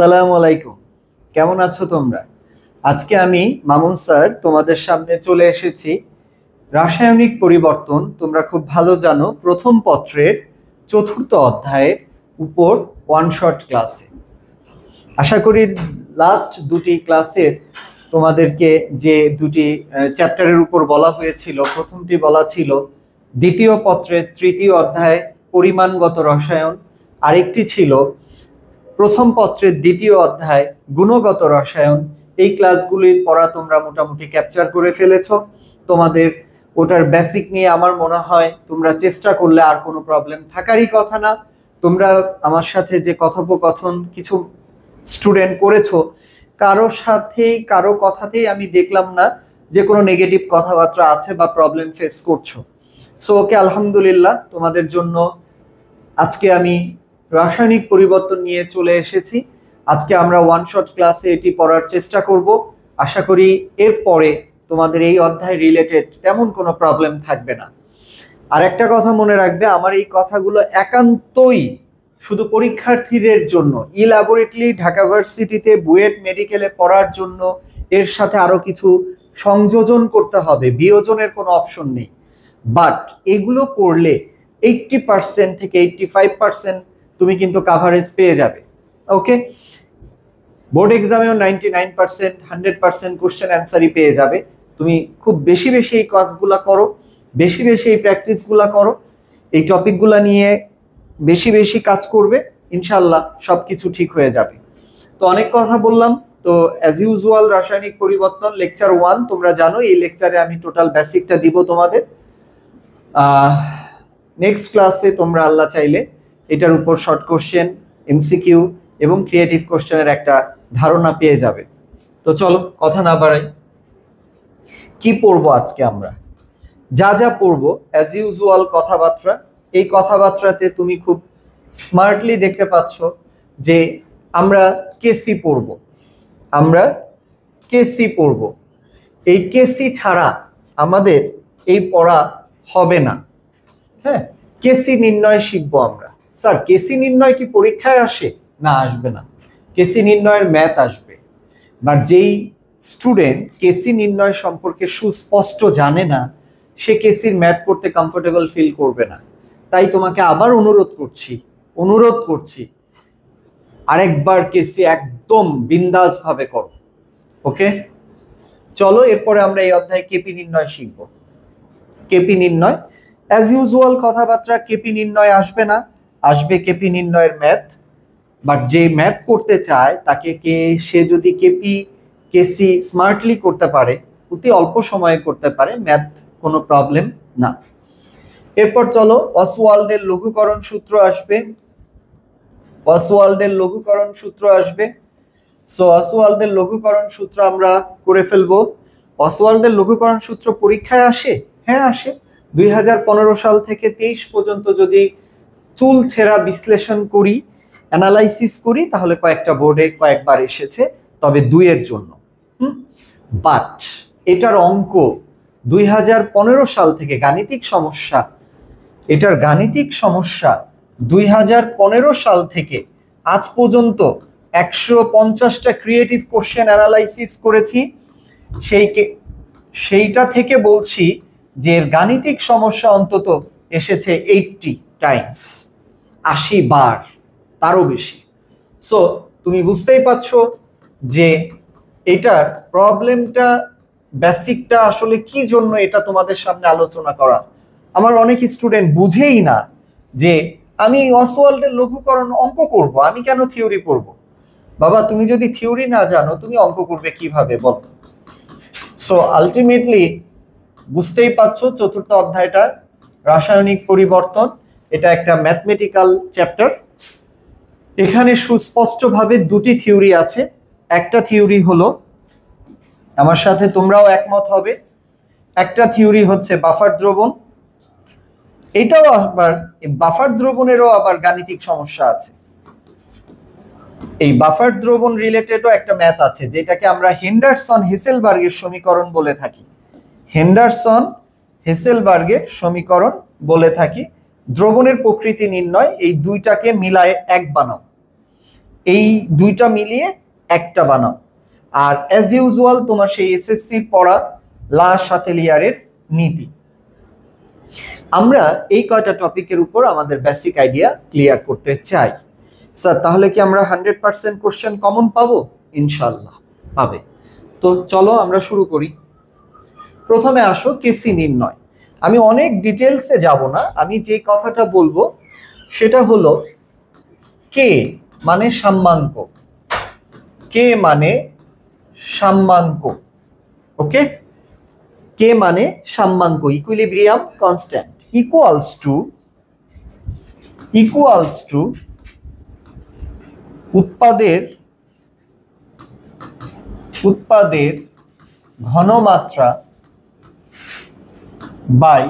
সালাম আলাইকুম কেমন আছো তোমরা আজকে আমি মামুন স্যার তোমাদের সামনে চলে এসেছি রাসায়নিক পরিবর্তন তোমরা খুব ভালো জানো প্রথম পত্রের চতুর্থ অধ্যায়ের উপর ওয়ান শট ক্লাসে আশা করি লাস্ট দুটি ক্লাসের তোমাদেরকে যে দুটি চ্যাপ্টারের উপর বলা হয়েছিল প্রথমটি বলা ছিল দ্বিতীয় পত্রের তৃতীয় অধ্যায় পরিমাণগত রসায়ন আরেকটি ছিল প্রথম পত্রের দ্বিতীয় অধ্যায় গুণগত রসায়ন এই ক্লাসগুলির পড়া তোমরা মোটামুটি ক্যাপচার করে ফেলেছ তোমাদের ওটার বেসিক নিয়ে আমার মনে হয় তোমরা চেষ্টা করলে আর কোনো প্রবলেম থাকারই কথা না তোমরা আমার সাথে যে কথোপকথন কিছু স্টুডেন্ট করেছো কারো সাথেই কারো কথাতেই আমি দেখলাম না যে কোনো নেগেটিভ কথাবার্তা আছে বা প্রবলেম ফেস করছো সো ওকে আলহামদুলিল্লাহ তোমাদের জন্য আজকে আমি রাসায়নিক পরিবর্তন নিয়ে চলে এসেছি আজকে আমরা ওয়ান শট ক্লাসে এটি পড়ার চেষ্টা করব আশা করি এরপরে তোমাদের এই অধ্যায় রিলেটেড তেমন কোনো প্রবলেম থাকবে না আর একটা কথা মনে রাখবে আমার এই কথাগুলো একান্তই শুধু পরীক্ষার্থীদের জন্য ইল্যাবরেটলি ঢাকা ইউনিভার্সিটিতে বুয়েট মেডিকেলে পড়ার জন্য এর সাথে আরও কিছু সংযোজন করতে হবে বিয়োজনের কোনো অপশন নেই বাট এগুলো করলে এইটটি পার্সেন্ট থেকে এইটটি ফাইভ পার্সেন্ট তুমি কিন্তু কাভারেজ পেয়ে যাবে ওকে বোর্ড এক্সামেও ninety nine percent hundred percent question অ্যান্সারই পেয়ে যাবে তুমি খুব বেশি বেশি এই কাজগুলা করো বেশি বেশি এই প্র্যাকটিসগুলা করো এই টপিকগুলা নিয়ে বেশি বেশি কাজ করবে ইনশাল্লাহ সব কিছু ঠিক হয়ে যাবে তো অনেক কথা বললাম তো অ্যাজ ইউজুয়াল রাসায়নিক পরিবর্তন লেকচার ওয়ান তোমরা জানো এই লেকচারে আমি টোটাল বেসিকটা দিব তোমাদের নেক্সট ক্লাসে তোমরা আল্লাহ চাইলে এটার উপর শর্ট কোশ্চেন এমসিকিউ এবং ক্রিয়েটিভ কোশ্চেনের একটা ধারণা পেয়ে যাবে তো চলো কথা না বাড়াই কি পড়বো আজকে আমরা যা যা পড়বো অ্যাজ ইউজুয়াল কথাবার্তা এই কথাবার্তাতে তুমি খুব স্মার্টলি দেখতে পাচ্ছ যে আমরা কেসি পড়ব আমরা কেসি পড়ব এই কেসি ছাড়া আমাদের এই পড়া হবে না হ্যাঁ কেসি নির্ণয় শিখব আমরা স্যার কেসি নির্ণয় কি পরীক্ষায় আসে না আসবে না কেসি নির্ণয়ের ম্যাথ আসবে বাট যেই স্টুডেন্ট কেসি নির্ণয় সম্পর্কে সুস্পষ্ট জানে না সে কেসির ম্যাথ করতে কমফোর্টেবল ফিল করবে না তাই তোমাকে আবার অনুরোধ করছি অনুরোধ করছি আরেকবার কেসি একদম বিন্দাসভাবে করো ওকে চলো এরপরে আমরা এই অধ্যায়ে কেপি নির্ণয় শিখব কেপি নির্ণয় অ্যাজ ইউজুয়াল কথাবার্তা কেপি নির্ণয় আসবে না আসবে কেপি নির্ণয়ের ম্যাথ বাট যে ম্যাথ করতে চায় তাকে কে সে যদি কেপি কেসি স্মার্টলি করতে পারে অতি অল্প সময়ে করতে পারে ম্যাথ কোনো প্রবলেম না এরপর চলো অসওয়াল্ডের লঘুকরণ সূত্র আসবে অসওয়াল্ডের লঘুকরণ সূত্র আসবে সো অসওয়ার্ল্ডের লঘুকরণ সূত্র আমরা করে ফেলবো অসওয়ার্ল্ডের লঘুকরণ সূত্র পরীক্ষায় আসে হ্যাঁ আসে দুই সাল থেকে তেইশ পর্যন্ত যদি চুল ছেঁড়া বিশ্লেষণ করি অ্যানালাইসিস করি তাহলে কয়েকটা বোর্ডে কয়েকবার এসেছে তবে দুইয়ের জন্য বাট এটার অঙ্ক দুই সাল থেকে গাণিতিক সমস্যা এটার গাণিতিক সমস্যা দুই সাল থেকে আজ পর্যন্ত একশো পঞ্চাশটা ক্রিয়েটিভ কোশ্চেন অ্যানালাইসিস করেছি সেই সেইটা থেকে বলছি যে এর গাণিতিক সমস্যা অন্তত এসেছে এইটটি টাইমস আশি বার তারও বেশি সো তুমি বুঝতেই পারছ যে এটার প্রবলেমটা বেসিকটা আসলে কি জন্য এটা তোমাদের সামনে আলোচনা করা আমার অনেক স্টুডেন্ট বুঝেই না যে আমি অসওয়ার্ল্ডের লঘুকরণ অঙ্ক করব আমি কেন থিওরি পড়ব বাবা তুমি যদি থিওরি না জানো তুমি অঙ্ক করবে কিভাবে বল সো আলটিমেটলি বুঝতেই পারছো চতুর্থ অধ্যায়টা রাসায়নিক পরিবর্তন এটা একটা ম্যাথমেটিক্যাল চ্যাপ্টার এখানে সুস্পষ্টভাবে দুটি থিওরি আছে একটা থিওরি হলো আমার সাথে তোমরাও একমত হবে একটা থিওরি হচ্ছে বাফার দ্রবণ এটাও আবার বাফার দ্রবণেরও আবার গাণিতিক সমস্যা আছে এই বাফার দ্রবণ রিলেটেডও একটা ম্যাথ আছে যেটাকে আমরা হেন্ডারসন হেসেলবার্গের সমীকরণ বলে থাকি হেন্ডারসন হেসেলবার্গের সমীকরণ বলে থাকি দ্রবণের প্রকৃতি নির্ণয় এই দুইটাকে মিলায় এক বানাও এই দুইটা মিলিয়ে একটা বানাও আর অ্যাজ ইউজুয়াল তোমার সেই এসএসসির পড়া লা সাতেলিয়ারের নীতি আমরা এই কয়টা টপিকের উপর আমাদের বেসিক আইডিয়া ক্লিয়ার করতে চাই স্যার তাহলে কি আমরা হান্ড্রেড পার্সেন্ট কোশ্চেন কমন পাবো ইনশাল্লাহ পাবে তো চলো আমরা শুরু করি প্রথমে আসো কেসি নির্ণয় আমি অনেক ডিটেলসে যাব না আমি যে কথাটা বলবো সেটা হলো কে মানে সাম্যাঙ্ক কে মানে সাম্যাঙ্ক ওকে কে মানে সাম্যাঙ্ক equilibrium constant equals to equals to উৎপাদের উৎপাদের ঘনমাত্রা বাই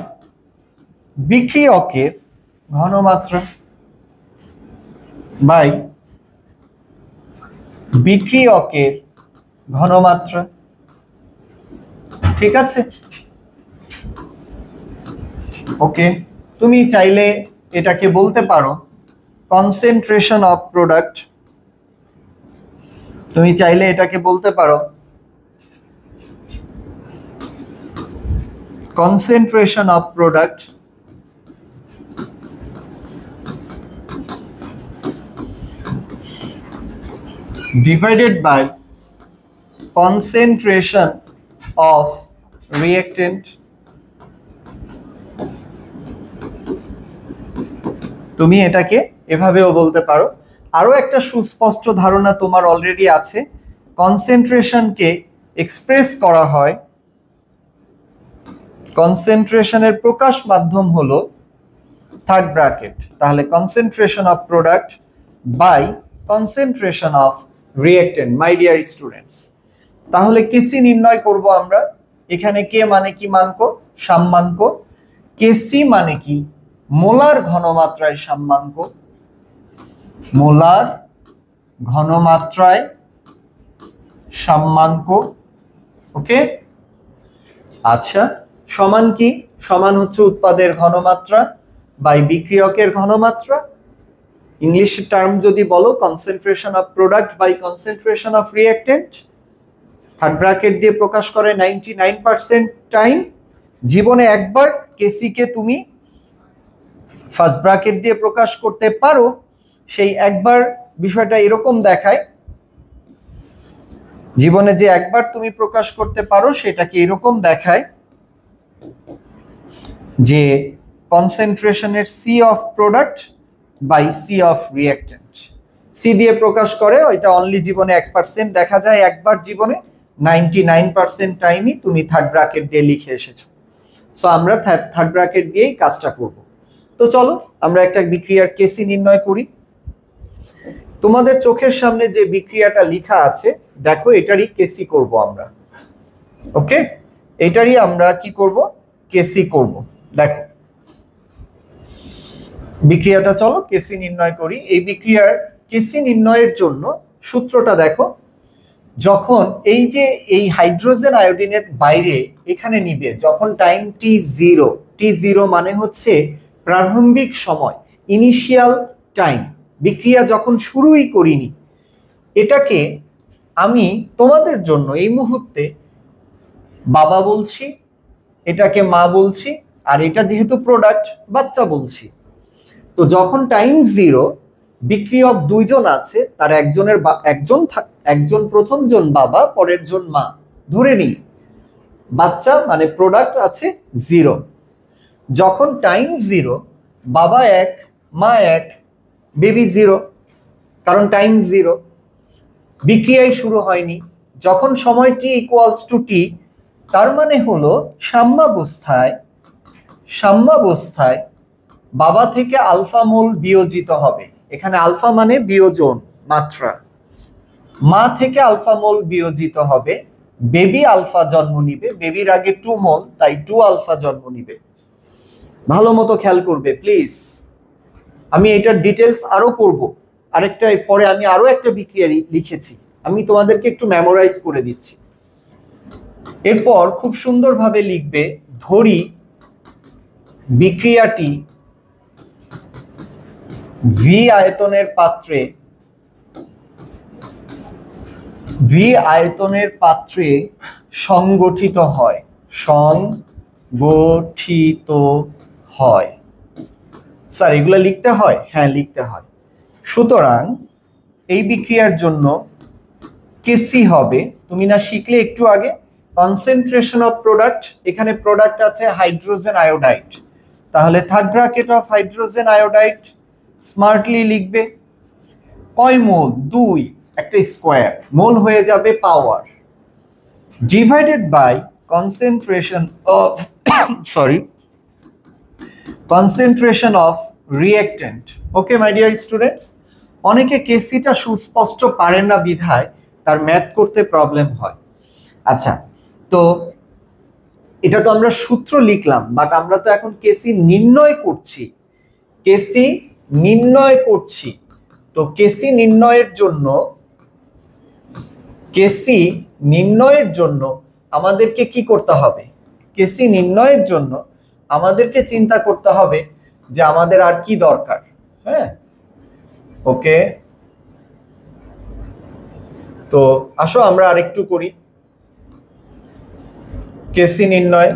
বিক্রিয়কের ঘনমাত্রা বাই বিক্রিয়কের ঘনমাত্রা ঠিক আছে ওকে তুমি চাইলে এটাকে বলতে পারো কনসেন্ট্রেশন অফ প্রোডাক্ট তুমি চাইলে এটাকে বলতে পারো concentration of product divided by concentration of reactant তুমি এটাকে এভাবেও বলতে পারো আরও একটা সুস্পষ্ট ধারণা তোমার অলরেডি আছে কনসেন্ট্রেশনকে এক্সপ্রেস করা হয় কনসেন্ট্রেশনের প্রকাশ মাধ্যম হলো থার্ড ব্র্যাকেট তাহলে concentration of product by concentration of reactant my dear students তাহলে কেসি নির্ণয় করব আমরা এখানে কে মানে কি মানক সাম্যাঙ্ক কেসি মানে কি মোলার ঘনমাত্রায় সাম্যাঙ্ক মোলার ঘনমাত্রায় সাম্যাঙ্ক ওকে আচ্ছা সমান কি সমান হচ্ছে উৎপাদের ঘনমাত্রা বাই বিক্রিয়কের ঘনমাত্রা ইংলিশ টার্ম যদি বলো concentration of product by concentration of reactant third bracket দিয়ে প্রকাশ করে নাইনটি নাইন পার্সেন্ট টাইম জীবনে একবার কেসিকে তুমি ফার্স্ট ব্র্যাকেট দিয়ে প্রকাশ করতে পারো সেই একবার বিষয়টা এরকম দেখায় জীবনে যে একবার তুমি প্রকাশ করতে পারো সেটাকে এরকম দেখায় যে কনসেন্ট্রেশনের C of product by C of reactant C দিয়ে প্রকাশ করে ওইটা অনলি জীবনে এক পার্সেন্ট দেখা যায় একবার জীবনে নাইনটি নাইন পার্সেন্ট টাইমই তুমি থার্ড ব্রাকেট দিয়ে লিখে এসেছো সো আমরা থার্ড ব্রাকেট দিয়েই কাজটা করব তো চলো আমরা একটা বিক্রিয়ার কেসি নির্ণয় করি তোমাদের চোখের সামনে যে বিক্রিয়াটা লিখা আছে দেখো এটারই কেসি করব আমরা ওকে এটারই আমরা কি করব কেসি করব দেখো বিক্রিয়াটা চলো কেসি নির্ণয় করি এই বিক্রিয়ার কেসি নির্ণয়ের জন্য সূত্রটা দেখো যখন এই যে এই হাইড্রোজেন আয়োডিনের বাইরে এখানে নিবে যখন time T zero T zero মানে হচ্ছে প্রারম্ভিক সময় ইনিশিয়াল টাইম বিক্রিয়া যখন শুরুই করিনি এটাকে আমি তোমাদের জন্য এই মুহূর্তে বাবা বলছি এটাকে মা বলছি আর এটা যেহেতু প্রোডাক্ট বাচ্চা বলছি তো যখন টাইম জিরো বিক্রিয়ক দুইজন আছে তার একজনের একজন একজন প্রথম জন বাবা পরের জন মা ধরে নিই বাচ্চা মানে প্রোডাক্ট আছে জিরো যখন টাইম জিরো বাবা এক মা এক বেবি জিরো কারণ টাইম জিরো বিক্রিয়াই শুরু হয়নি যখন সময় টি ইকুয়ালস টু টি তার মানে হলো সাম্যাবস্থায় সাম্যাবস্থায় বাবা থেকে আলফা মোল বিয়োজিত হবে এখানে আলফা মানে বিয়োজন মাত্রা মা থেকে আলফা মোল বিয়োজিত হবে বেবি আলফা জন্ম নিবে বেবির আগে টু মোল তাই টু আলফা জন্ম নিবে ভালো মতো খেয়াল করবে প্লিজ আমি এটার ডিটেলস আরও করব আরেকটা পরে আমি আরও একটা বিক্রিয়া লিখেছি আমি তোমাদেরকে একটু মেমোরাইজ করে দিচ্ছি এরপর খুব সুন্দরভাবে লিখবে ধরি বিক্রিয়াটি ভি আয়তনের পাত্রে ভি আয়তনের পাত্রে সংগঠিত হয় সংগঠিত হয় স্যার এগুলো লিখতে হয় হ্যাঁ লিখতে হয় সুতরাং এই বিক্রিয়ার জন্য কেসি হবে তুমি না শিখলে একটু আগে কনসেন্ট্রেশন অফ প্রোডাক্ট এখানে প্রোডাক্ট আছে হাইড্রোজেন আয়োডাইড তাহলে third bracket of hydrogen iodide smartly লিখবে কয় মোল দুই একটা স্কোয়ার মোল হয়ে যাবে power divided by concentration of sorry concentration of reactant okay my dear students অনেকে কেসিটা সুস্পষ্ট পারেন না বিধায় তার ম্যাথ করতে প্রবলেম হয় আচ্ছা তো এটা তো আমরা সূত্র লিখলাম বাট আমরা তো এখন কেসি নির্ণয় করছি কেসি নির্ণয় করছি তো কেসি নির্ণয়ের জন্য কেসি নির্ণয়ের জন্য আমাদেরকে কি করতে হবে কেসি নির্ণয়ের জন্য আমাদেরকে চিন্তা করতে হবে যে আমাদের আর কি দরকার হ্যাঁ ওকে তো আসো আমরা আরেকটু করি কেসি নির্ণয়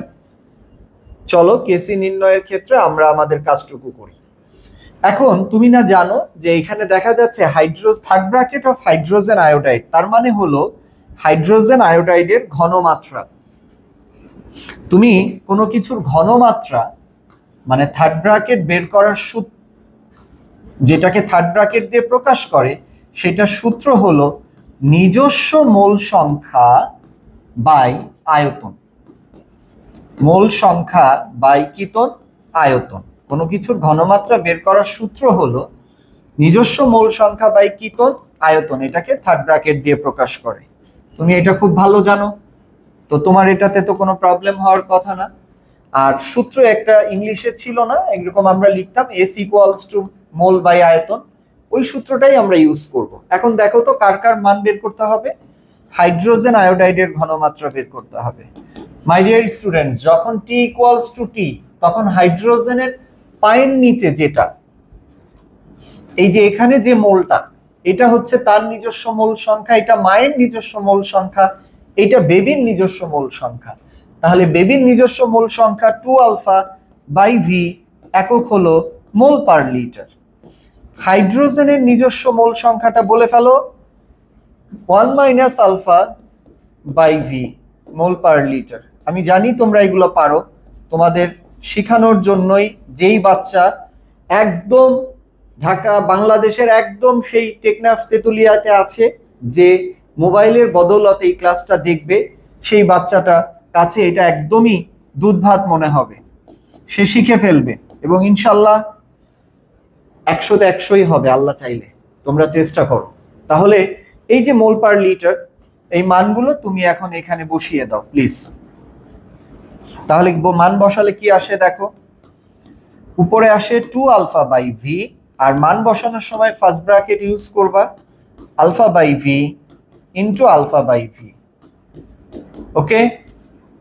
চলো কেসি নির্ণয়ের ক্ষেত্রে আমরা আমাদের কাজটুকু করি এখন তুমি না জানো যে এখানে দেখা যাচ্ছে হাইড্রোজ third bracket of hydrogen iodide তার মানে হলো হাইড্রোজেন আয়োডাইডের ঘনমাত্রা তুমি কোনো কিছুর ঘনমাত্রা মানে থার্ড ব্র্যাকেট বের করার সূত্র যেটাকে থার্ড ব্র্যাকেট দিয়ে প্রকাশ করে সেটা সূত্র হলো নিজস্ব মোল সংখ্যা বাই আয়তন মোল সংখ্যা বাই কিতন আয়তন কোনো কিছুর ঘনমাত্রা বের করার সূত্র হলো নিজস্ব মোল সংখ্যা বাই কিতন আয়তন এটাকে থার্ড ব্র্যাকেট দিয়ে প্রকাশ করে তুমি এটা খুব ভালো জানো তো তোমার এটাতে তো কোনো প্রবলেম হওয়ার কথা না আর সূত্র একটা ইংলিশে ছিল না এরকম আমরা লিখতাম S equals to mole by আয়তন ওই সূত্রটাই আমরা ইউজ করব এখন দেখো তো কার কার মান বের করতে হবে হাইড্রোজেন আয়োডাইডের ঘনমাত্রা বের করতে হবে মাই ডিয়ার স্টুডেন্টস যখন টি ইকুয়ালস টু টি তখন হাইড্রোজেনের পায়ের নিচে যেটা এই যে এখানে যে মোলটা এটা হচ্ছে তার নিজস্ব মোল সংখ্যা এটা মায়ের নিজস্ব মোল সংখ্যা এটা বেবির নিজস্ব মোল সংখ্যা তাহলে বেবির নিজস্ব মোল সংখ্যা টু আলফা বাই ভি একক হলো মোল পার লিটার হাইড্রোজেনের নিজস্ব মোল সংখ্যাটা বলে ফেলো one minus alpha by V mole per litre আমি জানি তোমরা এগুলো পারো তোমাদের শেখানোর জন্যই যেই বাচ্চা একদম ঢাকা বাংলাদেশের একদম সেই টেকনাফ তেতুলিয়াতে আছে যে মোবাইলের বদলতে এই ক্লাসটা দেখবে সেই বাচ্চাটা কাছে এটা একদমই দুধভাত মনে হবে সে শিখে ফেলবে এবং ইনশাল্লাহ একশোতে একশোই হবে আল্লাহ চাইলে তোমরা চেষ্টা করো তাহলে এই যে মোল পার লিটার এই মানগুলো তুমি এখন এখানে বসিয়ে দাও প্লিজ তাহলে মান বসালে কি আসে দেখো উপরে আসে টু আলফা বাই ভি আর মান বসানোর সময় ফার্স্ট ব্রাকেট ইউজ করবা alpha by V into alpha by V okay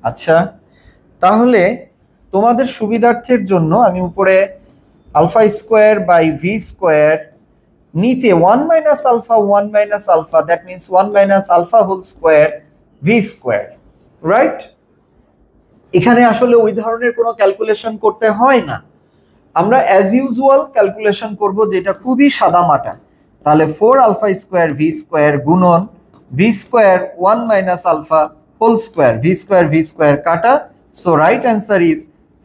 আচ্ছা তাহলে তোমাদের সুবিধার্থের জন্য আমি উপরে alpha square by V square নিচে one minus alpha one minus alpha that means one minus alpha whole square V square right এখানে আসলে ওই ধরনের কোনো ক্যালকুলেশন করতে হয় না আমরা অ্যাজ ইউজুয়াল ক্যালকুলেশন করব যেটা খুবই সাদামাটা তাহলে four alpha square V square গুণন V square one minus alpha whole square V square V square কাটা so right answer is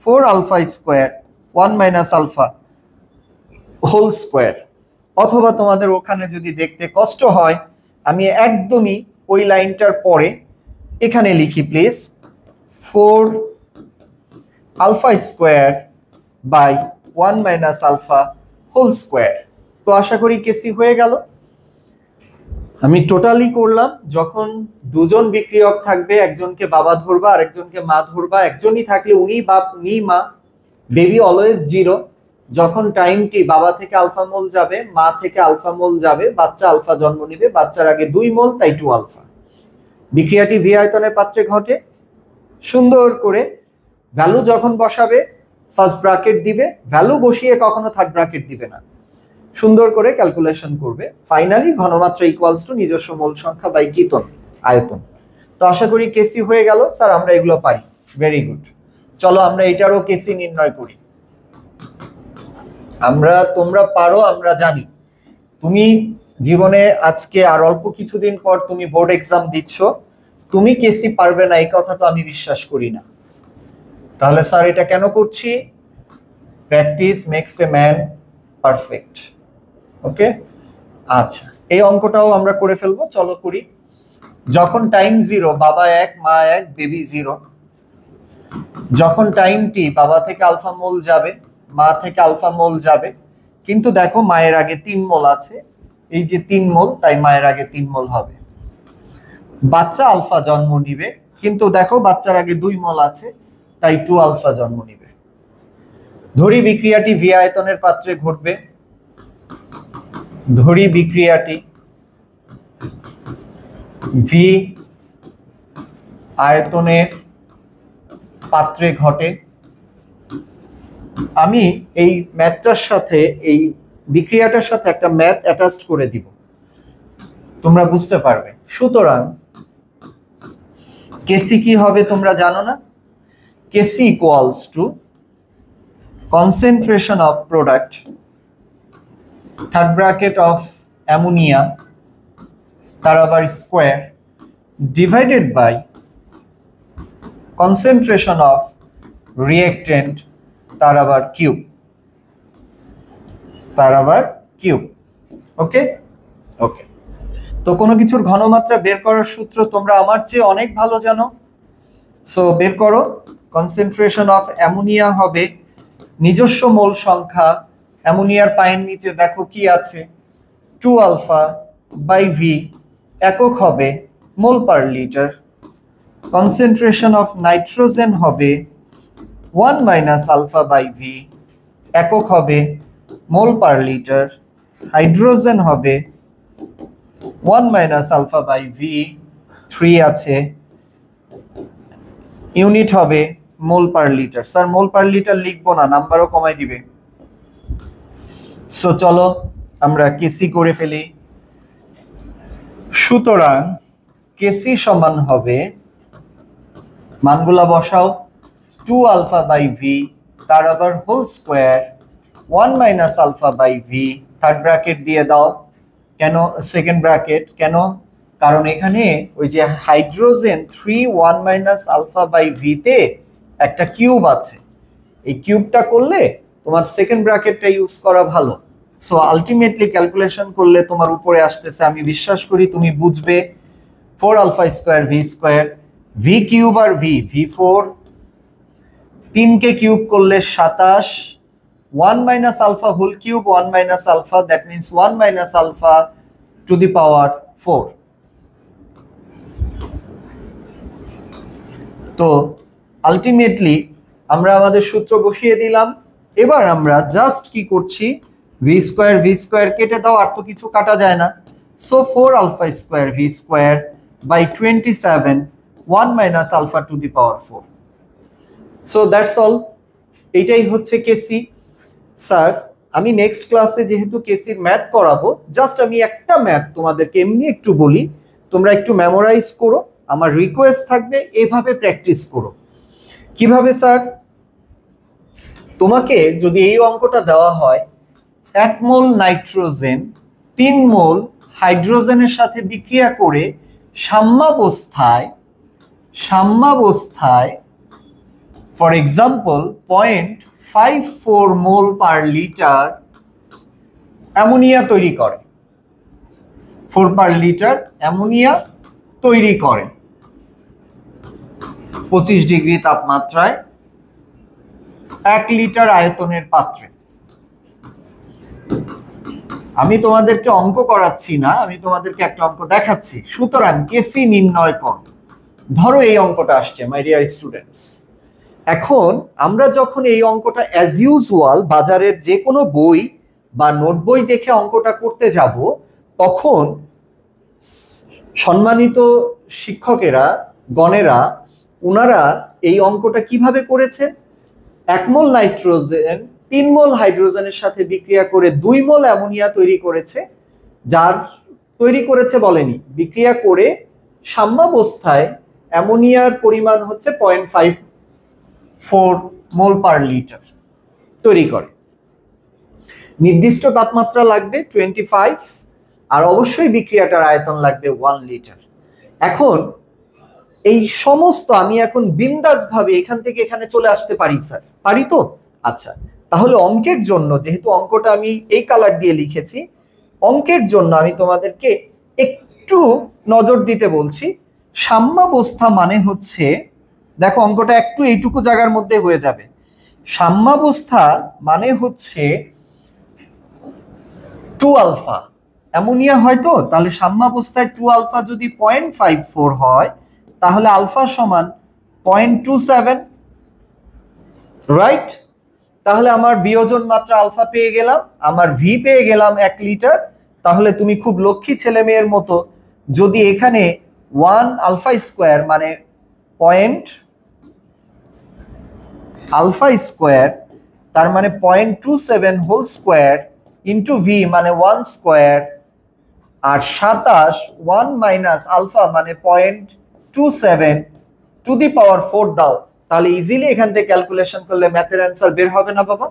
four alpha square one minus alpha whole square অথবা তোমাদের ওখানে যদি দেখতে কষ্ট হয় আমি একদমই ওই লাইনটার পরে এখানে লিখি please 4 alpha square by 1 minus alpha whole square তো আশা করি কেসি হয়ে গেল আমি টোটালি করলাম যখন দুজন বিক্রিয়ক থাকবে একজনকে বাবা ধরবা আর একজনকে মা ধরবা একজনই থাকলে উনি বাপ নি মা বেবি অলওয়েজ জিরো যখন টাইমটি বাবা থেকে আলফা মোল যাবে মা থেকে আলফা মোল যাবে বাচ্চা আলফা জন্ম নেবে বাচ্চার আগে দুই মোল তাই টু আলফা বিক্রিয়াটি ভি আয়তনের পাত্রে ঘটে সুন্দর করে ভ্যালু যখন বসাবে ফার্স্ট ব্রাকেট দিবে ভ্যালু বসিয়ে কখনো থার্ড ব্রাকেট দিবে না সুন্দর করে ক্যালকুলেশন করবে ফাইনালি ঘনমাত্রা ইকুয়ালস টু নিজস্ব মূল সংখ্যা বাই কিতন আয়তন তো আশা করি কেসি হয়ে গেল স্যার আমরা এগুলো পারি ভেরি গুড চলো আমরা এটারও কেসি নির্ণয় করি আমরা তোমরা পারো আমরা জানি তুমি জীবনে আজকে আর অল্প কিছুদিন পর তুমি বোর্ড এক্সাম দিচ্ছ তুমি কেসি পারবে না এই কথা তো আমি বিশ্বাস করি না তাহলে স্যার এটা কেন করছি practice makes a man perfect okay আচ্ছা এই অঙ্কটাও আমরা করে ফেলবো চলো করি যখন টাইম জিরো বাবা এক মা এক বেবি জিরো যখন টাইম টি বাবা থেকে আলফা মোল যাবে মা থেকে আলফা মোল যাবে কিন্তু দেখো মায়ের আগে তিন মোল আছে এই যে তিন মোল তাই মায়ের আগে তিন মোল হবে বাচ্চা আলফা জন্ম নিবে কিন্তু দেখো বাচ্চার আগে দুই মল আছে তাই টু আলফা জন্ম নিবে ধরি বিক্রিয়াটি ভি আয়তনের পাত্রে ঘটবে ধরি বিক্রিয়াটি ভি আয়তনের পাত্রে ঘটে আমি এই ম্যাথটার সাথে এই বিক্রিয়াটার সাথে একটা ম্যাথ অ্যাটাচড করে দিব তোমরা বুঝতে পারবে সুতরাং কেসি কি হবে তোমরা জানো না KC equals to concentration of product third bracket of ammonia তার আবার square divided by concentration of reactant তার আবার কিউব তার আবার কিউব ওকে ওকে তো কোনো কিছুর ঘনমাত্রা বের করার সূত্র তোমরা আমার চেয়ে অনেক ভালো জানো সো বের করো কনসেন্ট্রেশন অফ অ্যামোনিয়া হবে নিজস্ব মোল সংখ্যা অ্যামোনিয়ার পায়ের নিচে দেখো কি আছে টু আলফা বাই ভি একক হবে mole per litre concentration of nitrogen হবে one minus alpha by V একক হবে মোল পার লিটার হাইড্রোজেন হবে one minus alpha by V three আছে ইউনিট হবে mole per litre sir mole per litre লিখবো না নাম্বারও কমাই দিবে সো চলো আমরা কেসি করে ফেলি সুতরাং কেসি সমান হবে মানগুলা বসাও টু আলফা বাই ভি তার আবার whole square one minus alpha by V third bracket দিয়ে দাও কেন সেকেন্ড ব্র্যাকেট কেন কারণ এখানে ওই যে hydrogen three one minus alpha by ভিতে একটা কিউব আছে এই কিউবটা করলে তোমার সেকেন্ড ব্র্যাকেটটা ইউজ করা ভালো সো আলটিমেটলি ক্যালকুলেশন করলে তোমার উপরে আসতেছে আমি বিশ্বাস করি তুমি বুঝবে four alpha square V square V cube আর ভি ভি ফোর তিনকে কিউব করলে সাতাশ 1 minus alpha whole cube 1 minus alpha that means 1 minus alpha to the power 4 তো আলটিমেটলি আমরা আমাদের সূত্র বসিয়ে দিলাম এবার আমরা জাস্ট কি করছি ভি স্কোয়ার ভি স্কোয়ার কেটে দাও আর তো কিছু কাটা যায় না so four alpha square V square by twenty seven one minus alpha to the power four so that's all এটাই হচ্ছে কেসি স্যার আমি নেক্সট ক্লাসে যেহেতু কেসির ম্যাথ করাবো জাস্ট আমি একটা ম্যাথ তোমাদেরকে এমনি একটু বলি তোমরা একটু মেমোরাইজ করো আমার রিকোয়েস্ট থাকবে এভাবে প্র্যাকটিস করো কিভাবে স্যার তোমাকে যদি এই অঙ্কটা দেওয়া হয় এক মোল নাইট্রোজেন তিন মোল হাইড্রোজেনের সাথে বিক্রিয়া করে সাম্যাবস্থায় সাম্যাবস্থায় for example point five four mole per litre ammonia তৈরি করে ফোর পার লিটার অ্যামোনিয়া তৈরি করে পঁচিশ ডিগ্রি তাপমাত্রায় এক লিটার আয়তনের পাত্রে আমি তোমাদেরকে অঙ্ক করাচ্ছি না আমি তোমাদেরকে একটা অঙ্ক দেখাচ্ছি সুতরাং কেসি নির্ণয় কর ধরো এই অঙ্কটা আসছে মাই ডিয়ার স্টুডেন্টস এখন আমরা যখন এই অঙ্কটা অ্যাজ ইউজুয়াল বাজারের যে কোনো বই বা নোট বই দেখে অঙ্কটা করতে যাব তখন সম্মানিত শিক্ষকেরা গণেরা ওনারা এই অঙ্কটা কিভাবে করেছে একমল নাইট্রোজেন তিনমল হাইড্রোজেনের সাথে বিক্রিয়া করে দুই মল অ্যামোনিয়া তৈরি করেছে যার তৈরি করেছে বলেনি বিক্রিয়া করে সাম্যাবস্থায় অ্যামোনিয়ার পরিমাণ হচ্ছে point five four mole per litre তৈরি করে নির্দিষ্ট তাপমাত্রা লাগবে টোয়েন্টি ফাইভ আর অবশ্যই বিক্রিয়াটার আয়তন লাগবে ওয়ান লিটার এখন এই সমস্ত আমি এখন বিন্দাসভাবে এখান থেকে এখানে চলে আসতে পারি স্যার পারি তো আচ্ছা তাহলে অঙ্কের জন্য যেহেতু অঙ্কটা আমি এই কালার দিয়ে লিখেছি অঙ্কের জন্য আমি তোমাদেরকে একটু নজর দিতে বলছি সাম্যাবস্থা মানে হচ্ছে দেখো অঙ্কটা একটু এইটুকু জায়গার মধ্যে হয়ে যাবে সাম্যাবস্থা মানে হচ্ছে টু আলফা অ্যামোনিয়া হয়তো তাহলে সাম্যাবস্থায় টু আলফা যদি পয়েন্ট ফাইভ ফোর হয় তাহলে আলফা সমান পয়েন্ট টু সেভেন রাইট তাহলে আমার বিয়োজন মাত্রা আলফা পেয়ে গেলাম আমার ভি পেয়ে গেলাম এক লিটার তাহলে তুমি খুব লক্ষ্মী ছেলে মেয়ের মতো যদি এখানে ওয়ান আলফা স্কোয়ার মানে পয়েন্ট আলফা স্কোয়ার তার মানে point two seven whole square into V মানে ওয়ান স্কোয়ার আর সাতাশ ওয়ান মাইনাস আলফা মানে point two seven to the power four দাও তাহলে ইজিলি এখান থেকে ক্যালকুলেশন করলে ম্যাথের অ্যান্সার বের হবে না বাবা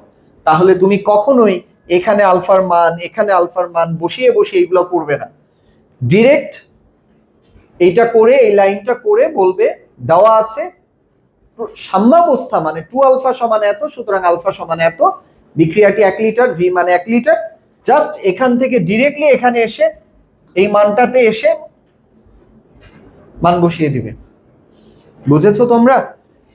তাহলে তুমি কখনোই এখানে আলফার মান এখানে আলফার মান বসিয়ে বসিয়ে এগুলো করবে না ডিরেক্ট এইটা করে এই লাইনটা করে বলবে দেওয়া আছে সাম্যাবস্থা মানে টু আলফা সমান এত সুতরাং আলফা সমান এত বিক্রিয়াটি এক লিটার ভি মানে এক লিটার জাস্ট এখান থেকে ডিরেক্টলি এখানে এসে এই মানটাতে এসে মান বসিয়ে দিবে বুঝেছো তোমরা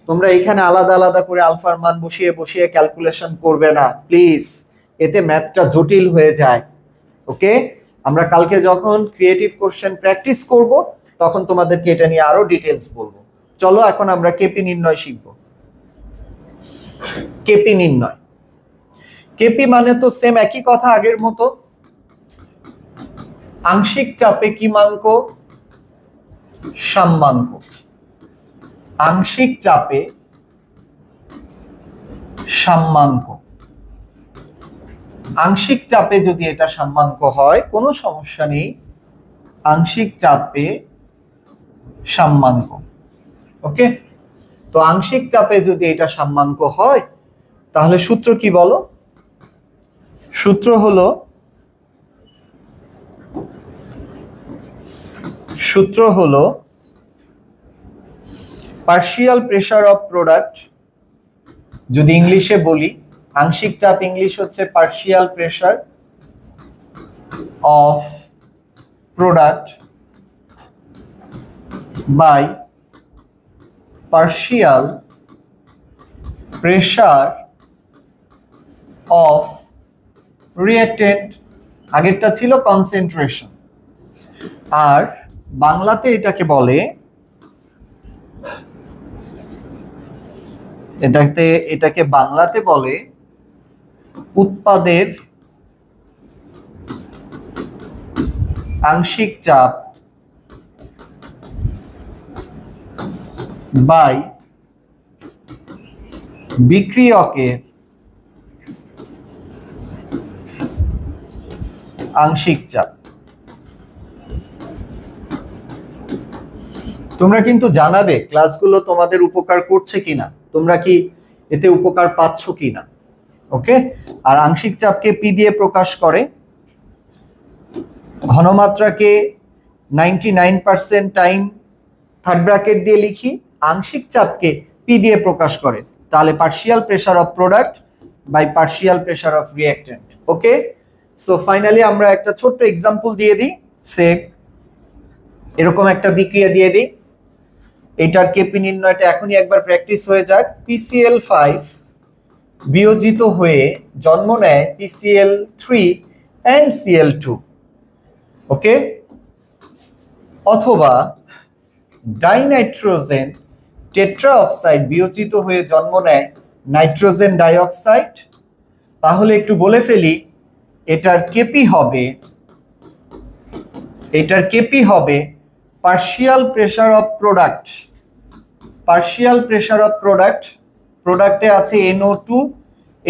তোমরা এখানে আলাদা আলাদা করে আলফার মান বসিয়ে বসিয়ে ক্যালকুলেশন করবে না প্লিজ এতে ম্যাথটা জটিল হয়ে যায় ওকে আমরা কালকে যখন ক্রিয়েটিভ কোশ্চেন প্র্যাকটিস করব তখন তোমাদেরকে এটা নিয়ে আরও ডিটেলস বলবো চলো এখন আমরা কেপি নির্ণয় শিখব কেপি নির্ণয় কেপি মানে তো সেম একই কথা আগের মতো আংশিক চাপে কি কিমাঙ্ক সাম্যাঙ্ক আংশিক চাপে সাম্যাঙ্ক আংশিক চাপে যদি এটা সাম্যাঙ্ক হয় কোনো সমস্যা নেই আংশিক চাপে সাম্যাঙ্ক ওকে তো আংশিক চাপে যদি এটা সাম্যাঙ্ক হয় তাহলে সূত্র কি বলো সূত্র হলো সূত্র হলো পার্শিয়াল প্রেশার অফ প্রোডাক্ট যদি ইংলিশে বলি আংশিক চাপ ইংলিশ হচ্ছে partial pressure of product by partial pressure of reactant আগেরটা ছিল কনসেন্ট্রেশন আর বাংলাতে এটাকে বলে এটাতে এটাকে বাংলাতে বলে উৎপাদের আংশিক চাপ বাই বিক্রিয়কের আংশিক চাপ তোমরা কিন্তু জানাবে ক্লাসগুলো তোমাদের উপকার করছে কিনা তোমরা কি এতে উপকার পাচ্ছ কিনা ওকে আর আংশিক চাপকে পি দিয়ে প্রকাশ করে ঘনমাত্রাকে ninety nine percent time third bracket দিয়ে লিখি আংশিক চাপকে পি দিয়ে প্রকাশ করে তাহলে partial pressure of product by partial pressure of reactant okay so finally আমরা একটা ছোট্ট এক্সাম্পল দিয়ে দিই সে এরকম একটা বিক্রিয়া দিয়ে দিই এটার কেপি নির্ণয়টা এখনই একবার প্র্যাকটিস হয়ে যাক পিসিএল ফাইভ বিয়োজিত হয়ে জন্ম নেয় PCl three and Cl two okay অথবা ডাইনাইট্রোজেন টেট্রা অক্সাইড বিয়োজিত হয়ে জন্ম নেয় নাইট্রোজেন ডাইঅক্সাইড তাহলে একটু বলে ফেলি এটার কেপি হবে এটার কেপি হবে partial pressure of product partial pressure of product প্রোডাক্টে আছে এনও টু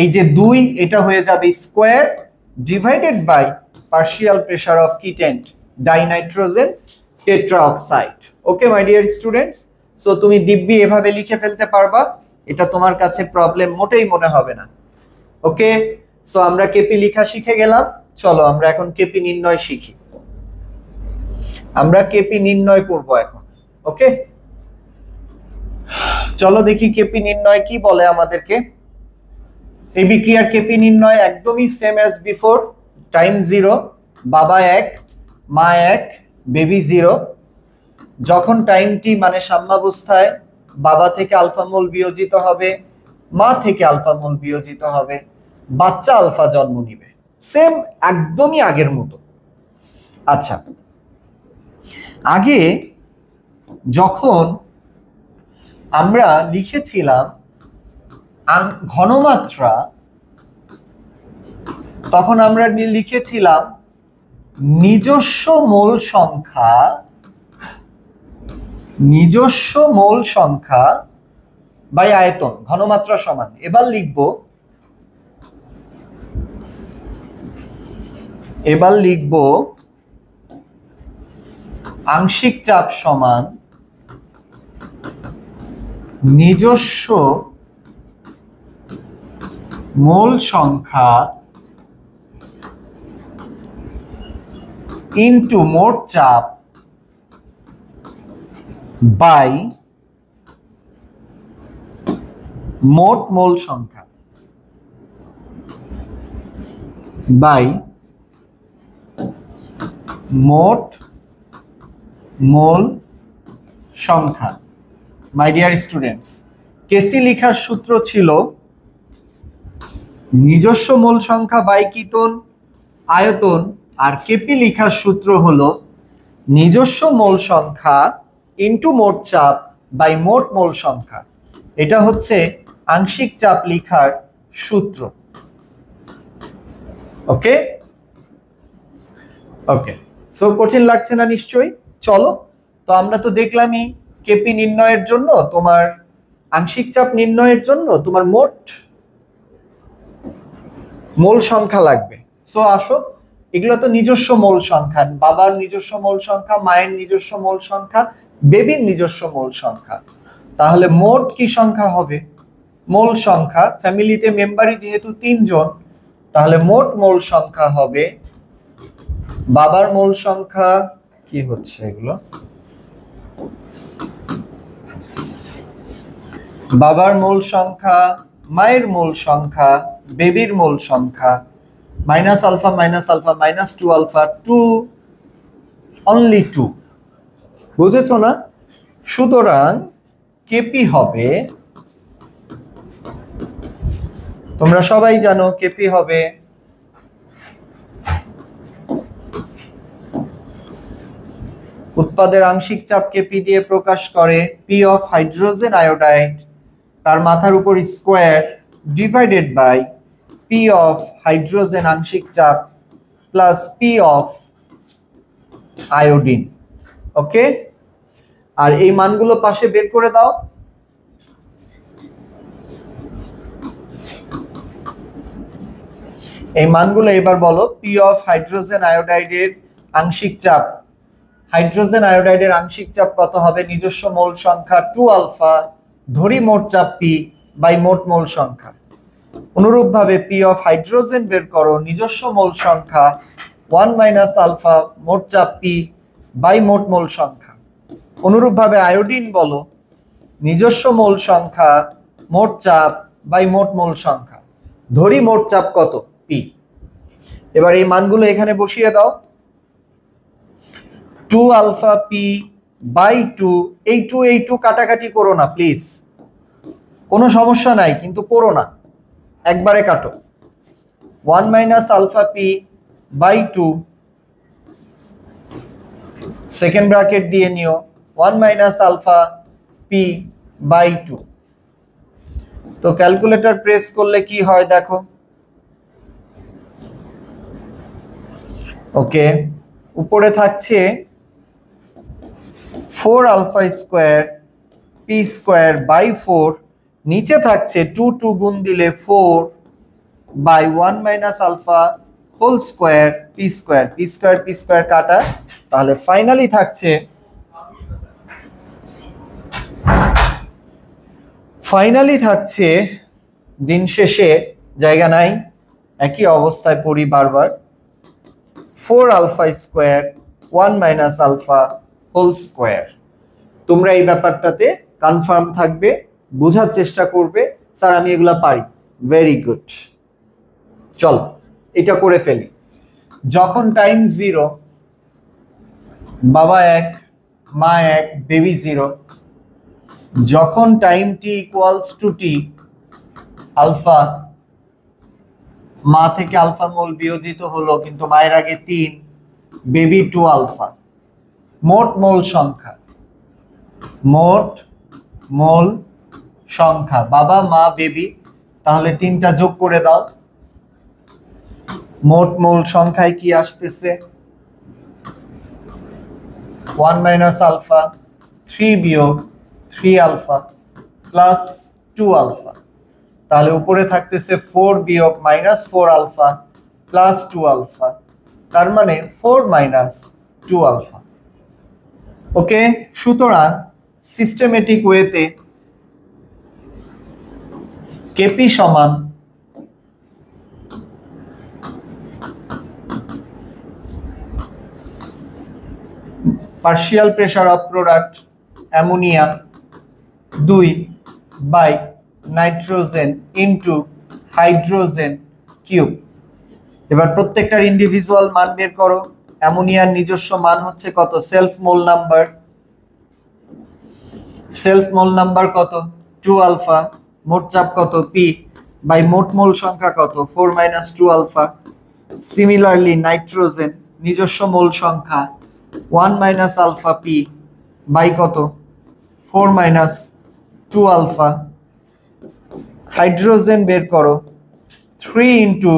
এই যে দুই এটা হয়ে যাবে square divided by partial pressure of reactant dinitrogen tetra oxide okay my dear students so তুমি দিব্যি এভাবে লিখে ফেলতে পারবা এটা তোমার কাছে প্রবলেম মোটেই মনে হবে না ওকে সো আমরা কেপি লিখা শিখে গেলাম চলো আমরা এখন কেপি নির্ণয় শিখি আমরা কেপি নির্ণয় করব এখন ওকে চলো দেখি কেপি নির্ণয় কি বলে আমাদেরকে এই বিক্রিয়ার কেপি নির্ণয় একদমই same as before time zero বাবা এক মা এক বেবি জিরো যখন টাইমটি মানে সাম্যাবস্থায় বাবা থেকে আলফামল বিয়োজিত হবে মা থেকে আলফামল বিয়োজিত হবে বাচ্চা আলফা জন্ম নিবে সেম একদমই আগের মতো আচ্ছা আগে যখন আমরা লিখেছিলাম ঘনমাত্রা তখন আমরা লিখেছিলাম নিজস্ব মূল সংখ্যা নিজস্ব মোল সংখ্যা বাই আয়তন ঘনমাত্রা সমান এবার লিখব এবার লিখব আংশিক চাপ সমান নিজস্ব মোল সংখ্যা ইন্টু মোট চাপ বাই মোট মোল সংখ্যা বাই মোট মোল সংখ্যা মাই ডিয়ার স্টুডেন্টস কেসি লিখার সূত্র ছিল নিজস্ব মোল সংখ্যা বাই কিতন আয়তন আর কেপি লিখার সূত্র হলো নিজস্ব মোল সংখ্যা ইন্টু মোট চাপ বাই মোট মোল সংখ্যা এটা হচ্ছে আংশিক চাপ লিখার সূত্র ওকে ওকে সো কঠিন লাগছে না নিশ্চয়ই চলো তো আমরা তো দেখলামই কেপি নির্ণয়ের জন্য তোমার আংশিক চাপ নির্ণয়ের জন্য তোমার মোট মোল সংখ্যা লাগবে সো আসো এগুলো তো নিজস্ব মূল সংখ্যা বাবার নিজস্ব মূল সংখ্যা মায়ের নিজস্ব মূল সংখ্যা বেবির নিজস্ব মূল সংখ্যা তাহলে মোট কি সংখ্যা হবে মূল সংখ্যা ফ্যামিলিতে মেম্বারই যেহেতু তিনজন তাহলে মোট মূল সংখ্যা হবে বাবার মূল সংখ্যা কি হচ্ছে এগুলো বাবার মূল সংখ্যা মায়ের মূল সংখ্যা বেবির মূল সংখ্যা minus alpha minus alpha minus two alpha two only two বুঝেছো না সুতরাং কেপি হবে তোমরা সবাই জানো কেপি হবে উৎপাদের আংশিক চাপকে পি দিয়ে প্রকাশ করে পি অফ হাইড্রোজেন আয়োডাইড তার মাথার উপর square divided by P of hydrogen আংশিক চাপ plus P of iodine okay আর এই মানগুলো পাশে বের করে দাও এই মানগুলো এবার বলো পি অফ হাইড্রোজেন আয়োডাইডের আংশিক চাপ হাইড্রোজেন আয়োডাইডের আংশিক চাপ কত হবে নিজস্ব মোল সংখ্যা টু আলফা ধরি মোট চাপ পি বাই মোট মোল সংখ্যা অনুরূপভাবে পি অফ হাইড্রোজেন বের করো নিজস্ব মোল সংখ্যা ওয়ান মাইনাস আলফা মোট চাপ পি বাই মোট মোল সংখ্যা অনুরূপভাবে আয়োডিন বলো নিজস্ব মোল সংখ্যা মোট চাপ বাই মোট মোল সংখ্যা ধরি মোট চাপ কত পি এবার এই মানগুলো এখানে বসিয়ে দাও two alpha P by two এই টু এই টু কাটাকাটি করো না প্লিজ কোনো সমস্যা নাই কিন্তু করো না একবারে কাটো one minus alpha P by two second bracket দিয়ে নিও one minus alpha P by two তো ক্যালকুলেটার প্রেস করলে কি হয় দেখো ওকে উপরে থাকছে four alpha square P square by four নিচে থাকছে টু টু গুণ দিলে four by one minus alpha whole square P square P square P square কাটা তাহলে ফাইনালি থাকছে ফাইনালি থাকছে দিন শেষে জায়গা নাই একই অবস্থায় পড়ি বারবার four alpha square one minus alpha whole square তোমরা এই ব্যাপারটাতে কনফার্ম থাকবে বোঝার চেষ্টা করবে স্যার আমি এগুলো পারি ভেরি গুড চল এটা করে ফেলি যখন টাইম জিরো বাবা এক মা এক বেবি জিরো যখন time T equals to T alpha মা থেকে আলফা মোল বিয়োজিত হলো কিন্তু মায়ের আগে তিন বেবি টু আলফা মোট মোল সংখ্যা মোট মোল সংখ্যা বাবা মা বেবি তাহলে তিনটা যোগ করে দাও মোট মূল সংখ্যায় কি আসতেছে ওয়ান মাইনাস আলফা থ্রি বিয়োগ three alpha plus two alpha তাহলে উপরে থাকতেছে ফোর বিয়োগ minus four alpha plus two alpha তার মানে four minus two alpha okay সুতরাং সিস্টেমেটিক ওয়েতে কেপি সমান partial pressure of product ammonia দুই by nitrogen into hydrogen cube এবার প্রত্যেকটার ইন্ডিভিজুয়াল মান বের করো অ্যামোনিয়ার নিজস্ব মান হচ্ছে কত self mole number self mole number কত টু আলফা মোট চাপ কত পি বাই মোট মোল সংখ্যা কত four minus two alpha similarly nitrogen নিজস্ব মোল সংখ্যা one minus alpha P by কত four minus two alpha hydrogen বের করো three into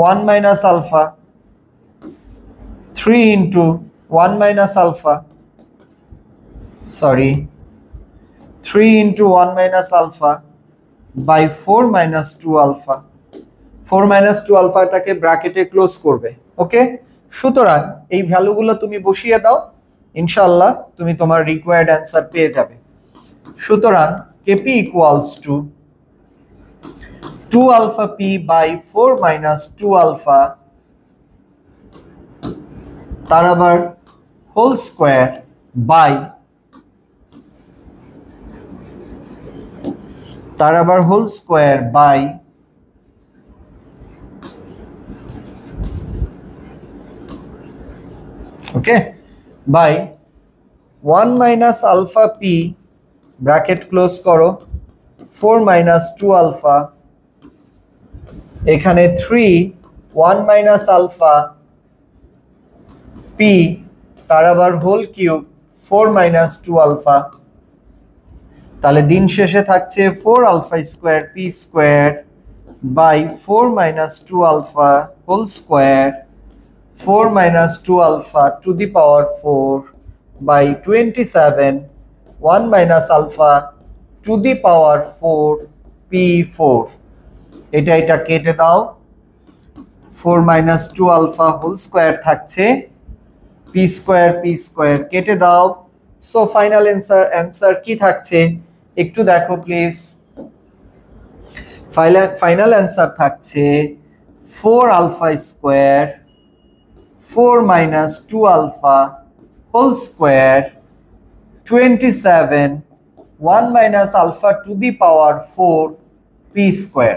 one minus alpha three into one minus alpha sorry three into one minus alpha by four minus two alpha four minus two আলফাটাকে ব্র্যাকেটে close করবে ওকে সুতরাং এই ভ্যালুগুলো তুমি বসিয়ে দাও ইনশাল্লাহ তুমি তোমার রিকোয়ার্ড অ্যান্সার পেয়ে যাবে সুতরাং KP equals to two alpha P by four minus two alpha তার আবার হোল স্কোয়ার বাই তার আবার whole square by okay by one minus alpha P bracket close করো ফোর মাইনাস টু আলফা এখানে three one minus alpha P তার আবার whole cube four minus two alpha তাহলে দিন শেষে থাকছে four alpha square P square by four minus two alpha whole square four minus two alpha to the power four by twenty seven one minus alpha to the power four P four এটা এটা কেটে দাও four minus two alpha whole square থাকছে P square P square কেটে দাও so final answer answer কি থাকছে একটু দেখো প্লিজ ফাইনাল অ্যান্সার থাকছে four alpha square four minus two alpha whole square twenty seven one minus alpha to the power four P square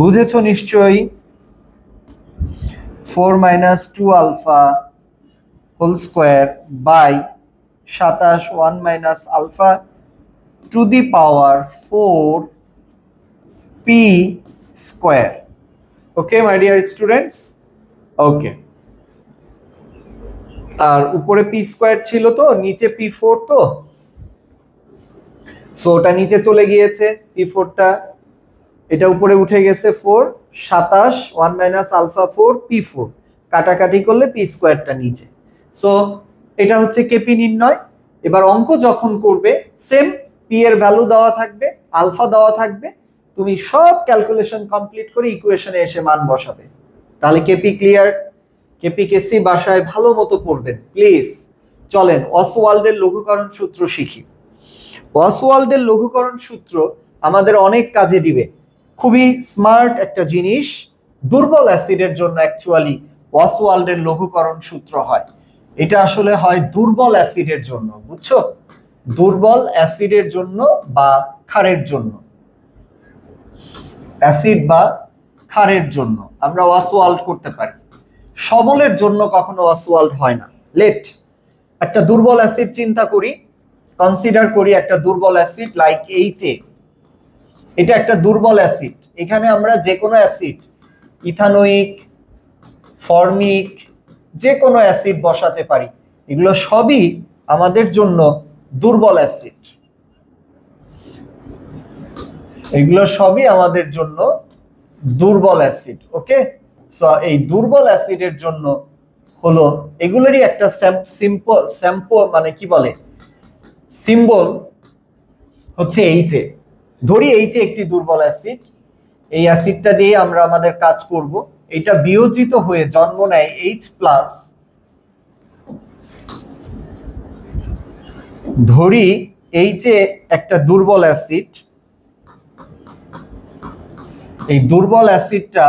বুঝেছ নিশ্চয়ই four minus two alpha whole square by সাতাশ one minus alpha to the power four P square okay my dear students okay আর উপরে P square ছিল তো নিচে P four তো so ওটা নিচে চলে গিয়েছে পি ফোরটা এটা উপরে উঠে গেছে ফোর সাতাশ one minus alpha four P four কাটাকাটি করলে পি স্কোয়ারটা নিচে সো এটা হচ্ছে কেপি নির্ণয় এবার অঙ্ক যখন করবে সেম পি এর ভ্যালু দেওয়া থাকবে আলফা দেওয়া থাকবে তুমি সব ক্যালকুলেশন কমপ্লিট করে ইকুয়েশনে এসে মান বসাবে তাহলে কেপি ক্লিয়ার কেপি কেসি বাসায় ভালো মতো পড়বেন প্লিজ চলেন অসওয়াল্ডের লঘুকরণ সূত্র শিখি অসওয়াল্ডের লঘুকরণ সূত্র আমাদের অনেক কাজে দিবে খুবই স্মার্ট একটা জিনিস দুর্বল অ্যাসিডের জন্য অ্যাকচুয়ালি অসওয়াল্ডের লঘুকরণ সূত্র হয় এটা আসলে হয় দুর্বল অ্যাসিডের জন্য বুঝছো দুর্বল অ্যাসিডের জন্য বা ক্ষারের জন্য অ্যাসিড বা ক্ষারের জন্য আমরা ওয়াসওয়াল্ড করতে পারি সবলের জন্য কখনো ওয়াসওয়াল্ড হয় না লেট একটা দুর্বল অ্যাসিড চিন্তা করি কনসিডার করি একটা দুর্বল অ্যাসিড লাইক এইচ এ এটা একটা দুর্বল অ্যাসিড এখানে আমরা যে কোনো অ্যাসিড ইথানোইক ফর্মিক যে কোনো অ্যাসিড বসাতে পারি এগুলো সবই আমাদের জন্য দুর্বল অ্যাসিড এগুলো সবই আমাদের জন্য দুর্বল অ্যাসিড ওকে সো এই দুর্বল অ্যাসিডের জন্য হলো এগুলোরই একটা সিম্পল স্যাম্পল মানে কি বলে সিম্বল হচ্ছে এইচে ধরি এইচে একটি দুর্বল অ্যাসিড এই অ্যাসিডটা দিয়ে আমরা আমাদের কাজ করবো এটা বিয়োজিত হয়ে জন্ম নেয় এইচ প্লাস ধরি এই যে একটা দুর্বল অ্যাসিড এই দুর্বল অ্যাসিডটা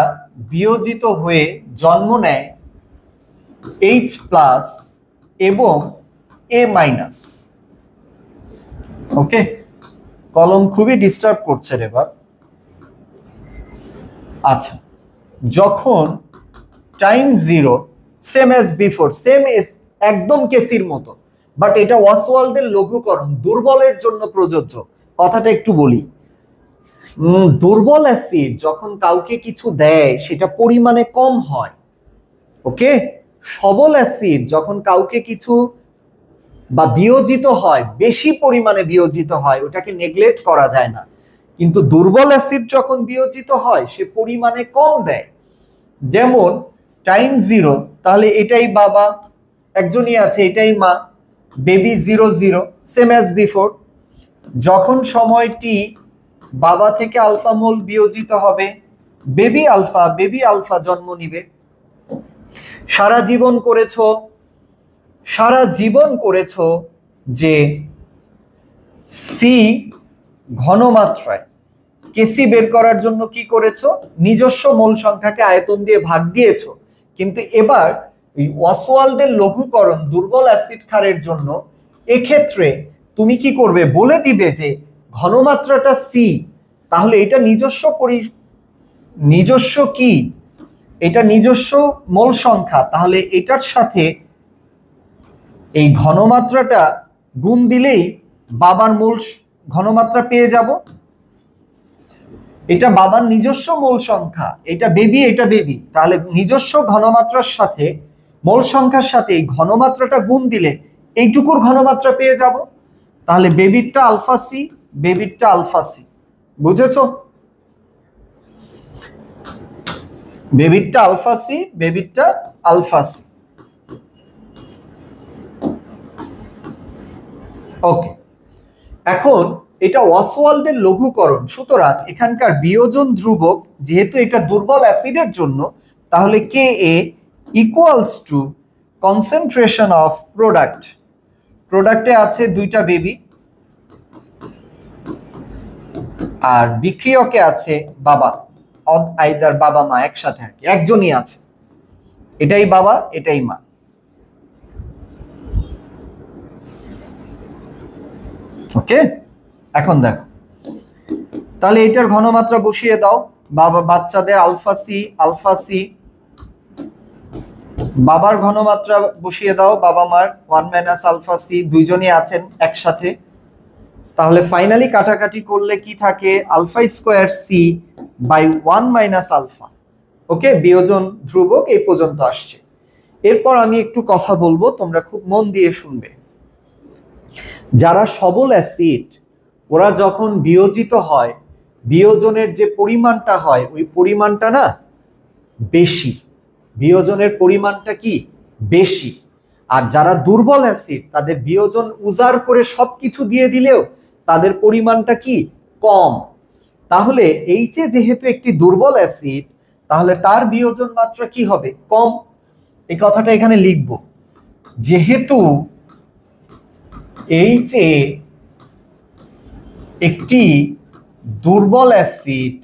বিয়োজিত হয়ে জন্ম নেয় এইচ প্লাস এবং এ মাইনাস ওকে কলম খুবই ডিস্টার্ব করছে রে বাপ আচ্ছা যখন time zero same as before same as একদম কেসির মতো বাট এটা ওয়াসওয়ার্ল্ডের লঘুকরণ দুর্বলের জন্য প্রযোজ্য কথাটা একটু বলি দুর্বল অ্যাসিড যখন কাউকে কিছু দেয় সেটা পরিমাণে কম হয় ওকে সবল অ্যাসিড যখন কাউকে কিছু বা বিয়োজিত হয় বেশি পরিমাণে বিয়োজিত হয় ওটাকে নেগলেক্ট করা যায় না কিন্তু দুর্বল অ্যাসিড যখন বিয়োজিত হয় সে পরিমাণে কম দেয় যেমন টাইম জিরো তাহলে এটাই বাবা একজনই আছে এটাই মা baby zero zero same as before যখন সময়টি বাবা থেকে আলফা মোল বিয়োজিত হবে বেবি আলফা বেবি আলফা জন্ম নিবে সারা জীবন করেছ সারা জীবন করেছ যে সি ঘনমাত্রায় কেসি বের করার জন্য কি করেছো নিজস্ব মোল সংখ্যাকে আয়তন দিয়ে ভাগ দিয়েছ কিন্তু এবার এই ওয়াসওয়াল্ডের লঘুকরণ দুর্বল অ্যাসিড ক্ষারের জন্য এক্ষেত্রে তুমি কি করবে বলে দিবে যে ঘনমাত্রাটা সি তাহলে এটা নিজস্ব পরি নিজস্ব কি এটা নিজস্ব মোল সংখ্যা তাহলে এটার সাথে এই ঘনমাত্রাটা গুণ দিলেই বাবার মূল ঘনমাত্রা পেয়ে যাব এটা বাবার নিজস্ব মূল সংখ্যা এটা বেবি এটা বেবি তাহলে নিজস্ব ঘনমাত্রার সাথে মূল সংখ্যার সাথে এই ঘনমাত্রাটা গুণ দিলে এইটুকুর ঘনমাত্রা পেয়ে যাব তাহলে বেবিরটা আলফা সি বেবিরটা আলফা সি বুঝেছ বেবিরটা আলফা সি বেবিরটা আলফা সি ওকে এখন এটা ওয়াসওয়াল্ডের লঘুকরণ সুতরাং এখানকার বিয়োজন ধ্রুবক যেহেতু এটা দুর্বল অ্যাসিডের জন্য তাহলে K A equals to concentration of product প্রোডাক্টে আছে দুইটা বেবি আর বিক্রিয়কে আছে বাবা অদ আইদার বাবা মা একসাথে আর কি একজনই আছে এটাই বাবা এটাই মা ওকে এখন দেখো তাহলে এটার ঘনমাত্রা বসিয়ে দাও বাবা বাচ্চাদের আলফা সি আলফা সি বাবার ঘনমাত্রা বসিয়ে দাও বাবা মার ওয়ান মাইনাস আলফা সি দুইজনই আছেন একসাথে তাহলে ফাইনালি কাটাকাটি করলে কি থাকে alpha square C by one minus alpha okay বিয়োজন ধ্রুবক এই পর্যন্ত আসছে এরপর আমি একটু কথা বলবো তোমরা খুব মন দিয়ে শুনবে যারা সবল অ্যাসিড ওরা যখন বিয়োজিত হয় বিয়োজনের যে পরিমাণটা হয় ওই পরিমাণটা না বেশি বিয়োজনের পরিমাণটা কি বেশি আর যারা দুর্বল অ্যাসিড তাদের বিয়োজন উজাড় করে সব কিছু দিয়ে দিলেও তাদের পরিমাণটা কি কম তাহলে এই যেহেতু একটি দুর্বল অ্যাসিড তাহলে তার বিয়োজন মাত্রা কি হবে কম এই কথাটা এখানে লিখব যেহেতু এইচ এ একটি দুর্বল অ্যাসিড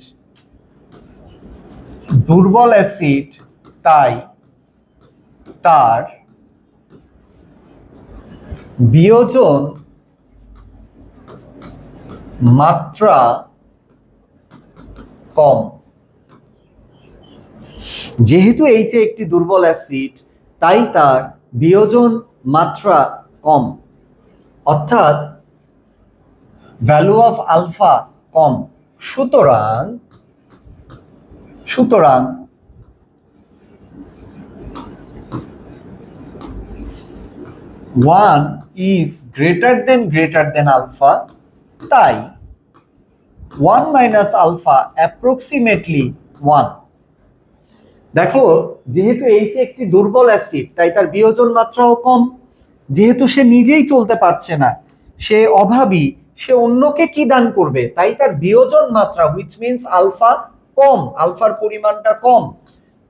দুর্বল অ্যাসিড তাই তার বিয়োজন মাত্রা কম যেহেতু এইচে একটি দুর্বল অ্যাসিড তাই তার বিয়োজন মাত্রা কম অর্থাৎ ভ্যালু অফ আলফা কম সুতরাং সুতরাং one is greater than greater than alpha তাই one minus alpha approximately one দেখো যেহেতু এইচ একটি দুর্বল অ্যাসিড তাই তার বিয়োজন মাত্রাও কম যেহেতু সে নিজেই চলতে পারছে না সে অভাবী সে অন্যকে কি দান করবে তাই তার বিয়োজন মাত্রা হুইচ মিনস আলফা কম আলফার পরিমাণটা কম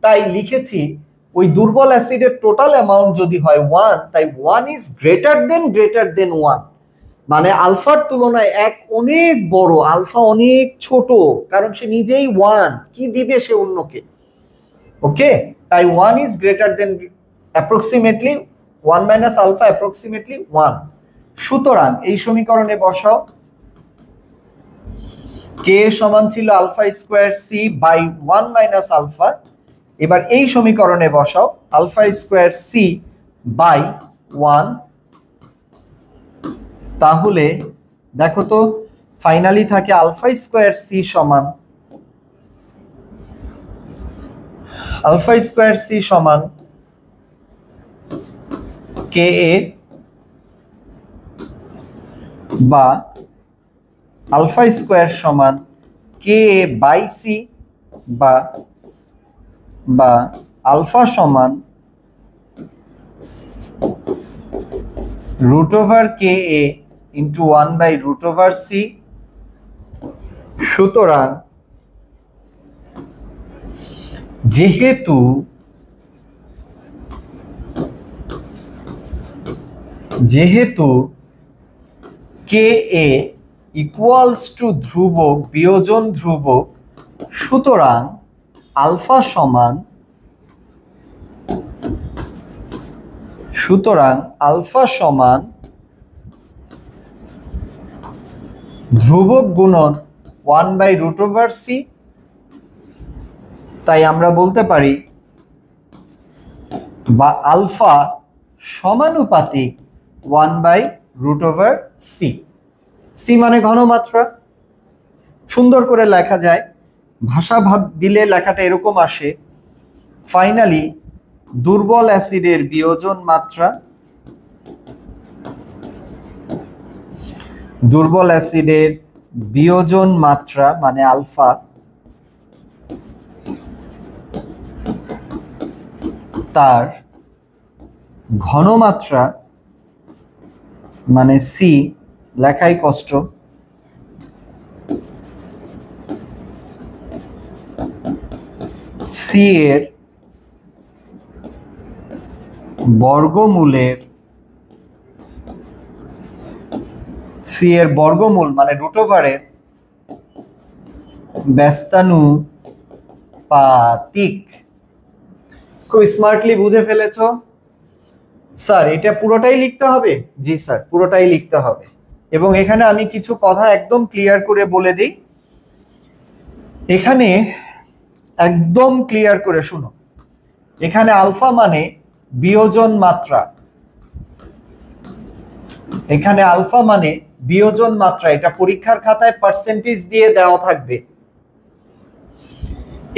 তাই লিখেছি ওই দুর্বল অ্যাসিডের টোটাল অ্যামাউন্ট যদি হয় ওয়ান তাই one is greater than greater than one মানে আলফার তুলনায় এক অনেক বড় আলফা অনেক ছোট কারণ সে নিজেই ওয়ান কি দিবে সে অন্যকে ওকে তাই one is greater than approximately one minus alpha approximately one সুতরাং এই সমীকরণে বসাও কে সমান ছিল alpha square C by one minus alpha এবার এই সমীকরণে বসাও alpha square C by one তাহলে দেখো তো ফাইনালি থাকে আলফা স্কোয়ার সি সমান আলফা স্কোয়ার সি সমান কে এ বা আলফা স্কোয়ার সমান কে এ বাই সি বা বা আলফা সমান root over K A into one by root over C সুতরাং যেহেতু যেহেতু কে এ ইকুয়ালস টু ধ্রুবক বিয়োজন ধ্রুবক সুতরাং আলফা সমান সুতরাং আলফা সমান ধ্রুবক গুণন one by root over C তাই আমরা বলতে পারি বা আলফা সমানুপাতিক one by root over C C মানে ঘনমাত্রা সুন্দর করে লেখা যায় ভাষা ভাব দিলে লেখাটা এরকম আসে ফাইনালি দুর্বল অ্যাসিডের বিয়োজন মাত্রা দুর্বল অ্যাসিডের বিয়োজন মাত্রা মানে আলফা তার ঘনমাত্রা মানে সি লেখাই কষ্ট সি এর বর্গমূলের সি এর বর্গমূল মানে রুটোভারের ব্যস্তানুপাতিক খুব স্মার্টলি বুঝে ফেলেছো স্যার এটা পুরোটাই লিখতে হবে জি স্যার পুরোটাই লিখতে হবে এবং এখানে আমি কিছু কথা একদম ক্লিয়ার করে বলে দিই এখানে একদম ক্লিয়ার করে শুনো এখানে আলফা মানে বিয়োজন মাত্রা এখানে আলফা মানে বিয়োজন মাত্রা এটা পরীক্ষার খাতায় পার্সেন্টেজ দিয়ে দেওয়া থাকবে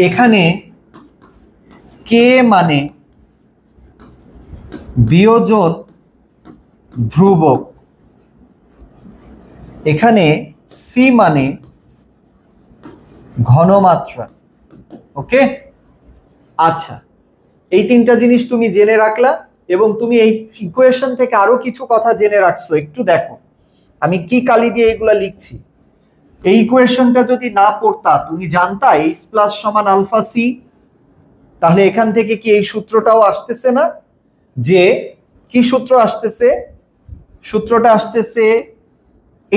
এখানে কে মানে বিয়োজন ধ্রুবক এখানে সি মানে ঘনমাত্রা ওকে আচ্ছা এই তিনটা জিনিস তুমি জেনে রাখলা এবং তুমি এই ইকুয়েশন থেকে আরও কিছু কথা জেনে রাখছো একটু দেখো আমি কি কালি দিয়ে এগুলো লিখছি এই ইকুয়েশনটা যদি না পড়তা তুমি জানতা এইচ প্লাস সমান আলফা সি তাহলে এখান থেকে কি এই সূত্রটাও আসতেছে না যে কি সূত্র আসতেছে সূত্রটা আসতেছে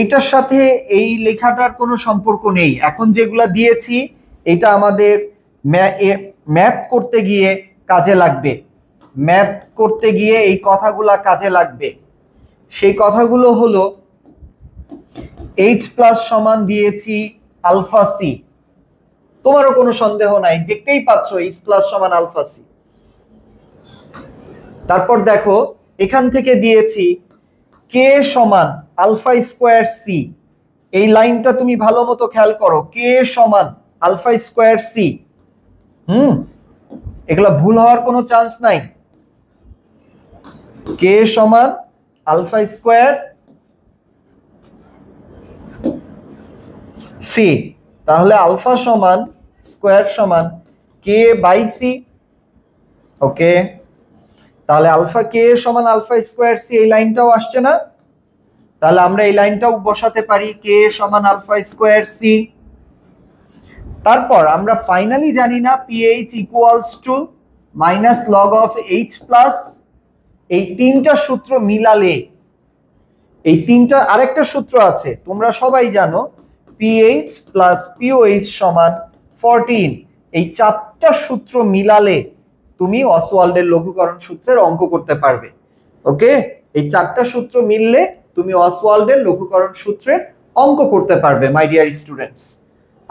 এটার সাথে এই লেখাটার কোনো সম্পর্ক নেই এখন যেগুলা দিয়েছি এটা আমাদের ম্যাথ করতে গিয়ে কাজে লাগবে ম্যাথ করতে গিয়ে এই কথাগুলা কাজে লাগবে সেই কথাগুলো হলো এইচ প্লাস সমান দিয়েছি আলফা সি তোমারও কোনো সন্দেহ নাই দেখতেই পাচ্ছ এইচ প্লাস সমান আলফা সি তারপর দেখো এখান থেকে দিয়েছি কে সমান আলফা স্কোয়ার সি এই লাইনটা তুমি ভালো মতো খেয়াল করো কে সমান আলফা স্কোয়ার সি হুম এগুলো ভুল হওয়ার কোনো চান্স নাই কে সমান আলফা স্কোয়ার সি তাহলে আলফা সমান স্কোয়ার সমান কে বাই সি ওকে তাহলে আলফা কে সমান আলফা স্কোয়ার সি এই লাইনটাও আসছে না তাহলে আমরা এই লাইনটাও বসাতে পারি কে সমান আলফা স্কোয়ার সি তারপর আমরা ফাইনালি জানি না pH equals to minus log of H plus এই তিনটা সূত্র মিলালে এই তিনটা আরেকটা সূত্র আছে তোমরা সবাই জানো পিএইচ প্লাস পিওএইচ সমান ফরটিন এই চারটা সূত্র মিলালে তুমি অসওয়াল্ডের লঘুকরণ সূত্রের অঙ্ক করতে পারবে ওকে এই চারটা সূত্র মিললে তুমি অসওয়াল্ডের লঘুকরণ সূত্রের অঙ্ক করতে পারবে মাই ডিয়ার স্টুডেন্টস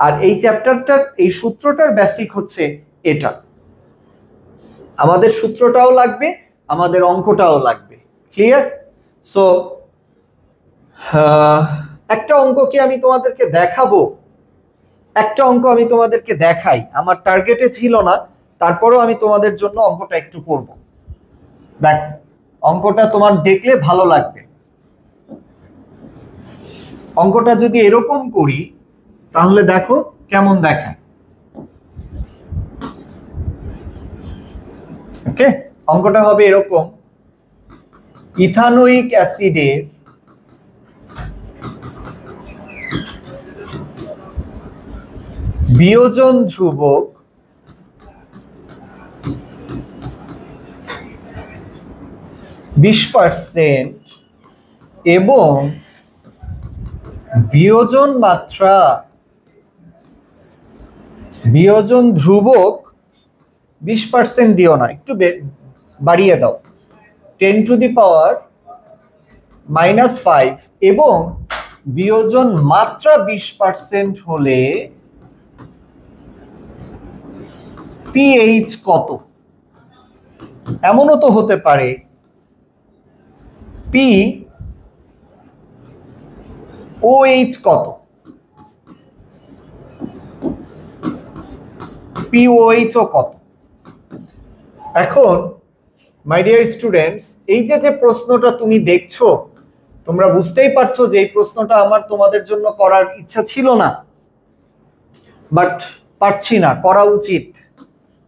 আর এই চ্যাপ্টারটার এই সূত্রটার বেসিক হচ্ছে এটা আমাদের সূত্রটাও লাগবে আমাদের অঙ্কটাও লাগবে ক্লিয়ার সো একটা অঙ্ক কি আমি তোমাদেরকে দেখাবো একটা অঙ্ক আমি তোমাদেরকে দেখাই আমার টার্গেটে ছিল না তারপরেও আমি তোমাদের জন্য অঙ্কটা একটু করব দেখ অঙ্কটা তোমার দেখলে ভালো লাগবে অঙ্কটা যদি এরকম করি তাহলে দেখো কেমন দেখায় ওকে অঙ্কটা হবে এরকম ইথানোইক অ্যাসিডের বিয়োজন ধ্রুবক বিশ পার্সেন্ট এবং বিয়োজন মাত্রা বিয়োজন ধ্রুবক বিশ পার্সেন্ট দিও না একটু বাড়িয়ে দাও ten to the power minus five এবং বিয়োজন মাত্রা বিশ পার্সেন্ট হলে পিএইচ কত এমনও তো হতে পারে পি ও কত পি ও ও কত এখন মাই ডিয়ার স্টুডেন্টস এই যে যে প্রশ্নটা তুমি দেখছো তোমরা বুঝতেই পারছো যে এই প্রশ্নটা আমার তোমাদের জন্য করার ইচ্ছা ছিল না বাট পারছি না করা উচিত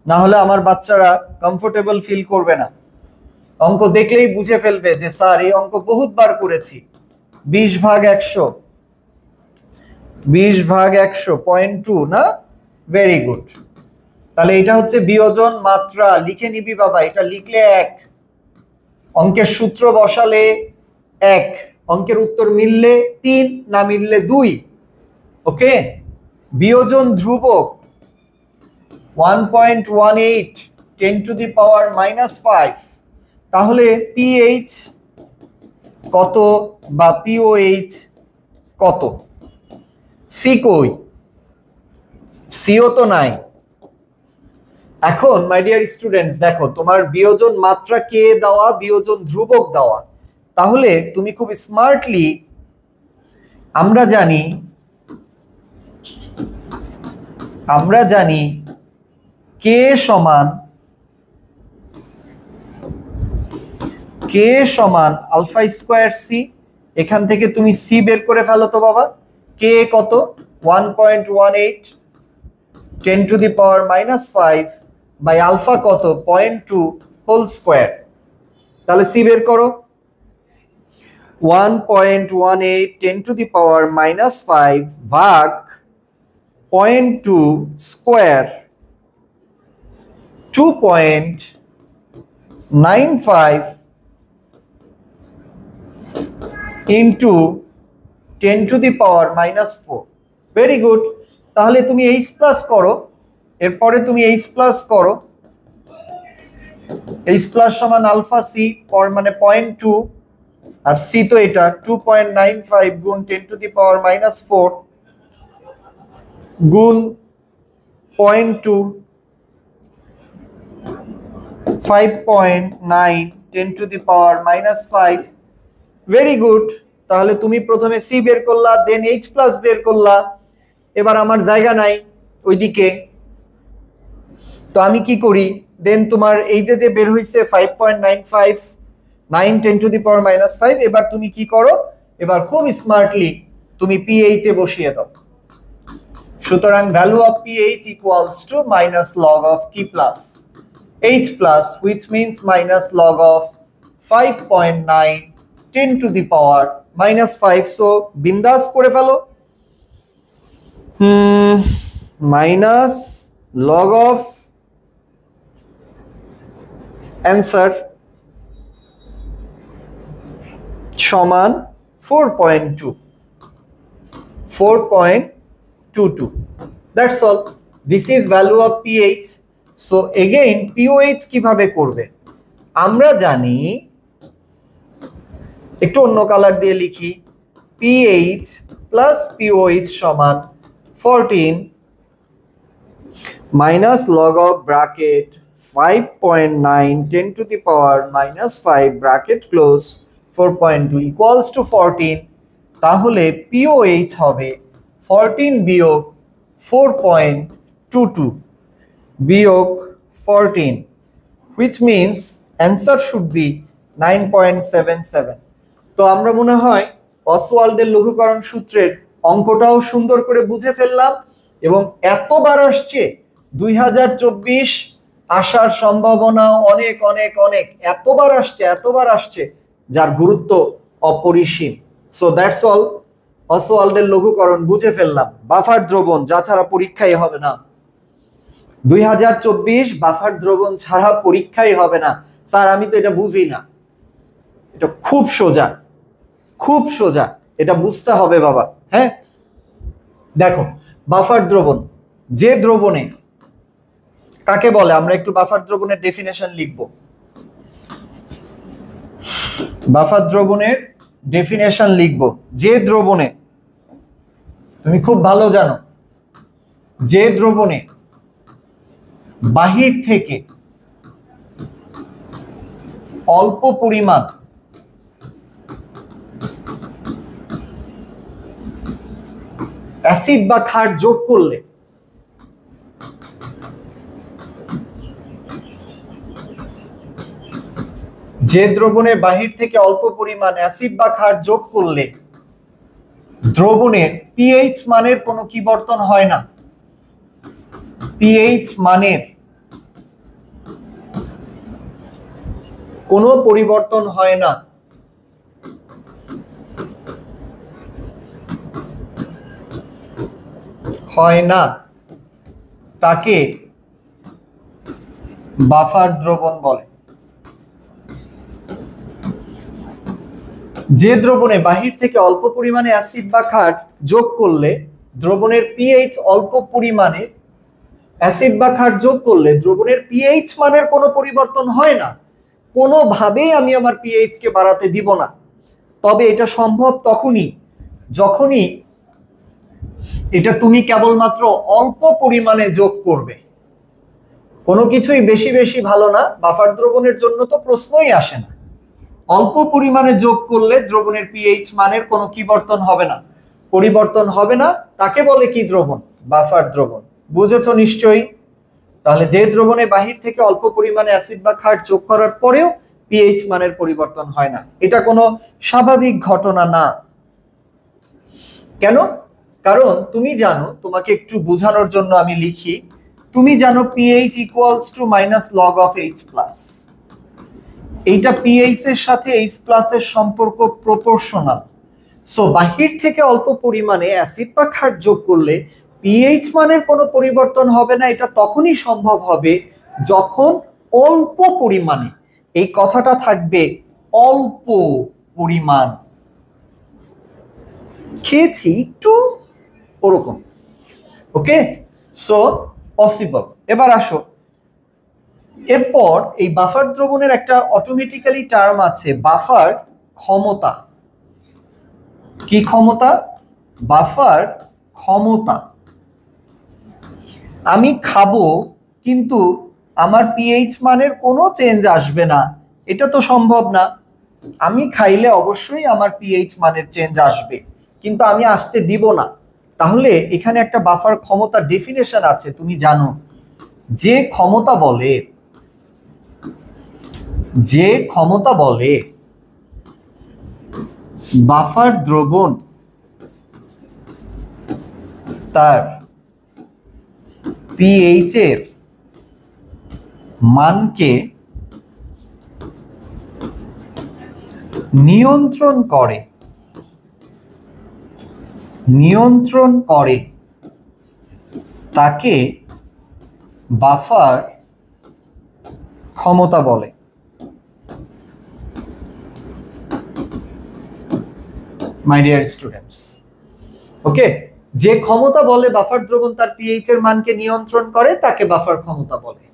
না হলে আমার বাচ্চারা কমফোর্টেবল ফিল করবে না অঙ্ক দেখলেই বুঝে ফেলবে যে স্যার এই অঙ্ক বহুতবার করেছি বিশ ভাগ একশো বিশ ভাগ একশো পয়েন্ট টু না ভেরি গুড তাহলে এটা হচ্ছে বিয়োজন মাত্রা লিখে নিবি বাবা এটা লিখলে এক অঙ্কের সূত্র বসালে এক অঙ্কের উত্তর মিললে তিন না মিললে দুই ওকে বিয়োজন ধ্রুবক one point one eight ten to the power minus five তাহলে পিএইচ কত বা পিওএইচ কত সি কই সিও তো নাই এখন মাই ডিয়ার স্টুডেন্টস দেখো তোমার বিয়োজন মাত্রা কে দেওয়া বিয়োজন ধ্রুবক দেওয়া তাহলে তুমি খুব স্মার্টলি আমরা জানি আমরা জানি কে সমান কে সমান আলফা স্কোয়ার সি এখান থেকে তুমি সি বের করে ফেলো তো বাবা কে কত one point one eight ten to the power minus five by alpha কত পয়েন্ট টু হোল স্কোয়ার তাহলে সি বের করো one point one eight ten to the power minus five ভাগ point two square two point nine five into ten to the power minus four very good তাহলে তুমি H plus করো এরপরে তুমি H plus করো H plus সমান alpha C মানে point two আর C তো এটা টু পয়েন্ট নাইন ফাইভ গুণ ten to the power minus four গুণ point two five point nine ten to the power minus five very good তাহলে তুমি প্রথমে সি বের করলা দেন এইচ প্লাস বের করলা এবার আমার জায়গা নাই ওইদিকে তো আমি কি করি দেন তোমার এই যে যে বের হয়েছে five point nine five nine ten to the power minus five এবার তুমি কি করো এবার খুব স্মার্টলি তুমি পিএইচ এ বসিয়ে দাও সুতরাং value of pH equals to minus log of কি plus H plus which means minus log of five point nine ten to the power minus five so বিন্দাস করে ফেলো মাইনাস লগ অফ অ্যান্সার সমান four point two four point two two that's all this is value of pH so again pOH কিভাবে করবে আমরা জানি একটু অন্য কালার দিয়ে লিখি পিএইচ প্লাস পিওইচ সমান fourteen minus log of bracket five point nine ten to the power minus five bracket close four point two equals to fourteen তাহলে পিওএইচ হবে ফোরটিন বিয়োগ ফোর পয়েন্ট টু টু বিয়োগ fourteen means should be nine point seven seven তো আমরা মনে হয় অসওয়াল্ডের লঘুকরণ সূত্রের অঙ্কটাও সুন্দর করে বুঝে ফেললাম এবং এতবার আসছে দুই আসার সম্ভাবনা অনেক অনেক অনেক এতবার আসছে এতবার আসছে যার গুরুত্ব অপরিসীম সো দ্যাটস অল অসওয়াল্ডের লঘুকরণ বুঝে ফেললাম বাফার দ্রবণ যা ছাড়া পরীক্ষাই হবে না দুই হাজার চব্বিশ বাফার দ্রবণ ছাড়া পরীক্ষাই হবে না স্যার আমি তো এটা বুঝি না এটা খুব সোজা খুব সোজা এটা বুঝতে হবে বাবা হ্যাঁ দেখো বাফার দ্রবণ যে দ্রবণে কাকে বলে আমরা একটু বাফার দ্রবণের ডেফিনেশন লিখব বাফার দ্রবণের ডেফিনেশন লিখব যে দ্রবণে তুমি খুব ভালো জানো যে দ্রবণে বাহির থেকে অল্প পরিমাণ অ্যাসিড বা ক্ষার যোগ করলে যে দ্রবণে বাহির থেকে অল্প পরিমাণ অ্যাসিড বা ক্ষার যোগ করলে দ্রবণের পিএইচ মানের কোনো কিবর্তন হয় না পিএইচ মানের কোনো পরিবর্তন হয় না হয় না তাকে বাফার দ্রবণ বলে যে দ্রবণে বাহির থেকে অল্প পরিমাণে অ্যাসিড বা খাট যোগ করলে দ্রবণের পিএইচ অল্প পরিমাণে অ্যাসিড বা খাট যোগ করলে দ্রবণের পিএইচ মানের কোনো পরিবর্তন হয় না কোনোভাবেই আমি আমার পিএইচকে বাড়াতে দিব না তবে এটা সম্ভব তখনই যখনই এটা তুমি কেবলমাত্র অল্প পরিমাণে যোগ করবে কোনো কিছুই বেশি বেশি ভালো না বাফার দ্রবণের জন্য তো প্রশ্নই আসে না অল্প পরিমাণে যোগ করলে দ্রবণের পিএইচ মানের কোনো কিবর্তন হবে না পরিবর্তন হবে না তাকে বলে কি দ্রবণ বাফার দ্রবণ বুঝেছ নিশ্চয়ই তাহলে যে দ্রবণে বাহির থেকে অল্প পরিমাণে অ্যাসিড বা খাট যোগ করার পরেও পিএইচ মানের পরিবর্তন হয় না এটা কোনো স্বাভাবিক ঘটনা না কেন কারণ তুমি জানো তোমাকে একটু বোঝানোর জন্য আমি লিখি তুমি জানো pH equals to minus log of H plus এইটা পিএইচ এর সাথে এইচ প্লাস এর সম্পর্ক প্রপোর্শনাল সো বাহির থেকে অল্প পরিমাণে অ্যাসিড বা ক্ষার যোগ করলে পিএইচ মানের কোনো পরিবর্তন হবে না এটা তখনই সম্ভব হবে যখন অল্প পরিমাণে এই কথাটা থাকবে অল্প পরিমাণ খেয়েছি একটু ওরকম ওকে সো পসিবল এবার আসো এরপর এই বাফার দ্রবণের একটা অটোমেটিক্যালি টার্ম আছে বাফার ক্ষমতা কি ক্ষমতা বাফার ক্ষমতা আমি খাবো কিন্তু আমার পিএইচ মানের কোনো চেঞ্জ আসবে না এটা তো সম্ভব না আমি খাইলে অবশ্যই আমার পিএইচ মানের চেঞ্জ আসবে কিন্তু আমি আসতে দিব না তাহলে এখানে একটা বাফার ক্ষমতা ডেফিনেশন আছে তুমি জানো যে ক্ষমতা বলে যে ক্ষমতা বলে বাফার দ্রবণ তার পিএইচ এর মানকে নিয়ন্ত্রণ করে নিয়ন্ত্রণ করে তাকে বাফার ক্ষমতা বলে মাই ডিয়ার স্টুডেন্টস ওকে যে ক্ষমতা বলে বাফার দ্রবণ তার পিএইচ এর মানকে নিয়ন্ত্রণ করে তাকে বাফার ক্ষমতা বলে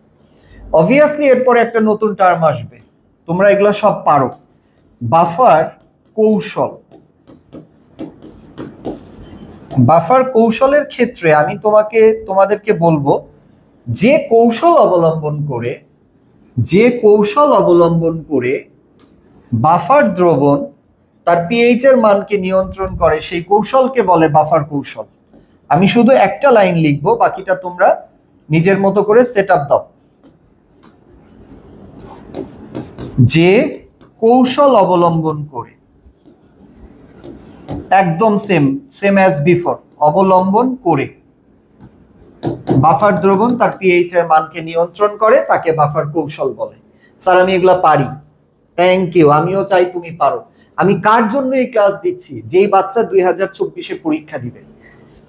অবভিয়াসলি এরপরে একটা নতুন টার্ম আসবে তোমরা এগুলো সব পারো বাফার কৌশল বাফার কৌশলের ক্ষেত্রে আমি তোমাকে তোমাদেরকে বলবো যে কৌশল অবলম্বন করে যে কৌশল অবলম্বন করে বাফার দ্রবণ তার পিএইচ এর মানকে নিয়ন্ত্রণ করে সেই কৌশলকে বলে বাফার কৌশল আমি শুধু একটা লাইন লিখবো বাকিটা তোমরা নিজের মতো করে সেট আপ দাও যে কৌশল অবলম্বন করে একদম সেম সেম অ্যাজ বিফোর অবলম্বন করে বাফার দ্রবণ তার পিএইচ এর মানকে নিয়ন্ত্রণ করে তাকে বাফার কৌশল বলে স্যার আমি এগুলা পারি থ্যাংক ইউ আমিও চাই তুমি পারো আমি কার জন্য এই ক্লাস দিচ্ছি যে বাচ্চা দুই হাজার চব্বিশে পরীক্ষা দিবে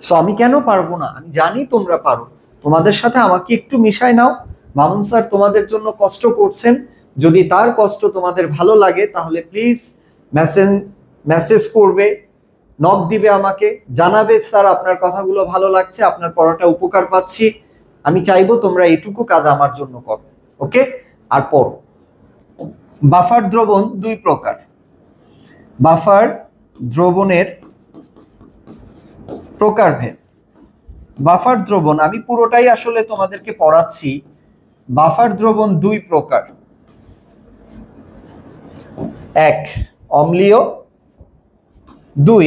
সো আমি কেন পারবো না আমি জানি তোমরা পারো তোমাদের সাথে আমাকে একটু মিশাই নাও মামুন স্যার তোমাদের জন্য কষ্ট করছেন যদি তার কষ্ট তোমাদের ভালো লাগে তাহলে প্লিজ মেসেজ মেসেজ করবে নক দিবে আমাকে জানাবে স্যার আপনার কথাগুলো ভালো লাগছে আপনার পড়াটা উপকার পাচ্ছি আমি চাইবো তোমরা এটুকু কাজ আমার জন্য করো ওকে আর পড়ো বাফার দ্রবণ দুই প্রকার বাফার দ্রবণের প্রকার ভেদ বাফার দ্রবণ আমি পুরোটাই আসলে তোমাদেরকে পড়াচ্ছি বাফার দ্রবণ দুই প্রকার এক অম্লীয় দুই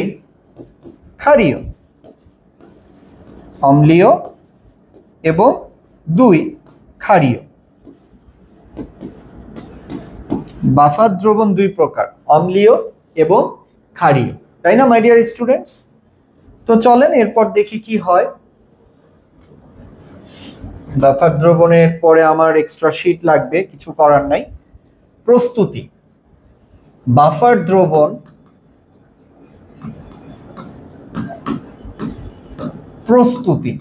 ক্ষারীয় অম্লীয় এবং দুই ক্ষারীয় বাফার দ্রবণ দুই প্রকার অম্লীয় এবং ক্ষারীয় তাই না মাই ডিয়ার স্টুডেন্টস তো চলেন এরপর দেখি কি হয় বাফার দ্রবণের পরে আমার এক্সট্রা শিট লাগবে কিছু করার নাই প্রস্তুতি বাফার দ্রবণ প্রস্তুতি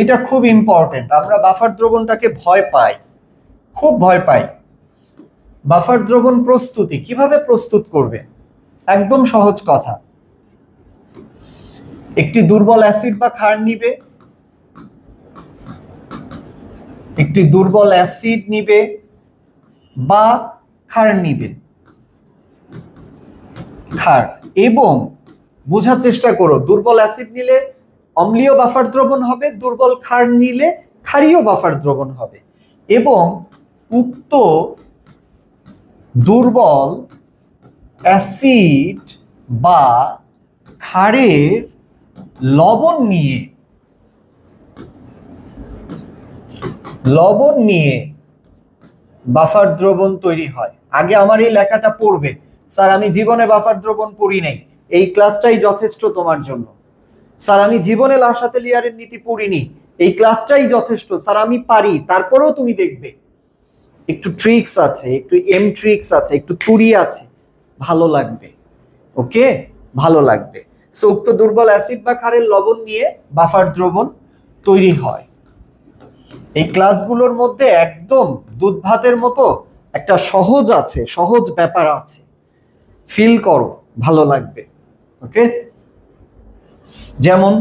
এটা খুব ইম্পর্টেন্ট আমরা বাফার দ্রবণটাকে ভয় পাই খুব ভয় পাই বাফার দ্রবণ প্রস্তুতি কিভাবে প্রস্তুত করবে একদম সহজ কথা একটি দুর্বল অ্যাসিড বা ক্ষার নিবে একটি দুর্বল অ্যাসিড নিবে বা ক্ষার নিবে খার এবং বোঝার চেষ্টা করো দুর্বল অ্যাসিড নিলে অম্লীয় বাফার দ্রবণ হবে দুর্বল ক্ষার নিলে ক্ষারীয় বাফার দ্রবণ হবে এবং উক্ত দুর্বল অ্যাসিড বা ক্ষারের লবণ নিয়ে লবণ নিয়ে বাফার দ্রবণ তৈরি হয় আগে আমার এই লেখাটা পড়বে স্যার আমি জীবনে বাফার দ্রবণ পড়ি নাই এই ক্লাসটাই যথেষ্ট তোমার জন্য স্যার আমি জীবনে লাশাতে লিয়ারের নীতি পড়িনি এই ক্লাসটাই যথেষ্ট স্যার আমি পারি তারপরেও তুমি দেখবে একটু ট্রিক্স আছে একটু এম ট্রিক্স আছে একটু তুরি আছে ভালো লাগবে ওকে ভালো লাগবে সো উক্ত দুর্বল অ্যাসিড বা খারের লবণ নিয়ে বাফার দ্রবণ তৈরি হয় এই ক্লাসগুলোর মধ্যে একদম দুধ ভাতের মতো একটা সহজ আছে সহজ ব্যাপার আছে ফিল করো ভালো লাগবে ওকে যেমন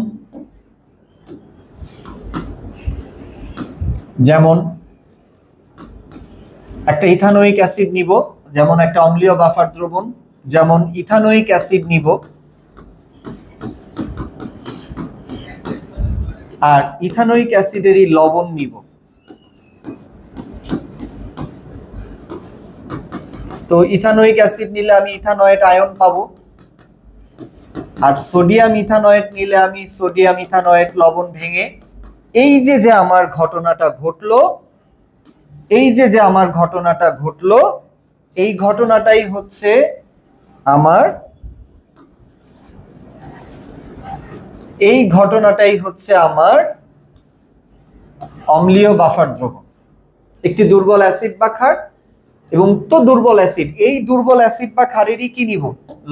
যেমন একটা ইথানোয়িক অ্যাসিড নিব যেমন একটা অম্লীয় বাফার দ্রবণ যেমন ইথানোয়িক অ্যাসিড নিব আর ইথানোয়িক অ্যাসিডেরই লবণ নিব তো ইথানোয়িক অ্যাসিড নিলে আমি ইথানয়েট আয়ন পাবো আর সোডিয়াম ইথানয়েড নিলে আমি সোডিয়াম ইথানয়েড লবণ ভেঙে এই যে যে আমার ঘটনাটা ঘটলো এই যে যে আমার ঘটনাটা ঘটলো এই ঘটনাটাই হচ্ছে আমার এই ঘটনাটাই হচ্ছে আমার অম্লীয় বাফার দ্রবণ একটি দুর্বল অ্যাসিড বা খার এবং তো দুর্বল অ্যাসিড এই দুর্বল অ্যাসিড বা খারেরই কি নিব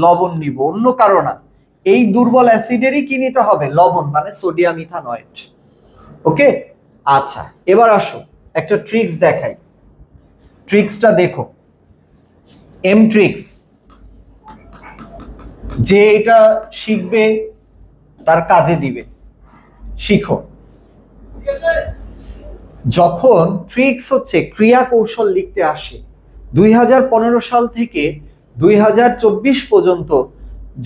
লবণ নিব অন্য কারণা এই দুর্বল অ্যাসিডেরই কি নিতে হবে লবণ মানে সোডিয়াম ইথানয়েড ওকে আচ্ছা এবার আসো একটা ট্রিক্স দেখাই ট্রিক্সটা দেখো এম ট্রিক্স যে এটা শিখবে তার কাজে দিবে শিখো যখন ট্রিক্স হচ্ছে ক্রিয়া কৌশল লিখতে আসে দুই সাল থেকে দুই পর্যন্ত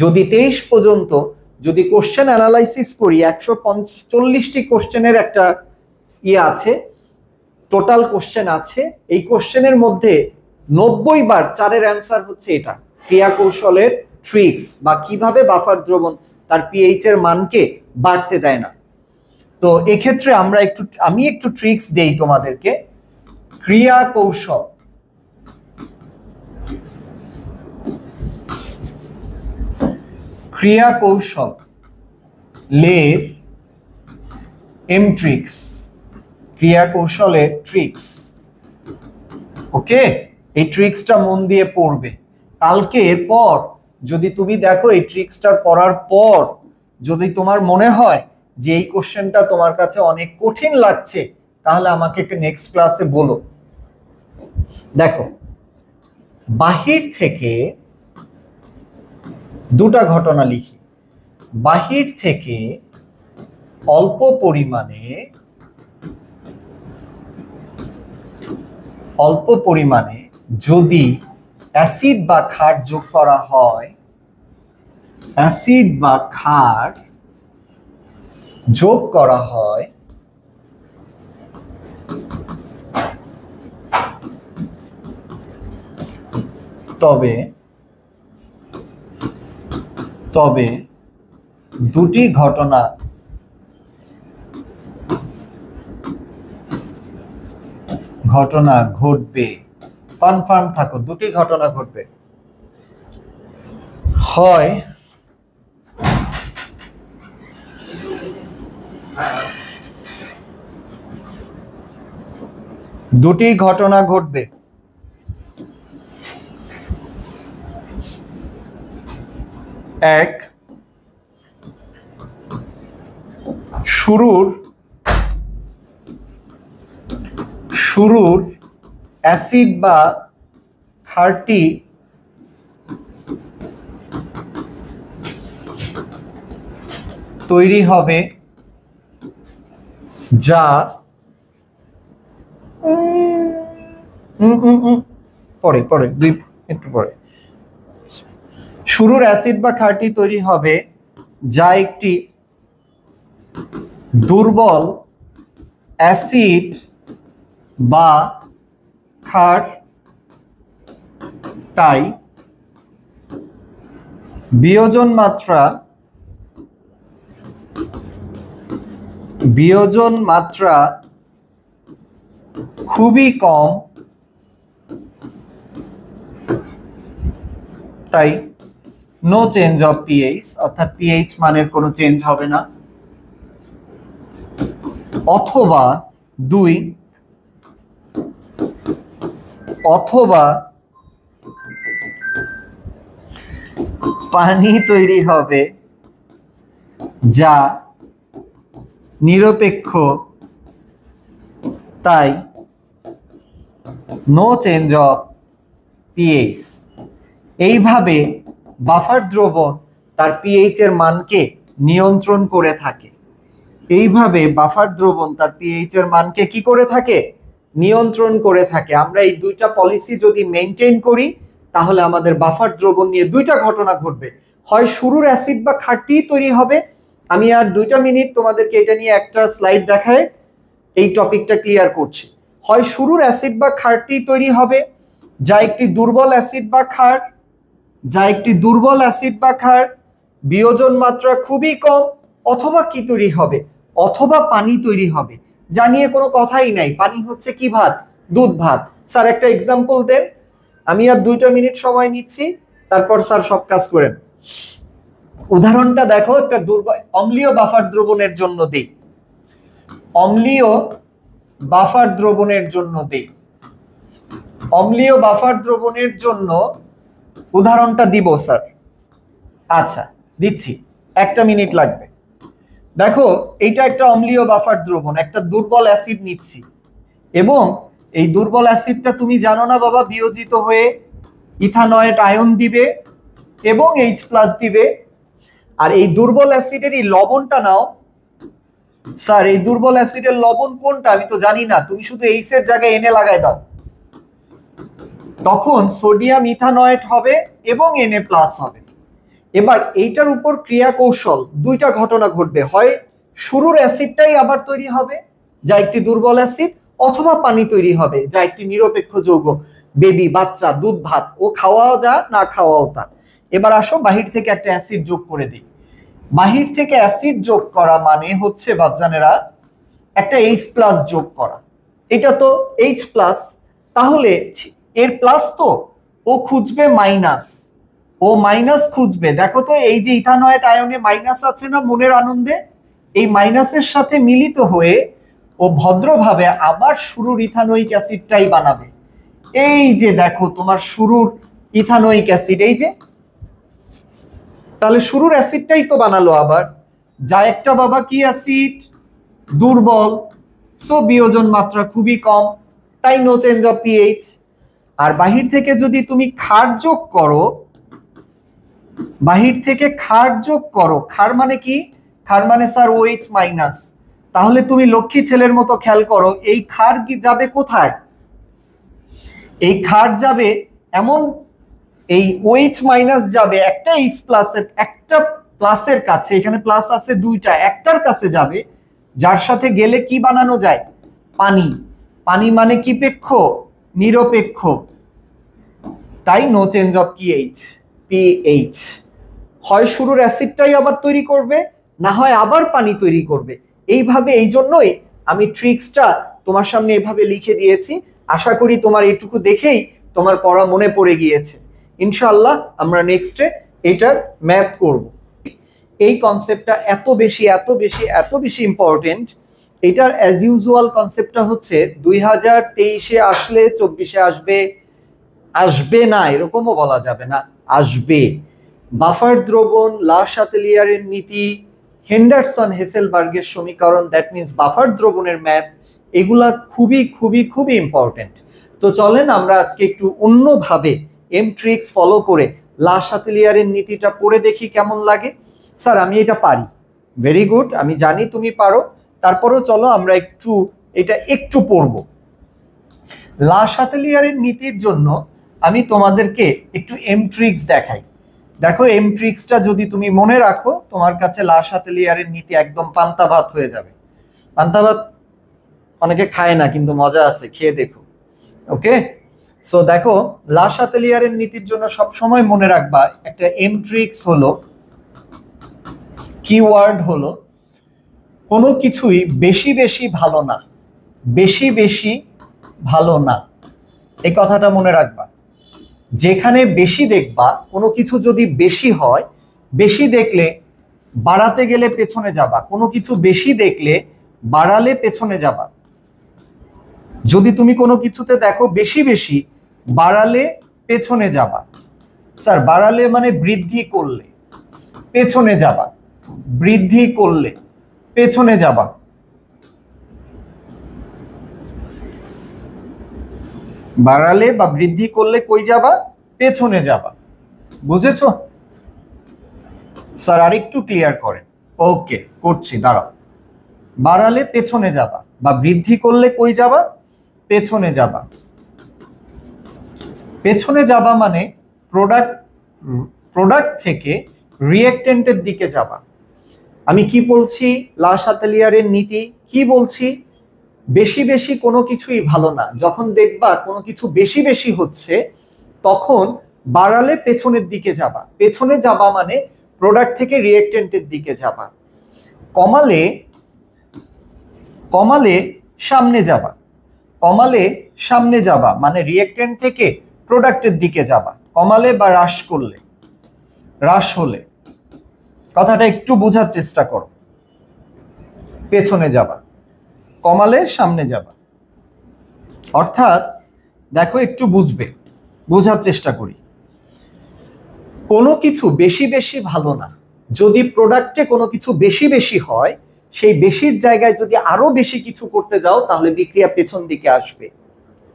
যদি তেইশ পর্যন্ত যদি কোশ্চেন অ্যানালাইসিস করি একশো চল্লিশটি কোশ্চেনের একটা ইয়ে আছে টোটাল কোশ্চেন আছে এই কোশ্চেনের মধ্যে নব্বই বার চারের অ্যান্সার হচ্ছে এটা ক্রিয়া কৌশলের ট্রিক্স বা কিভাবে বাফার দ্রবণ তার পিএইচ এর মানকে বাড়তে দেয় না তো এক্ষেত্রে আমরা একটু আমি একটু ট্রিক্স দেই তোমাদেরকে ক্রিয়া কৌশল ক্রিয়া কৌশল লে এম ট্রিক্স ক্রিয়া কৌশলের ট্রিক্স ওকে এই ট্রিক্সটা মন দিয়ে পড়বে কালকের পর যদি তুমি দেখো এই ট্রিক্সটা পড়ার পর যদি তোমার মনে হয় যে এই কোশ্চেনটা তোমার কাছে অনেক কঠিন লাগছে তাহলে আমাকে নেক্সট ক্লাসে বলো দেখো বাহির থেকে দুটা ঘটনা লিখি বাহির থেকে অল্প পরিমাণে অল্প পরিমাণে যদি অ্যাসিড বা খাট যোগ করা হয় অ্যাসিড বা খাট যোগ করা হয় তবে তবে দুটি ঘটনা ঘটনা ঘটবে কনফার্ম থাকো দুটি ঘটনা ঘটবে হয় দুটি ঘটনা ঘটবে এক শুরুর শুরুর অ্যাসিড বা ক্ষারটি তৈরি হবে যা পরে পরে দুই একটু পরে শুরুর অ্যাসিড বা ক্ষারটি তৈরি হবে যা একটি দুর্বল অ্যাসিড বা খাট তাই বিয়োজন মাত্রা বিয়োজন মাত্রা খুবই কম তাই নো চেঞ্জ অফ পিএইচ অর্থাৎ পিএইচ মানের কোনো চেঞ্জ হবে না অথবা দুই অথবা পানি তৈরি হবে যা নিরপেক্ষ তাই নো চেঞ্জ অফ পিএইচ এইভাবে বাফার দ্রবণ তার পিএইচ এর মানকে নিয়ন্ত্রণ করে থাকে এইভাবে বাফার দ্রবণ তার পিএইচ এর মানকে কি করে থাকে নিয়ন্ত্রণ করে থাকে আমরা এই দুইটা পলিসি যদি মেনটেন করি তাহলে আমাদের বাফার দ্রবণ নিয়ে দুইটা ঘটনা ঘটবে হয় শুরুর অ্যাসিড বা খাটি তৈরি হবে আমি আর দুইটা মিনিট তোমাদেরকে এটা নিয়ে একটা স্লাইড দেখায় এই টপিকটা ক্লিয়ার করছি হয় শুরুর অ্যাসিড বা খাটি তৈরি হবে যা একটি দুর্বল অ্যাসিড বা খার যা একটি দুর্বল অ্যাসিড বা ক্ষার বিয়োজন মাত্রা খুবই কম অথবা কি তৈরি হবে অথবা পানি তৈরি হবে যা নিয়ে কোনো কথাই নাই পানি হচ্ছে কি ভাত দুধ ভাত স্যার একটা এক্সাম্পল দেন আমি আর দুইটা মিনিট সময় নিচ্ছি তারপর স্যার সব কাজ করেন উদাহরণটা দেখো একটা দুর্বল অম্লীয় বাফার দ্রবণের জন্য দেই অম্লীয় বাফার দ্রবণের জন্য দেই অম্লীয় বাফার দ্রবণের জন্য উদাহরণটা দিব স্যার আচ্ছা দিচ্ছি একটা মিনিট লাগবে দেখো এইটা একটা অম্লীয় বাফার দ্রবণ একটা দুর্বল অ্যাসিড নিচ্ছি এবং এই দুর্বল অ্যাসিডটা তুমি জানো না বাবা বিয়োজিত হয়ে ইথানয়েট আয়ন দিবে এবং এইচ প্লাস দিবে আর এই দুর্বল অ্যাসিডের এই লবণটা নাও স্যার এই দুর্বল অ্যাসিডের লবণ কোনটা আমি তো জানি না তুমি শুধু এইচের জায়গায় এনে লাগায় দাও তখন সোডিয়াম ইথানয়েট হবে এবং এনএ প্লাস হবে এবার এইটার উপর ক্রিয়া কৌশল দুইটা ঘটনা ঘটবে হয় শুরুর অ্যাসিডটাই আবার তৈরি হবে যা একটি দুর্বল অ্যাসিড অথবা পানি তৈরি হবে যা একটি নিরপেক্ষ যৌগ বেবি বাচ্চা দুধ ভাত ও খাওয়াও যা না খাওয়াও তা এবার আসো বাহির থেকে একটা অ্যাসিড যোগ করে দিই বাহির থেকে অ্যাসিড যোগ করা মানে হচ্ছে বাবজানেরা একটা এইচ প্লাস যোগ করা এটা তো এইচ প্লাস তাহলে এর প্লাস তো ও খুঁজবে মাইনাস ও মাইনাস খুঁজবে দেখো তো এই যে ইথানয়েট আয়নে মাইনাস আছে না মনের আনন্দে এই মাইনাসের সাথে মিলিত হয়ে ও ভদ্রভাবে আবার শুরুর ইথানোইক অ্যাসিডটাই বানাবে এই যে দেখো তোমার শুরুর ইথানোইক অ্যাসিড এই যে তাহলে শুরুর অ্যাসিডটাই তো বানালো আবার যা একটা বাবা কি অ্যাসিড দুর্বল সো বিয়োজন মাত্রা খুবই কম তাই নো চেঞ্জ অফ পিএইচ আর বাহির থেকে যদি তুমি খার যোগ করো বাহির থেকে খার যোগ করো খার মানে কি খার মানে স্যার এইচ মাইনাস তাহলে তুমি লক্ষ্মী ছেলের মতো খেয়াল করো এই খার কি যাবে কোথায় এই খার যাবে এমন এই এইচ মাইনাস যাবে একটা এইচ প্লাসের একটা প্লাসের কাছে এখানে প্লাস আছে দুইটা একটার কাছে যাবে যার সাথে গেলে কি বানানো যায় পানি পানি মানে কি পেক্ষ নিরপেক্ষ তাই no change of pH pH হয় শুরুর অ্যাসিডটাই আবার তৈরি করবে না হয় আবার পানি তৈরি করবে এইভাবে এই জন্যই আমি ট্রিক্সটা তোমার সামনে এভাবে লিখে দিয়েছি আশা করি তোমার এইটুকু দেখেই তোমার পড়া মনে পড়ে গিয়েছে ইনশাল্লাহ আমরা নেক্সটে এটার ম্যাথ করব এই কনসেপ্টটা এত বেশি এত বেশি এত বেশি ইম্পর্টেন্ট এটার অ্যাজ ইউজুয়াল কনসেপ্টটা হচ্ছে দুই হাজার তেইশে আসলে চব্বিশে আসবে আসবে না এরকমও বলা যাবে না আসবে বাফার দ্রবণ লাশ আতেলিয়ারের নীতি হেন্ডারসন হেসেলবার্গের সমীকরণ দ্যাট মিনস বাফার দ্রবণের ম্যাথ এগুলা খুবই খুবই খুবই ইম্পর্টেন্ট তো চলেন আমরা আজকে একটু অন্যভাবে এম ট্রিক্স ফলো করে লাশ আতেলিয়ারের নীতিটা পড়ে দেখি কেমন লাগে স্যার আমি এটা পারি ভেরি গুড আমি জানি তুমি পারো তারপরেও চলো আমরা একটু এটা একটু পড়ব লাশাতেলিয়ারের নীতির জন্য আমি তোমাদেরকে একটু এম ট্রিক্স দেখাই দেখো এম ট্রিক্সটা যদি তুমি মনে রাখো তোমার কাছে লাশাতেলিয়ারের নীতি একদম পান্তা ভাত হয়ে যাবে পান্তা ভাত অনেকে খায় না কিন্তু মজা আছে খেয়ে দেখো ওকে সো দেখো লাশাতেলিয়ারের নীতির জন্য সব সময় মনে রাখবা একটা এম ট্রিক্স হলো কিওয়ার্ড হলো কোনো কিছুই বেশি বেশি ভালো না বেশি বেশি ভালো না এই কথাটা মনে রাখবা যেখানে বেশি দেখবা কোনো কিছু যদি বেশি হয় বেশি দেখলে বাড়াতে গেলে পেছনে যাবা কোনো কিছু বেশি দেখলে বাড়ালে পেছনে যাবা যদি তুমি কোনো কিছুতে দেখো বেশি বেশি বাড়ালে পেছনে যাবা স্যার বাড়ালে মানে বৃদ্ধি করলে পেছনে যাবা বৃদ্ধি করলে পেছনে যাবা বাড়ালে বা বৃদ্ধি করলে কই যাবা পেছনে যাবা বুঝেছ স্যার আরেকটু ক্লিয়ার করেন ওকে করছি দাঁড়াও বাড়ালে পেছনে যাবা বা বৃদ্ধি করলে কই যাবা পেছনে যাবা পেছনে যাবা মানে প্রোডাক্ট প্রোডাক্ট থেকে রিয়েক্টেন্টের দিকে যাবা আমি কি বলছি লাশাতালিয়ারের নীতি কি বলছি বেশি বেশি কোনো কিছুই ভালো না যখন দেখবা কোনো কিছু বেশি বেশি হচ্ছে তখন বাড়ালে পেছনের দিকে যাবা পেছনে যাবা মানে প্রোডাক্ট থেকে রিয়েক্টেন্টের দিকে যাবা কমালে কমালে সামনে যাবা কমালে সামনে যাবা মানে রিয়েক্টেন্ট থেকে প্রোডাক্টের দিকে যাবা কমালে বা হ্রাস করলে হ্রাস হলে কথাটা একটু বোঝার চেষ্টা করো পেছনে যাবা কমালে সামনে যাবা অর্থাৎ দেখো একটু বুঝবে বোঝার চেষ্টা করি কোনো কিছু বেশি বেশি ভালো না যদি প্রোডাক্টে কোনো কিছু বেশি বেশি হয় সেই বেশির জায়গায় যদি আরো বেশি কিছু করতে যাও তাহলে বিক্রিয়া পেছন দিকে আসবে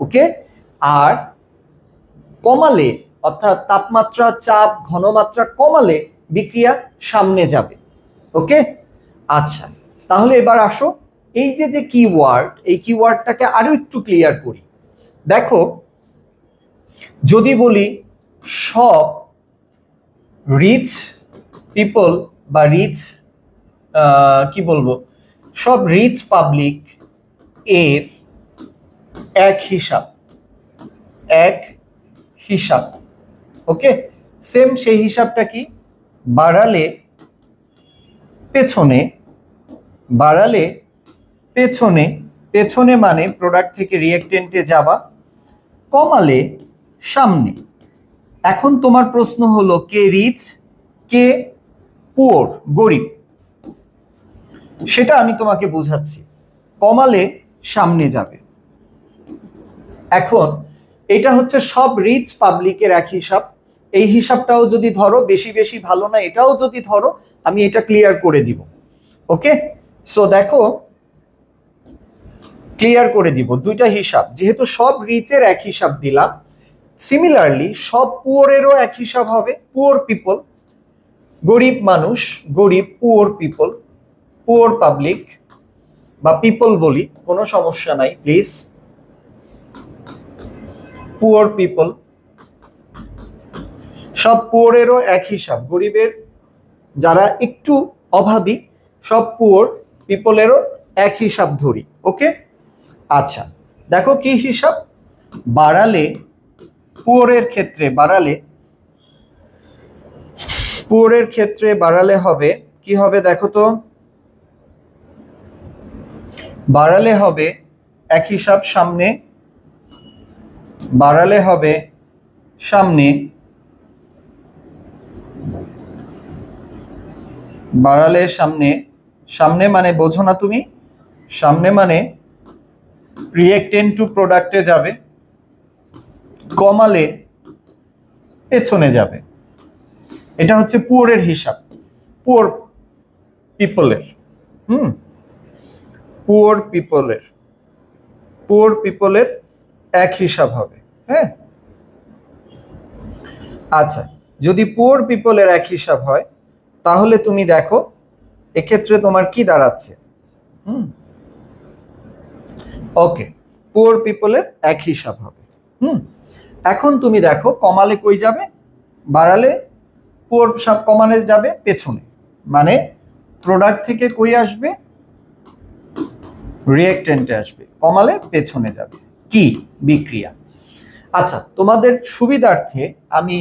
ওকে আর কমালে অর্থাৎ তাপমাত্রা চাপ ঘনমাত্রা কমালে বিক্রিয়া সামনে যাবে ওকে আচ্ছা তাহলে এবার আসো এই যে যে কিওয়ার্ড এই কিওয়ার্ডটাকে আরও একটু ক্লিয়ার করি দেখো যদি বলি সব রিচ পিপল বা রিচ কি বলবো সব রিচ পাবলিক এর এক হিসাব এক হিসাব ওকে সেম সেই হিসাবটা কি বাড়ালে পেছনে বাড়ালে পেছনে পেছনে মানে প্রোডাক্ট থেকে রিয়েক্টেন্টে যাওয়া কমালে সামনে এখন তোমার প্রশ্ন হলো কে রিচ কে পোর গরিব সেটা আমি তোমাকে বোঝাচ্ছি কমালে সামনে যাবে এখন এটা হচ্ছে সব রিচ পাবলিকের এক হিসাব এই হিসাবটাও যদি ধরো বেশি বেশি ভালো না এটাও যদি ধরো আমি এটা ক্লিয়ার করে দিব ওকে সো দেখো ক্লিয়ার করে দিব দুইটা হিসাব যেহেতু সব রিচের এক হিসাব দিলাম সিমিলারলি সব পুয়ারেরও এক হিসাব হবে পুয়ার পিপল গরিব মানুষ গরিব পুয়ার পিপল পুয়ার পাবলিক বা পিপল বলি কোনো সমস্যা নাই প্লিজ পুয়ার পিপল সব পুয়ারেরও এক হিসাব গরিবের যারা একটু অভাবী সব পুয়ার পিপলেরও এক হিসাব ধরি ওকে আচ্ছা দেখো কি হিসাব বাড়ালে পুয়ারের ক্ষেত্রে বাড়ালে পুয়ারের ক্ষেত্রে বাড়ালে হবে কি হবে দেখো তো বাড়ালে হবে এক হিসাব সামনে বাড়ালে হবে সামনে বাড়ালে সামনে সামনে মানে বোঝো না তুমি সামনে মানে রিয়েক্টেন টু প্রোডাক্টে যাবে কমালে পেছনে যাবে এটা হচ্ছে পুয়ারের হিসাব পুয়ার পিপলের হুম পুয়ার পিপলের পুয়ার পিপলের এক হিসাব হবে হ্যাঁ আচ্ছা যদি পুয়ার পিপলের এক হিসাব হয় তাহলে তুমি দেখো এক্ষেত্রে তোমার কি দাঁড়াচ্ছে হুম ওকে পুয়ার পিপলের এক হিসাব হবে হুম এখন তুমি দেখো কমালে কই যাবে বাড়ালে পুয়ার সাপ কমালে যাবে পেছনে মানে প্রোডাক্ট থেকে কই আসবে রিয়েক্টেন্টে আসবে কমালে পেছনে যাবে কি বিক্রিয়া আচ্ছা তোমাদের সুবিধার্থে আমি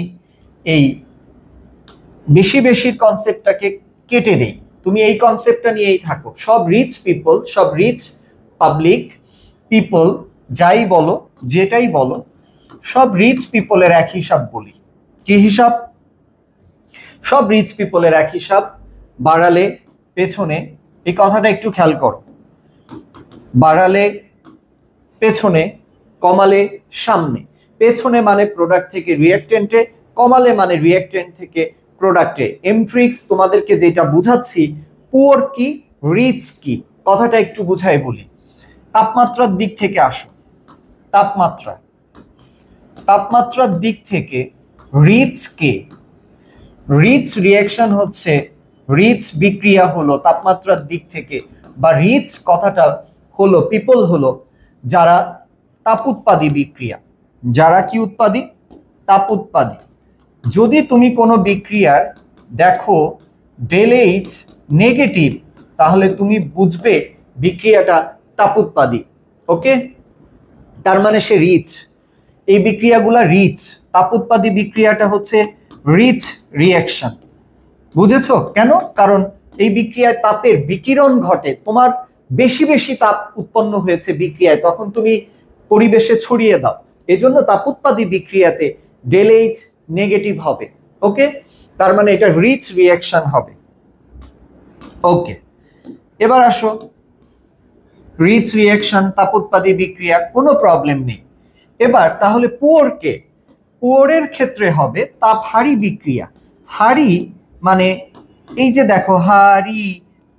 এই বেশি বেশির কনসেপ্টটাকে কেটে দেই তুমি এই কনসেপ্টটা নিয়েই থাকো সব রিচ পিপল সব রিচ পাবলিক পিপল যাই বলো যেটাই বলো সব রিচ পিপলের এক হিসাব বলি কি হিসাব সব রিচ পিপলের এক হিসাব বাড়ালে পেছনে এই কথাটা একটু খেয়াল করো বাড়ালে পেছনে কমালে সামনে পেছনে মানে প্রোডাক্ট থেকে রিয়াক্টেন্টে কমালে মানে রিয়াক্টেন্ট থেকে প্রোডাক্টে এমট্রিক্স তোমাদেরকে যেটা বুঝাচ্ছি পুয়ার কি রিচ কি কথাটা একটু বুঝাই বলি তাপমাত্রার দিক থেকে আসো তাপমাত্রা তাপমাত্রার দিক থেকে রিচ কে রিচ রিয়াকশন হচ্ছে রিচ বিক্রিয়া হলো তাপমাত্রার দিক থেকে বা রিচ কথাটা হলো পিপল হলো যারা তাপ উৎপাদী বিক্রিয়া যারা কি উৎপাদী তাপ উৎপাদী যদি তুমি কোনো বিক্রিয়ার দেখো ডেল নেগেটিভ তাহলে তুমি বুঝবে বিক্রিয়াটা তাপোৎপাদী ওকে তার মানে সে রিচ এই বিক্রিয়াগুলা রিচ তাপোৎপাদী বিক্রিয়াটা হচ্ছে রিচ রিয়াকশন বুঝেছ কেন কারণ এই বিক্রিয়ায় তাপের বিকিরণ ঘটে তোমার বেশি বেশি তাপ উৎপন্ন হয়েছে বিক্রিয়ায় তখন তুমি পরিবেশে ছড়িয়ে দাও এজন্য তাপ উৎপাদী বিক্রিয়াতে ডেলেইচ নেগেটিভ হবে ওকে তার মানে এটা রিচ রিয়াকশান হবে ওকে এবার আসো রিচ রিয়াকশান তাপোৎপাদী বিক্রিয়া কোনো প্রবলেম নেই এবার তাহলে পুয়োরকে পুয়োরের ক্ষেত্রে হবে তাপ হারি বিক্রিয়া হারি মানে এই যে দেখো হারি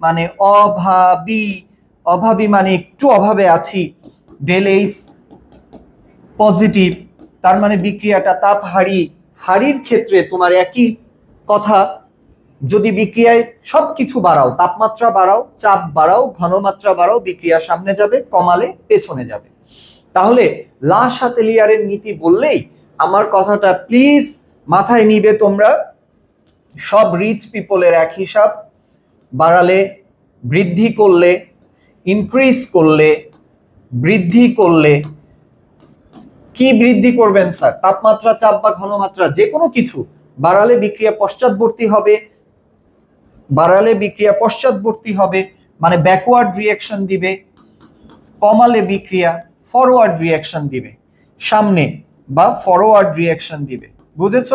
মানে অভাবী অভাবী মানে একটু অভাবে আছি ডেলেইস পজিটিভ তার মানে বিক্রিয়াটা তাপ হারি হাড়ির ক্ষেত্রে তোমার একই কথা যদি বিক্রিয়ায় সব কিছু বাড়াও তাপমাত্রা বাড়াও চাপ বাড়াও ঘনমাত্রা বাড়াও বিক্রিয়া সামনে যাবে কমালে পেছনে যাবে তাহলে লা নীতি বললেই আমার কথাটা প্লিজ মাথায় নিবে তোমরা সব রিচ পিপলের এক হিসাব বাড়ালে বৃদ্ধি করলে ইনক্রিজ করলে বৃদ্ধি করলে কি বৃদ্ধি করবেন স্যার তাপমাত্রা চাপ বা ঘনমাত্রা যে কোনো কিছু বাড়ালে বিক্রিয়া পশ্চাৎবর্তী হবে বাড়ালে বিক্রিয়া পশ্চাৎবর্তী হবে মানে ব্যাকওয়ার্ড রিয়াকশন দিবে কমালে বিক্রিয়া ফরওয়ার্ড রিয়াকশন দিবে সামনে বা ফরওয়ার্ড রিয়াকশন দিবে বুঝেছ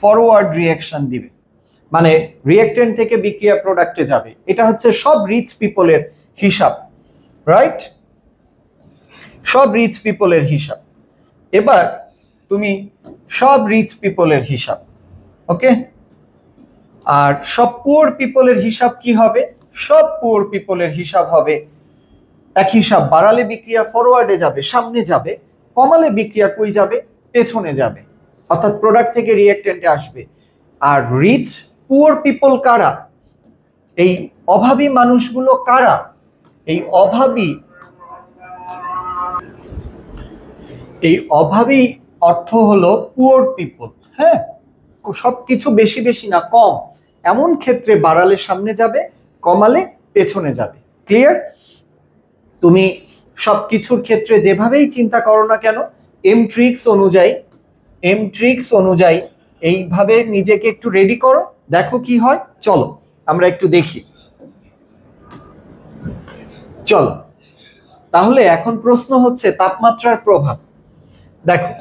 ফরওয়ার্ড রিয়াকশন দিবে মানে রিয়েক্টেন্ট থেকে বিক্রিয়া প্রোডাক্টে যাবে এটা হচ্ছে সব রিচ পিপলের হিসাব রাইট সব রিচ পিপলের হিসাব এবার তুমি সব রিচ পিপলের হিসাব ওকে আর সব পুয়ার পিপলের হিসাব কি হবে সব পুয়ার পিপলের হিসাব হবে এক হিসাব বাড়ালে বিক্রিয়া ফরওয়ার্ডে যাবে সামনে যাবে কমালে বিক্রিয়া কই যাবে পেছনে যাবে অর্থাৎ প্রোডাক্ট থেকে রিয়েক্টেন্টে আসবে আর রিচ পুয়ার পিপল কারা এই অভাবী মানুষগুলো কারা এই অভাবী এই অভাবী অর্থ হলো পুয়ার পিপল হ্যাঁ সব কিছু বেশি বেশি না কম এমন ক্ষেত্রে বাড়ালে সামনে যাবে কমালে পেছনে যাবে ক্লিয়ার তুমি সব কিছুর ক্ষেত্রে যেভাবেই চিন্তা করো না কেন এম ট্রিক্স অনুযায়ী এম ট্রিক্স অনুযায়ী এইভাবে নিজেকে একটু রেডি করো দেখো কি হয় চলো আমরা একটু দেখি চলো তাহলে এখন প্রশ্ন হচ্ছে তাপমাত্রার প্রভাব দেখো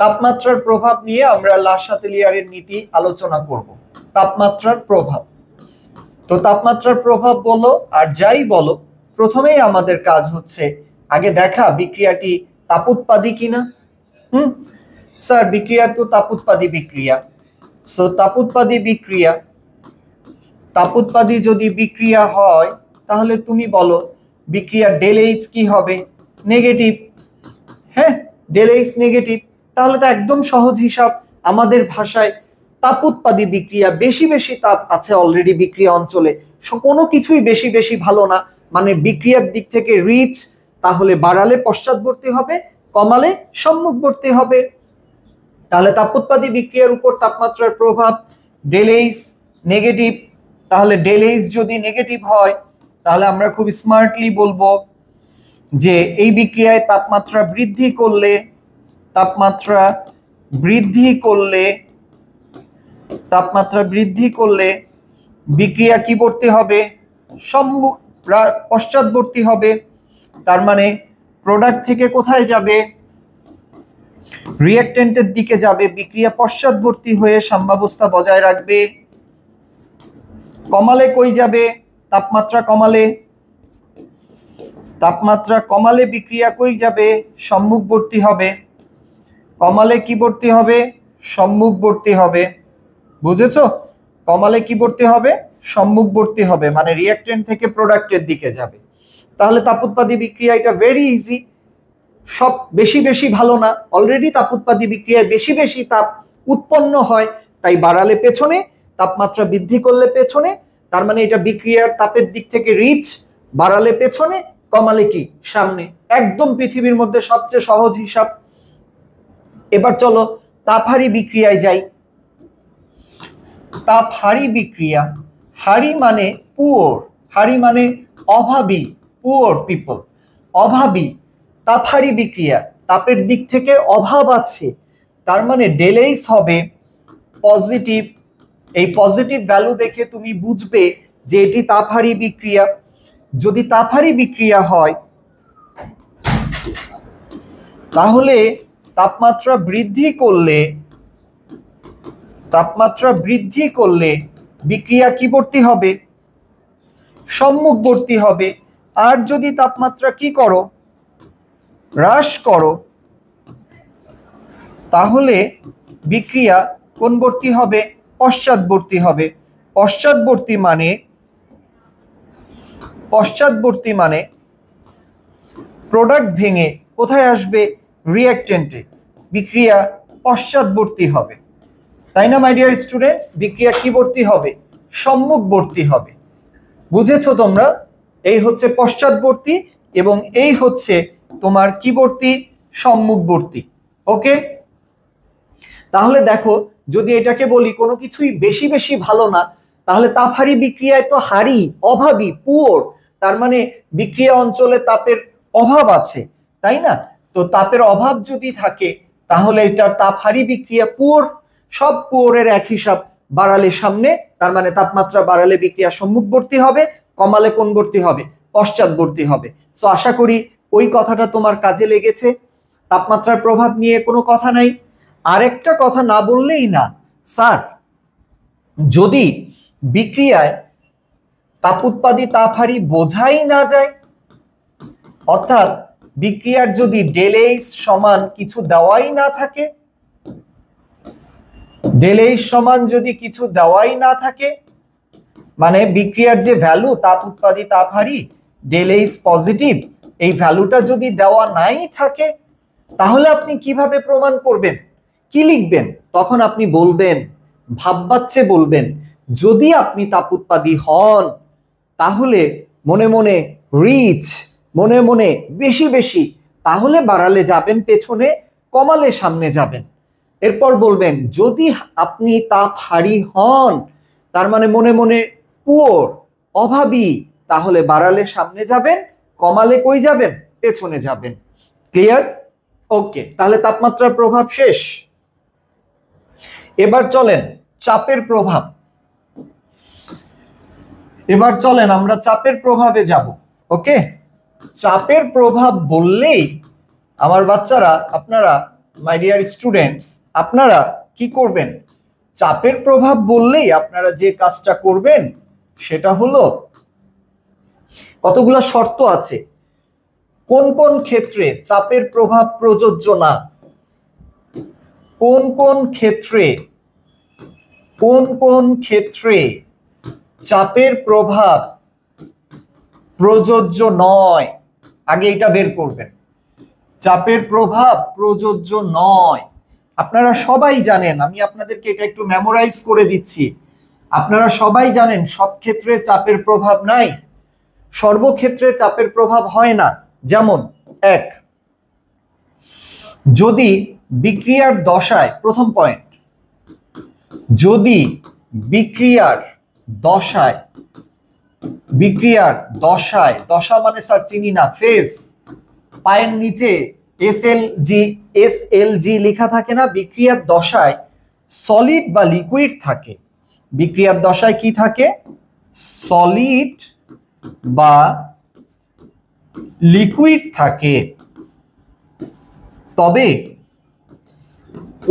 তাপমাত্রার প্রভাব নিয়ে আমরা লাসা তেলিয়ারের নীতি আলোচনা করব তাপমাত্রার প্রভাব তো তাপমাত্রার প্রভাব বলো আর যাই বলো প্রথমেই আমাদের কাজ হচ্ছে আগে দেখা বিক্রিয়াটি তাপোৎপাদী কিনা হুম স্যার বিক্রিয়া তো তাপোৎপাদী বিক্রিয়া সো তাপোৎপাদী বিক্রিয়া তাপোৎপাদী যদি বিক্রিয়া হয় তাহলে তুমি বলো বিক্রিয়ার ডেল এইচ কি হবে নেগেটিভ হ্যাঁ ডেল এইচ নেগেটিভ তাহলে তো একদম সহজ হিসাব আমাদের ভাষায় তাপোৎপাদী বিক্রিয়া বেশি বেশি তাপ আছে অলরেডি বিক্রিয়া অঞ্চলে কোনো কিছুই বেশি বেশি ভালো না মানে বিক্রিয়ার দিক থেকে রিচ তাহলে বাড়ালে পশ্চাৎবর্তী হবে কমালে সম্মুখবর্তী হবে তাহলে তাপোৎপাদী বিক্রিয়ার উপর তাপমাত্রার প্রভাব ডেলেইস নেগেটিভ তাহলে ডেলেইস যদি নেগেটিভ হয় তাহলে আমরা খুব স্মার্টলি বলবো যে এই বিক্রিয়ায় তাপমাত্রা বৃদ্ধি করলে তাপমাত্রা বৃদ্ধি করলে তাপমাত্রা বৃদ্ধি করলে বিক্রিয়া কি করতে হবে পশ্চাৎবর্তী হবে তার মানে প্রোডাক্ট থেকে কোথায় যাবে রিয়েক্টেন্টের দিকে যাবে বিক্রিয়া পশ্চাৎবর্তী হয়ে সাম্যাবস্থা বজায় রাখবে কমালে কই যাবে তাপমাত্রা কমালে তাপমাত্রা কমালে বিক্রিয়া কই যাবে সম্মুখবর্তী হবে কমালে কি বর্তী হবে সম্মুখবর্তী হবে বুঝেছ কমালে কি বর্তী হবে সম্মুখবর্তী হবে মানে রিয়াক্টেন্ট থেকে প্রোডাক্টের দিকে যাবে তাহলে তাপোৎপাদী বিক্রিয়া এটা ভেরি ইজি সব বেশি বেশি ভালো না অলরেডি তাপোৎপাদী বিক্রিয়ায় বেশি বেশি তাপ উৎপন্ন হয় তাই বাড়ালে পেছনে তাপমাত্রা বৃদ্ধি করলে পেছনে তার মানে এটা বিক্রিয়ার তাপের দিক থেকে রিচ বাড়ালে পেছনে কমালে কি সামনে একদম পৃথিবীর মধ্যে সবচেয়ে সহজ হিসাব এবার চলো তাফারি বিক্রিয়ায় যাই তাপহারি বিক্রিয়া হারি মানে পুওর হারি মানে অভাবী পুওর পিপল অভাবী তাফারি বিক্রিয়া তাপের দিক থেকে অভাব আছে তার মানে ডেলেইস হবে পজিটিভ এই পজিটিভ ভ্যালু দেখে তুমি বুঝবে যে এটি তাফারি বিক্রিয়া যদি তাফারি বিক্রিয়া হয় তাহলে তাপমাত্রা বৃদ্ধি করলে তাপমাত্রা বৃদ্ধি করলে বিক্রিয়া কিবর্তী হবে সম্মুখবর্তী হবে আর যদি তাপমাত্রা কি করো হ্রাস করো তাহলে বিক্রিয়া কোনবর্তী হবে পশ্চাৎবর্তী হবে পশ্চাৎবর্তী মানে পশ্চাৎবর্তী মানে প্রোডাক্ট ভেঙে কোথায় আসবে রিয়াক্টেন্টে বিক্রিয়া পশ্চাৎবর্তী হবে তাই না মাইডিয়ার স্টুডেন্টস বিক্রিয়া কীবর্তী হবে সম্মুখবর্তী হবে বুঝেছো তোমরা এই হচ্ছে পশ্চাৎবর্তী এবং এই হচ্ছে তোমার কিবর্তী সম্মুখবর্তী ওকে তাহলে দেখো যদি এটাকে বলি কোনো কিছুই বেশি বেশি ভালো না তাহলে তাফারি বিক্রিয়ায় তো হারি অভাবী পুয়োর তার মানে বিক্রিয়া অঞ্চলে তাপের অভাব আছে তাই না তো তাপের অভাব যদি থাকে তাহলে এটা তাপ হারি বিক্রিয়া পুয়োর সব পুয়োরের এক হিসাব বাড়ালে সামনে তার মানে তাপমাত্রা বাড়ালে বিক্রিয়া সম্মুখবর্তী হবে কমালে কোনবর্তী হবে পশ্চাৎবর্তী হবে তো আশা করি ওই কথাটা তোমার কাজে লেগেছে তাপমাত্রার প্রভাব নিয়ে কোনো কথা নাই আরেকটা কথা না বললেই না স্যার যদি বিক্রিয়ায় তাপ উৎপাদি তাপ হারি বোঝাই না যায় অর্থাৎ বিক্রিয়ার যদি ডেলেইস সমান কিছু দেওয়াই না থাকে ডেলেইস সমান যদি কিছু দেওয়াই না থাকে মানে বিক্রিয়ার যে ভ্যালু তাপ উৎপাদী তাপ হারি ডেলেইস পজিটিভ এই ভ্যালুটা যদি দেওয়া নাই থাকে তাহলে আপনি কিভাবে প্রমাণ করবেন কি লিখবেন তখন আপনি বলবেন ভাববাচ্ছে বলবেন যদি আপনি তাপ উৎপাদি হন তাহলে মনে মনে রিচ মনে মনে বেশি বেশি তাহলে বাড়ালে যাবেন পেছনে কমালে সামনে যাবেন এরপর বলবেন যদি আপনি তাপ হারি হন তার মানে মনে মনে পুয়োর অভাবী তাহলে বাড়ালে সামনে যাবেন কমালে কই যাবেন পেছনে যাবেন ক্লিয়ার ওকে তাহলে তাপমাত্রার প্রভাব শেষ এবার চলেন চাপের প্রভাব এবার চলেন আমরা চাপের প্রভাবে যাব ওকে চাপের প্রভাব বললেই আমার বাচ্চারা আপনারা মাই ডিয়ার স্টুডেন্টস আপনারা কি করবেন চাপের প্রভাব বললেই আপনারা যে কাজটা করবেন সেটা হলো কতগুলো শর্ত আছে কোন কোন ক্ষেত্রে চাপের প্রভাব প্রযোজ্য না কোন কোন ক্ষেত্রে কোন কোন ক্ষেত্রে চাপের প্রভাব প্রযোজ্য নয় আগে এটা বের করবেন চাপের প্রভাব প্রযোজ্য নয় আপনারা সবাই জানেন আমি আপনাদেরকে এটা একটু মেমোরাইজ করে দিচ্ছি আপনারা সবাই জানেন সব ক্ষেত্রে চাপের প্রভাব নাই সর্বক্ষেত্রে চাপের প্রভাব হয় না যেমন এক যদি বিক্রিয়ার দশায় প্রথম পয়েন্ট যদি বিক্রিয়ার দশায় বিক্রিয়ার দশায় দশা মানে স্যার চিনি না ফেস পায়ের নিচে S L G S L জি লেখা থাকে না বিক্রিয়ার দশায় সলিড বা লিকুইড থাকে বিক্রিয়ার দশায় কি থাকে সলিড বা লিকুইড থাকে তবে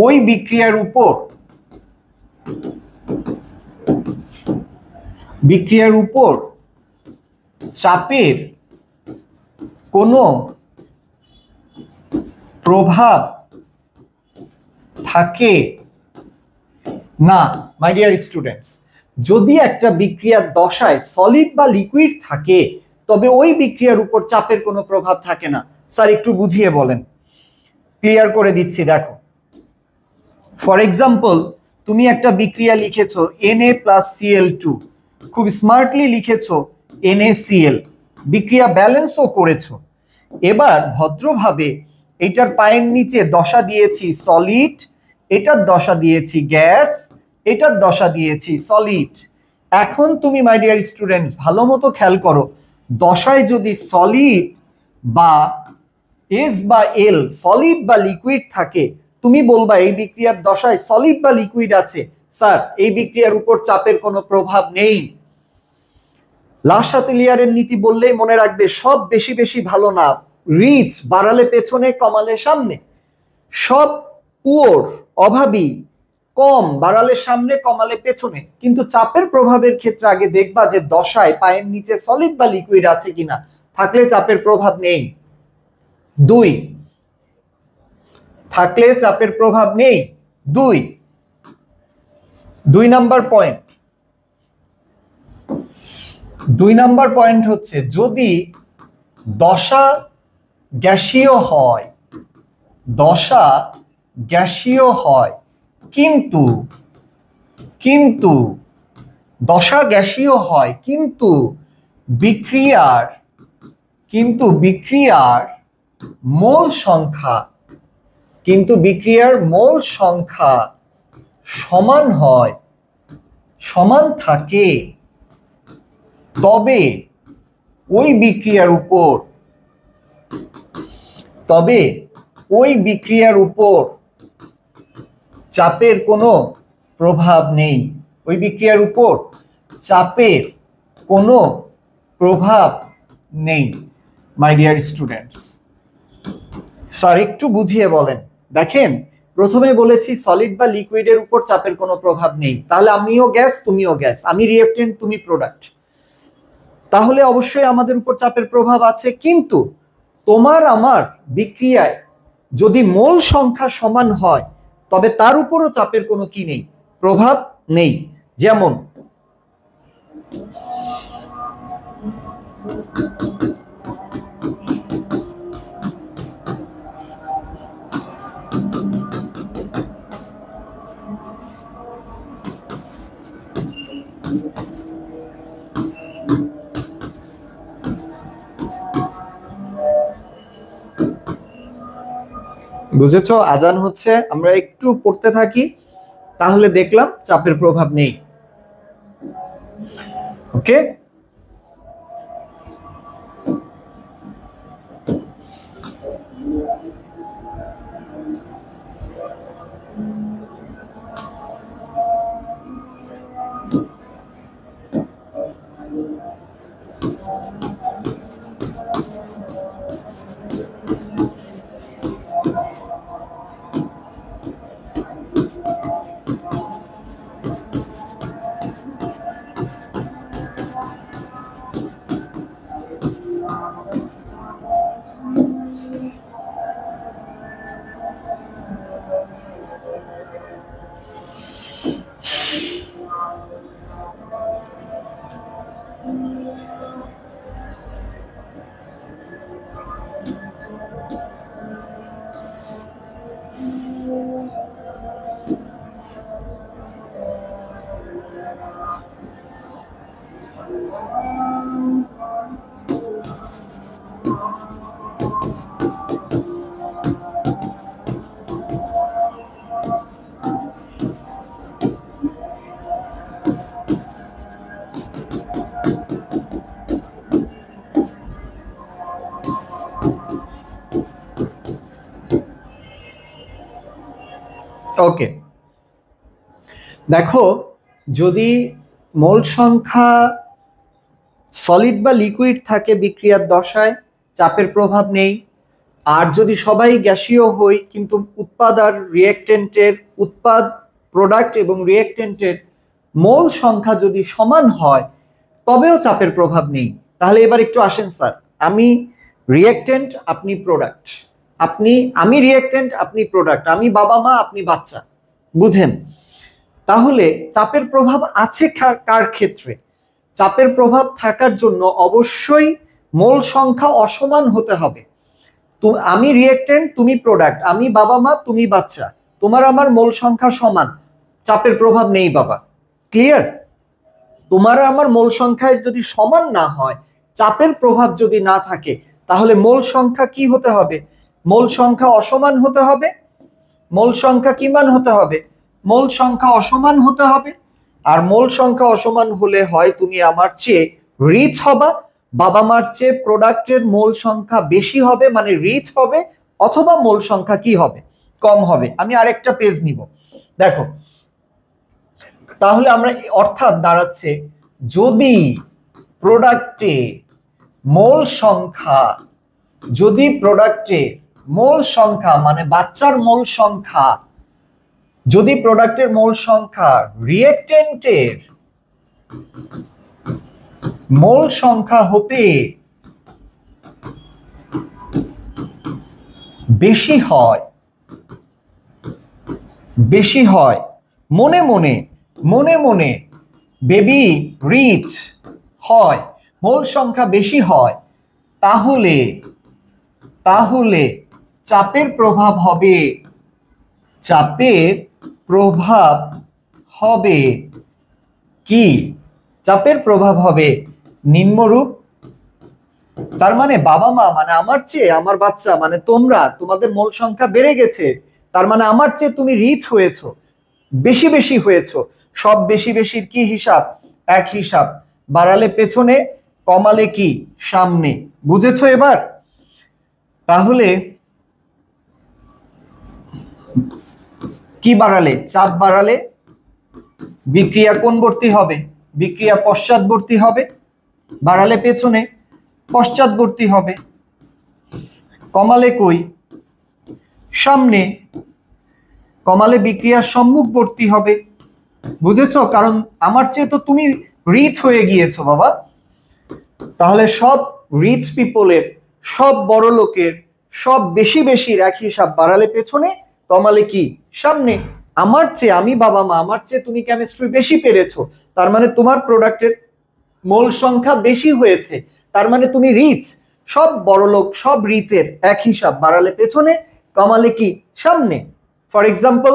ওই বিক্রিয়ার উপর বিক্রিয়ার উপর চাপের কোনো প্রভাব থাকে না মাই ডিয়ার স্টুডেন্টস যদি একটা বিক্রিয়ার দশায় সলিড বা লিকুইড থাকে তবে ওই বিক্রিয়ার উপর চাপের কোনো প্রভাব থাকে না স্যার একটু বুঝিয়ে বলেন ক্লিয়ার করে দিচ্ছি দেখো ফর এক্সাম্পল তুমি একটা বিক্রিয়া লিখেছো N A plus CL two খুব স্মার্টলি লিখেছ এনএসিএল বিক্রিয়া ব্যালেন্সও করেছ এবার ভদ্রভাবে এটার পায়ের নিচে দশা দিয়েছি সলিড এটার দশা দিয়েছি গ্যাস এটার দশা দিয়েছি সলিড এখন তুমি মাই ডিয়ার স্টুডেন্টস ভালো মতো খেয়াল করো দশায় যদি সলিড বা এস বা এল সলিড বা লিকুইড থাকে তুমি বলবা এই বিক্রিয়ার দশায় সলিড বা লিকুইড আছে স্যার এই বিক্রিয়ার উপর চাপের কোনো প্রভাব নেই লাশাতিলিয়ারের নীতি বললেই মনে রাখবে সব বেশি বেশি ভালো না রিচ বাড়ালে পেছনে কমালে সামনে সব পুয়োর অভাবী কম বাড়ালে সামনে কমালে পেছনে কিন্তু চাপের প্রভাবের ক্ষেত্রে আগে দেখবা যে দশায় পায়ের নিচে সলিড বা লিকুইড আছে কিনা থাকলে চাপের প্রভাব নেই দুই থাকলে চাপের প্রভাব নেই দুই দুই নাম্বার পয়েন্ট দুই নাম্বার পয়েন্ট হচ্ছে যদি দশা গ্যাসীয় হয় দশা গ্যাসীয় হয় কিন্তু কিন্তু দশা গ্যাসীয় হয় কিন্তু বিক্রিয়ার কিন্তু বিক্রিয়ার মোল সংখ্যা কিন্তু বিক্রিয়ার মোল সংখ্যা সমান হয় সমান থাকে তবে ওই বিক্রিয়ার উপর তবে ওই বিক্রিয়ার উপর চাপের কোনো প্রভাব নেই ওই বিক্রিয়ার উপর চাপের কোনো প্রভাব নেই মাই ডিয়ার স্টুডেন্টস স্যার একটু বুঝিয়ে বলেন দেখেন প্রথমে বলেছি সলিড বা লিকুইডের উপর চাপের কোনো প্রভাব নেই তাহলে আমিও গ্যাস তুমিও গ্যাস আমি রিয়েক্টেন্ট তুমি প্রোডাক্ট তাহলে অবশ্যই আমাদের উপর চাপের প্রভাব আছে কিন্তু তোমার আমার বিক্রিয়ায় যদি মোল সংখ্যা সমান হয় তবে তার উপরও চাপের কোনো কি নেই প্রভাব নেই যেমন বুঝেছ আজান হচ্ছে আমরা একটু পড়তে থাকি তাহলে দেখলাম চাপের প্রভাব নেই ওকে ওকে দেখো যদি মোল সংখ্যা সলিড বা লিকুইড থাকে বিক্রিয়ার দশায় চাপের প্রভাব নেই আর যদি সবাই গ্যাসীয় হই কিন্তু উৎপাদ আর রিয়েক্টেন্টের উৎপাদ প্রোডাক্ট এবং রিয়েক্টেন্টের মোল সংখ্যা যদি সমান হয় তবেও চাপের প্রভাব নেই তাহলে এবার একটু আসেন স্যার আমি রিয়েক্টেন্ট আপনি প্রোডাক্ট আপনি আমি রিয়েক্টেন্ট আপনি প্রোডাক্ট আমি বাবা মা আপনি বাচ্চা বুঝেন তাহলে চাপের প্রভাব আছে কার ক্ষেত্রে চাপের প্রভাব থাকার জন্য অবশ্যই মোল সংখ্যা অসমান হতে হবে তো আমি রিয়েক্টেন্ট তুমি প্রোডাক্ট আমি বাবা মা তুমি বাচ্চা তোমার আমার মোল সংখ্যা সমান চাপের প্রভাব নেই বাবা ক্লিয়ার তোমার আমার মোল সংখ্যায় যদি সমান না হয় চাপের প্রভাব যদি না থাকে তাহলে মোল সংখ্যা কি হতে হবে মূল সংখ্যা অসমান হতে হবে মূল সংখ্যা কিমান হতে হবে মূল সংখ্যা অসমান হতে হবে আর মূল সংখ্যা অসমান হলে হয় তুমি আমার চেয়ে রিচ হবা বাবা মার চেয়ে প্রোডাক্টের মূল সংখ্যা বেশি হবে মানে রিচ হবে অথবা মূল সংখ্যা কি হবে কম হবে আমি আরেকটা পেজ নিব দেখো তাহলে আমরা অর্থাৎ দাঁড়াচ্ছে যদি প্রোডাক্টে মোল সংখ্যা যদি প্রোডাক্টে মোল সংখ্যা মানে বাচ্চার মোল সংখ্যা যদি প্রোডাক্টের মোল সংখ্যা রিয়েক্টেন্টের মোল সংখ্যা হতে বেশি হয় বেশি হয় মনে মনে মনে মনে বেবি রিচ হয় মোল সংখ্যা বেশি হয় তাহলে তাহলে চাপের প্রভাব হবে চাপের প্রভাব হবে কি চাপের প্রভাব হবে নিম্নরূপ তার মানে বাবা মা মানে আমার চেয়ে আমার বাচ্চা মানে তোমরা তোমাদের মূল সংখ্যা বেড়ে গেছে তার মানে আমার চেয়ে তুমি রিচ হয়েছ বেশি বেশি হয়েছ সব বেশি বেশির কি হিসাব এক হিসাব বাড়ালে পেছনে কমালে কি সামনে বুঝেছ এবার তাহলে কি বাড়ালে চাপ বাড়ালে বিক্রিয়া কোনবর্তী হবে বিক্রিয়া পশ্চাৎবর্তী হবে বাড়ালে পেছনে পশ্চাদবর্তী হবে কমালে কই সামনে কমালে বিক্রিয়ার সম্মুখবর্তী হবে বুঝেছ কারণ আমার চেয়ে তো তুমি রিচ হয়ে গিয়েছো বাবা তাহলে সব রিচ পিপলের সব বড় লোকের সব বেশি বেশি রাখি হিসাব বাড়ালে পেছনে কমালে কি সামনে আমার চেয়ে আমি বাবা মা আমার চেয়ে তুমি কেমিস্ট্রি বেশি পেরেছো তার মানে তোমার প্রোডাক্টের মোল সংখ্যা বেশি হয়েছে তার মানে তুমি রিচ সব বড় লোক সব রিচের এক হিসাব বাড়ালে পেছনে কমালে কি সামনে ফর এক্সাম্পল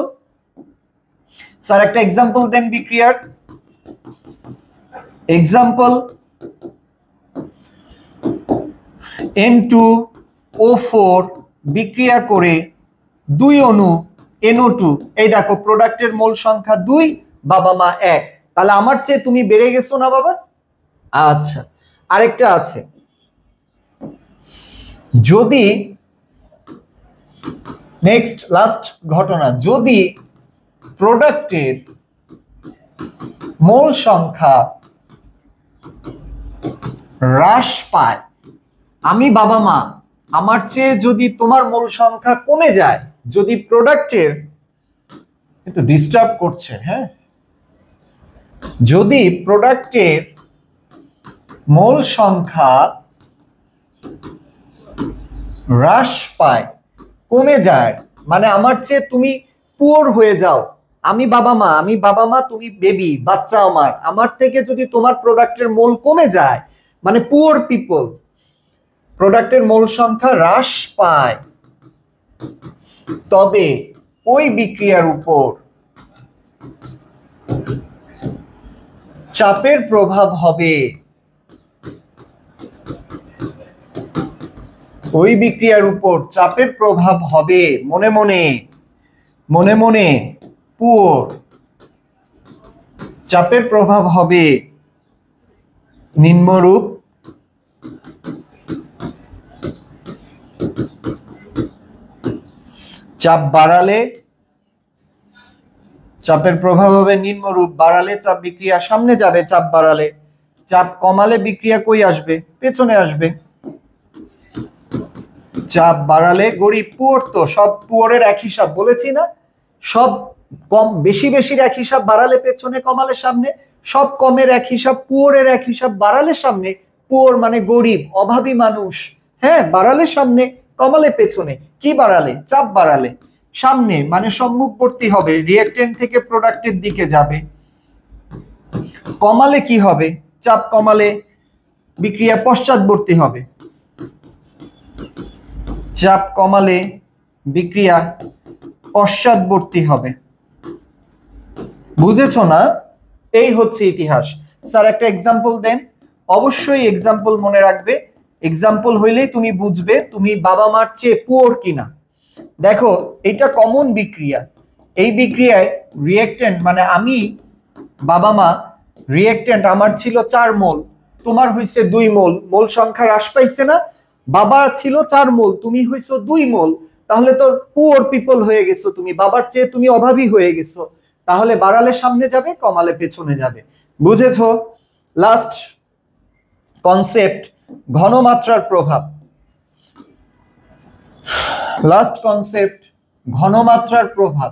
স্যার একটা এক্সাম্পল দেন বিক্রিয়ার example N two O four বিক্রিয়া করে দুই অণু এনও টু এই দেখো প্রোডাক্টের মূল সংখ্যা দুই বাবা মা এক তাহলে আমার চেয়ে তুমি বেড়ে গেছো না বাবা আচ্ছা আরেকটা আছে যদি নেক্সট লাস্ট ঘটনা যদি প্রোডাক্টের মূল সংখ্যা হ্রাস পায় আমি বাবা মা আমার চেয়ে যদি তোমার মূল সংখ্যা কমে যায় যদি প্রোডাক্টের একটু ডিস্টার্ব করছে হ্যাঁ যদি প্রোডাক্টের মোল সংখ্যা হ্রাস পায় কমে যায় মানে আমার চেয়ে তুমি পুয়ার হয়ে যাও আমি বাবা মা আমি বাবা মা তুমি বেবি বাচ্চা আমার আমার থেকে যদি তোমার প্রোডাক্টের মোল কমে যায় মানে পুয়ার পিপল প্রোডাক্টের মোল সংখ্যা হ্রাস পায় তবে ওই বিক্রিয়ার উপর চাপের প্রভাব হবে ওই বিক্রিয়ার উপর চাপের প্রভাব হবে মনে মনে মনে মনে পুয়োর চাপের প্রভাব হবে নিম্নরূপ চাপ বাড়ালে চাপের প্রভাব হবে নিম্নরূপ বাড়ালে চাপ বিক্রিয়া সামনে যাবে চাপ বাড়ালে চাপ কমালে বিক্রিয়া কই আসবে পেছনে আসবে চাপ বাড়ালে গরিব পুয়ার তো সব পুয়ারের এক হিসাব বলেছি না সব কম বেশি বেশির এক হিসাব বাড়ালে পেছনে কমালে সামনে সব কমের এক হিসাব পুয়ারের এক হিসাব বাড়ালে সামনে পুয়ার মানে গরিব অভাবী মানুষ হ্যাঁ বাড়ালে সামনে কমালে পেছনে কি বাড়ালে চাপ বাড়ালে সামনে মানে সম্মুখবর্তী হবে রিয়াক্টেন্ট থেকে প্রোডাক্টের দিকে যাবে কমালে কি হবে চাপ কমালে বিক্রিয়া পশ্চাৎবর্তী হবে চাপ কমালে বিক্রিয়া পশ্চাৎবর্তী হবে বুঝেছ না এই হচ্ছে ইতিহাস স্যার একটা এক্সাম্পল দেন অবশ্যই এক্সাম্পল মনে রাখবে এক্সাম্পল হইলেই তুমি বুঝবে তুমি বাবা মার চেয়ে পুয়োর কিনা দেখো এটা কমন বিক্রিয়া এই বিক্রিয়ায় রিয়েক্টেন্ট মানে আমি বাবা মা রিয়েক্টেন্ট আমার ছিল চার মোল তোমার হয়েছে দুই মোল মোল সংখ্যা হ্রাস পাইছে না বাবা ছিল চার মোল তুমি হইছো দুই মোল তাহলে তো পুয়ার পিপল হয়ে গেছো তুমি বাবার চেয়ে তুমি অভাবী হয়ে গেছো তাহলে বাড়ালে সামনে যাবে কমালে পেছনে যাবে বুঝেছো লাস্ট কনসেপ্ট ঘনমাত্রার প্রভাব লাস্ট কনসেপ্ট ঘনমাত্রার প্রভাব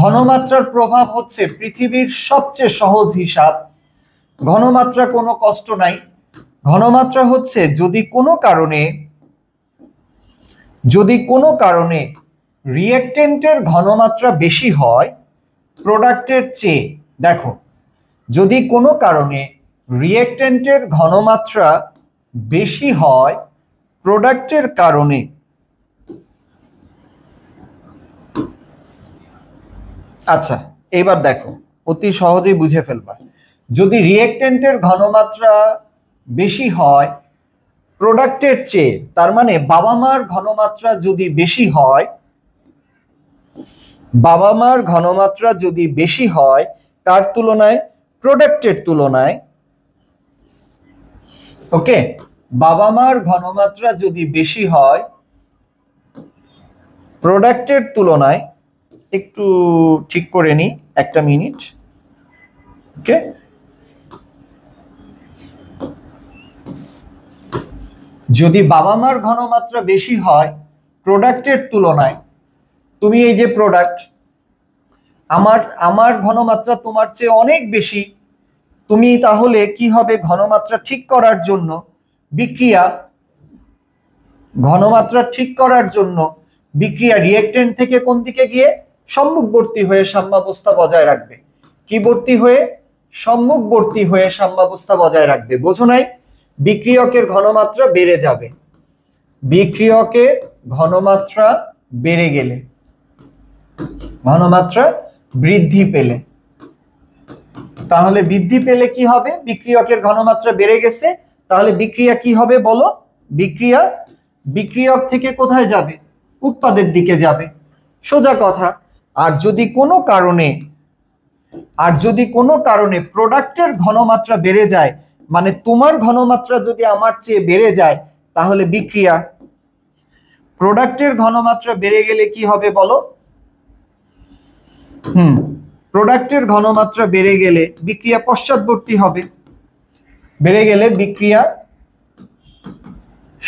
ঘনমাত্রার প্রভাব হচ্ছে পৃথিবীর সবচেয়ে সহজ হিসাব ঘনমাত্রা কোনো কষ্ট নাই ঘনমাত্রা হচ্ছে যদি কোনো কারণে যদি কোনো কারণে রিয়েক্টেন্টের ঘনমাত্রা বেশি হয় প্রোডাক্টের চেয়ে দেখো যদি কোনো কারণে রিয়েক্টেন্টের ঘনমাত্রা বেশি হয় প্রোডাক্টের কারণে আচ্ছা এবার দেখো অতি সহজেই বুঝে ফেলবা যদি রিয়েক্টেন্টের ঘনমাত্রা বেশি হয় প্রোডাক্টের চেয়ে তার মানে বাবা মার ঘনমাত্রা যদি বেশি হয় বাবা মার ঘনমাত্রা যদি বেশি হয় তার তুলনায় প্রোডাক্টের তুলনায় ওকে বাবা মার ঘনমাত্রা যদি বেশি হয় প্রোডাক্টের তুলনায় একটু ঠিক করে নিই একটা মিনিট ওকে যদি বাবা মার ঘনমাত্রা বেশি হয় প্রোডাক্টের তুলনায় তুমি এই যে প্রোডাক্ট আমার আমার ঘনমাত্রা তোমার চেয়ে অনেক বেশি তুমি তাহলে কি হবে ঘনমাত্রা ঠিক করার জন্য বিক্রিয়া ঘনমাত্রা ঠিক করার জন্য বিক্রিয়া রিয়েক্টেন্ট থেকে কোন দিকে গিয়ে সম্মুখবর্তী হয়ে সাম্যাবস্থা বজায় রাখবে কিবর্তী হয়ে সম্মুখবর্তী হয়ে সাম্যাবস্থা বজায় রাখবে বোঝো নাই বিক্রিয়কের ঘনমাত্রা বেড়ে যাবে বিক্রিয়কে ঘনমাত্রা বেড়ে গেলে ঘনমাত্রা বৃদ্ধি পেলে তাহলে বৃদ্ধি পেলে কি হবে বিক্রিয়কের ঘনমাত্রা বেড়ে গেছে তাহলে বিক্রিয়া কি হবে বলো বিক্রিয়া বিক্রিয়ক থেকে কোথায় যাবে উৎপাদের দিকে যাবে সোজা কথা আর যদি কোনো কারণে আর যদি কোনো কারণে প্রোডাক্টের ঘনমাত্রা বেড়ে যায় মানে তোমার ঘনমাত্রা যদি আমার চেয়ে বেড়ে যায় তাহলে বিক্রিয়া প্রোডাক্টের ঘনমাত্রা বেড়ে গেলে কি হবে বলো হুম প্রোডাক্টের ঘনমাত্রা বেড়ে গেলে বিক্রিয়া পশ্চাৎবর্তী হবে বেড়ে গেলে বিক্রিয়া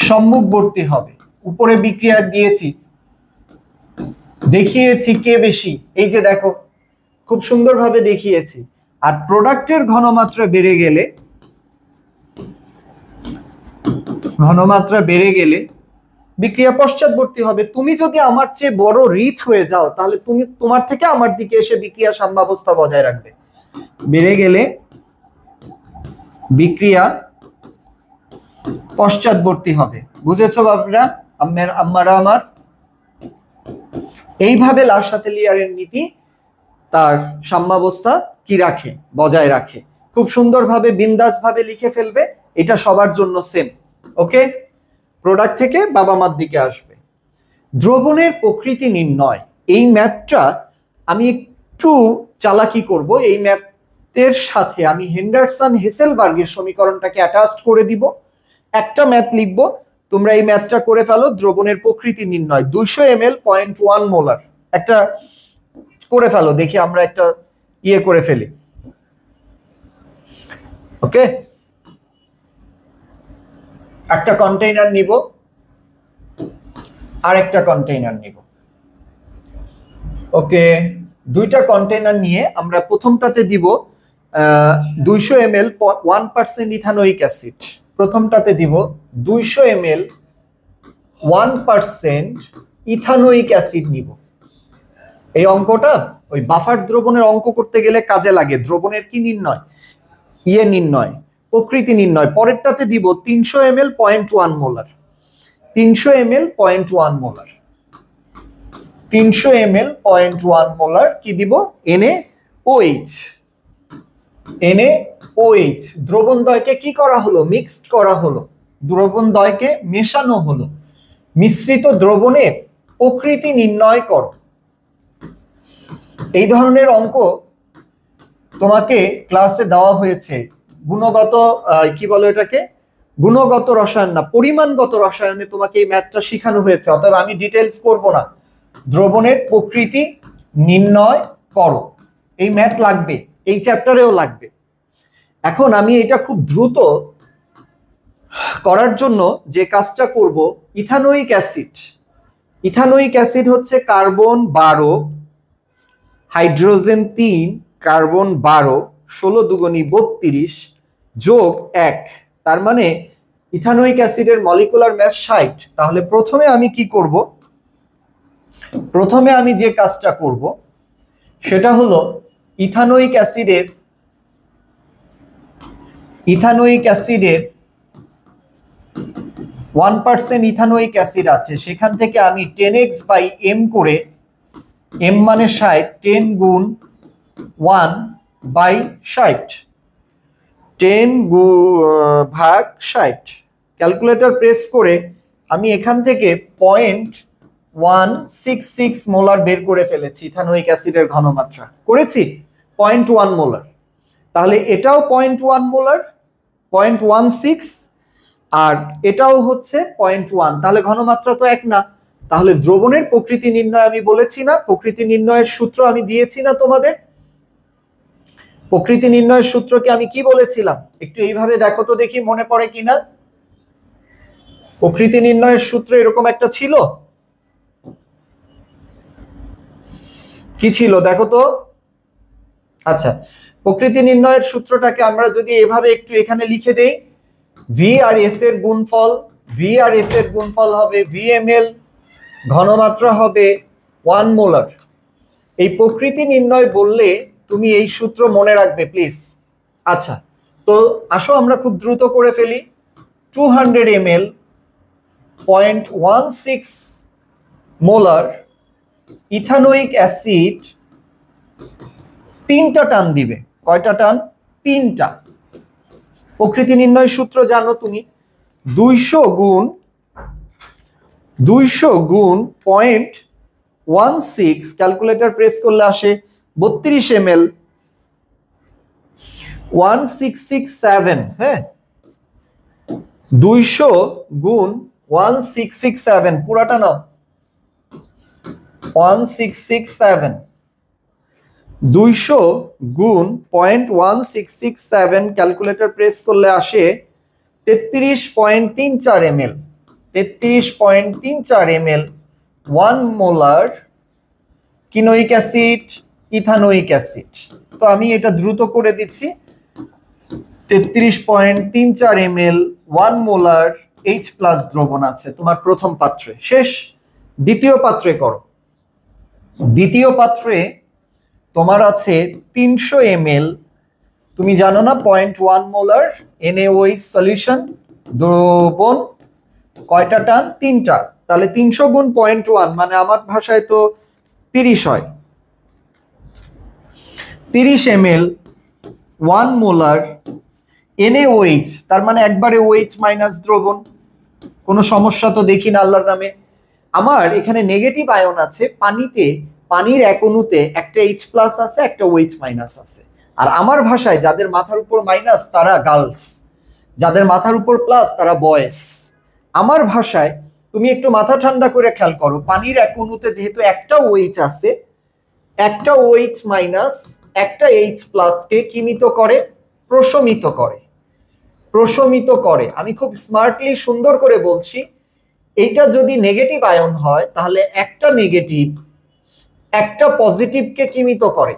সম্মুখবর্তী হবে উপরে বিক্রিয়া দিয়েছি দেখিয়েছি কে বেশি এই যে দেখো খুব সুন্দরভাবে দেখিয়েছি আর প্রোডাক্টের ঘনমাত্রা বেড়ে গেলে ঘনমাত্রা বেড়ে গেলে বিক্রিয়া পশ্চাৎবর্তী হবে তুমি যদি আমার চেয়ে বড় রিচ হয়ে যাও তাহলে তুমি তোমার থেকে আমার দিকে এসে বিক্রিয়া সাম্যাবস্থা বজায় রাখবে বেড়ে গেলে বিক্রিয়া পশ্চাৎবর্তী হবে বুঝেছো বাবরা আম্মারা আমার এইভাবে লিয়ারের নীতি তার সাম্যাবস্থা কি রাখে বজায় রাখে খুব সুন্দরভাবে বিন্দাসভাবে লিখে ফেলবে এটা সবার জন্য সেম ওকে প্রোডাক্ট থেকে বাবা মার দিকে আসবে দ্রবণের প্রকৃতি নির্ণয় এই ম্যাথটা আমি একটু চালাকি করব এই ম্যাথের সাথে আমি হেন্ডারসন হেসেলবার্গের সমীকরণটাকে অ্যাটাচড করে দিব একটা ম্যাথ লিখব তোমরা এই ম্যাথটা করে ফেলো দ্রবণের প্রকৃতি নির্ণয় দুশো M L point one molar একটা করে ফেলো দেখি আমরা একটা ইয়ে করে ফেলি ওকে একটা কন্টেইনার নিব আর একটা কন্টেইনার নিব ওকে দুইটা কন্টেইনার নিয়ে আমরা প্রথমটাতে দিব দুইশো M L one percent ethanoic acid প্রথমটাতে দিব দুইশো M L one percent ethanoic acid নিব এই অঙ্কটা ওই বাফার দ্রবণের অঙ্ক করতে গেলে কাজে লাগে দ্রবণের কি নির্ণয় ইয়ে নির্ণয় প্রকৃতি নির্ণয় পরেরটাতে দিব তিনশো M L point one molar তিনশো M L point one molar তিনশো M L point one molar কি দিব এনে ওইচ এ ওইচ দ্রবণ দয়কে কি করা হলো মিক্সড করা হলো দ্রবণ দয়কে মেশানো হলো মিশ্রিত দ্রবণে প্রকৃতি নির্ণয় করো এই ধরনের অঙ্ক তোমাকে ক্লাসে দেওয়া হয়েছে গুণগত কি বলো এটাকে গুণগত রসায়ন না পরিমাণগত রসায়নে তোমাকে এই ম্যাথটা শেখানো হয়েছে অতএব আমি ডিটেলস করব না দ্রবণের প্রকৃতি নির্ণয় করো এই ম্যাথ লাগবে এই চ্যাপ্টারেও লাগবে এখন আমি এটা খুব দ্রুত করার জন্য যে কাজটা করব ইথানোইক অ্যাসিড ইথানোইক অ্যাসিড হচ্ছে কার্বন বারো হাইড্রোজেন তিন কার্বন বারো ষোলো দুগুণী বত্রিশ যোগ এক তার মানে ইথানোয়িক অ্যাসিডের মলিকুলার ম্যাস ষাট তাহলে প্রথমে আমি কি করব প্রথমে আমি যে কাজটা করব সেটা হলো ইথানোয়িক অ্যাসিডের ইথানোয়িক অ্যাসিডের ওয়ান পার্সেন্ট ইথানোয়িক অ্যাসিড আছে সেখান থেকে আমি টেন এক্স বাই এম করে এম মানে ষাট টেন গুণ ওয়ান বাই ষাট টেন গু ভাগ ষাট ক্যালকুলেটর প্রেস করে আমি এখান থেকে point one six six molar বের করে ফেলেছি ইথানোয়িক অ্যাসিডের ঘনমাত্রা করেছি পয়েন্ট ওয়ান মোলার তাহলে এটাও point one molar point one six আর এটাও হচ্ছে পয়েন্ট ওয়ান তাহলে ঘনমাত্রা তো এক না তাহলে দ্রবণের প্রকৃতি নির্ণয় আমি বলেছি না প্রকৃতি নির্ণয়ের সূত্র আমি দিয়েছি না তোমাদের প্রকৃতি নির্ণয়ের সূত্রকে আমি কি বলেছিলাম একটু এইভাবে দেখো তো দেখি মনে পড়ে কিনা প্রকৃতি নির্ণয়ের সূত্র এরকম একটা ছিল কি ছিল দেখো তো আচ্ছা প্রকৃতি নির্ণয়ের সূত্রটাকে আমরা যদি এভাবে একটু এখানে লিখে দেই ভি আর এস এর গুণফল ভি আর এস এর গুণফল হবে ভি এম এল ঘনমাত্রা হবে ওয়ান মোলার এই প্রকৃতি নির্ণয় বললে তুমি এই সূত্র মনে রাখবে প্লিজ আচ্ছা তো আসো আমরা খুব দ্রুত করে ফেলি two hundred M L point one six molar ethanoic acid তিনটা টান দিবে কয়টা টান তিনটা প্রকৃতি নির্ণয় সূত্র জানো তুমি দুইশো গুণ দুইশো গুণ point one six calculator press করলে আসে বত্রিশ M L one six six seven হ্যাঁ দুইশো গুণ ওয়ান সিক্স সিক্স সেভেন পুরাটা নাও ওয়ান সিক্স সিক্স সেভেন দুইশো গুণ point one six six seven calculator press করলে আসে তেত্রিশ পয়েন্ট তিন চার এম এল তেত্রিশ পয়েন্ট তিন চার এম এল ওয়ান মোলার কিনোইক অ্যাসিড ইথানোয়িক অ্যাসিড তো আমি এটা দ্রুত করে দিচ্ছি তেত্রিশ পয়েন্ট তিন চার M L one molar H plus দ্রবণ আছে তোমার প্রথম পাত্রে শেষ দ্বিতীয় পাত্রে করো দ্বিতীয় পাত্রে তোমার আছে তিনশো এম তুমি জানো না point one molar NaOH solution দ্রবণ কয়টা টান তিনটা তাহলে তিনশো গুণ পয়েন্ট ওয়ান মানে আমার ভাষায় তো তিরিশ হয় তিরিশ M L one molar Na OH তার মানে একবারে ওএইচ মাইনাস দ্রবণ কোনো সমস্যা তো দেখি না আল্লাহর নামে আমার এখানে নেগেটিভ আয়ন আছে পানিতে পানির এক অণুতে একটা এইচ প্লাস আছে একটা ওএইচ মাইনাস আছে আর আমার ভাষায় যাদের মাথার উপর মাইনাস তারা গার্লস যাদের মাথার উপর প্লাস তারা বয়েস আমার ভাষায় তুমি একটু মাথা ঠান্ডা করে খেয়াল করো পানির এক অণুতে যেহেতু একটা ওএইচ আছে একটা ওএইচ মাইনাস একটা এইচ প্লাসকে কিমিত করে প্রশমিত করে প্রশমিত করে আমি খুব স্মার্টলি সুন্দর করে বলছি এইটা যদি নেগেটিভ আয়ন হয় তাহলে একটা নেগেটিভ একটা পজিটিভকে কিমিত করে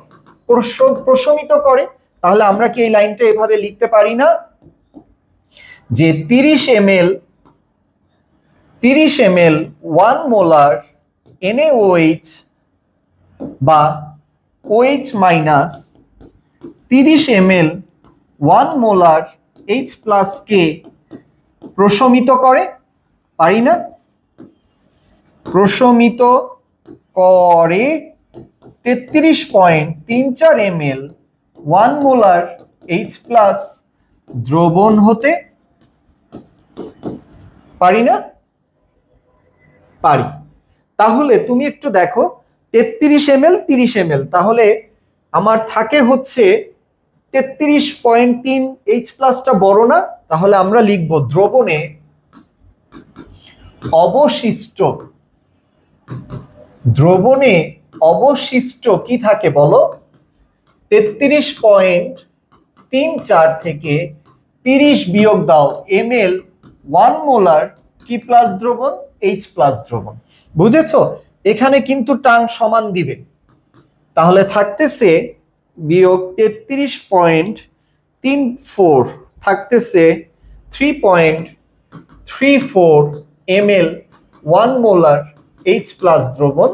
প্রশমিত করে তাহলে আমরা কি এই লাইনটা এভাবে লিখতে পারি না যে তিরিশ এম এল তিরিশ M L one molar NaOH বা ওএইচ মাইনাস তিরিশ M L one molar H প্লাসকে প্রশমিত করে পারি না প্রশমিত করে তেত্রিশ পয়েন্ট তিন চার M L one molar H plus দ্রবণ হতে পারি না পারি তাহলে তুমি একটু দেখো তেত্রিশ এম এল তিরিশ এম তাহলে আমার থাকে হচ্ছে তেত্রিশ পয়েন্ট তিন এইচ প্লাসটা বড় না তাহলে আমরা লিখব দ্রবণে অবশিষ্ট দ্রবণে অবশিষ্ট কি থাকে বলো তেত্রিশ পয়েন্ট তিন চার থেকে তিরিশ বিয়োগ দাও এম এল ওয়ান মোলার কি প্লাস দ্রবণ এইচ প্লাস দ্রবণ বুঝেছো এখানে কিন্তু টান সমান দিবে তাহলে থাকতেছে বিয়োগ তেত্রিশ পয়েন্ট তিন ফোর থাকতেছে three point three four M L one molar H plus দ্রবণ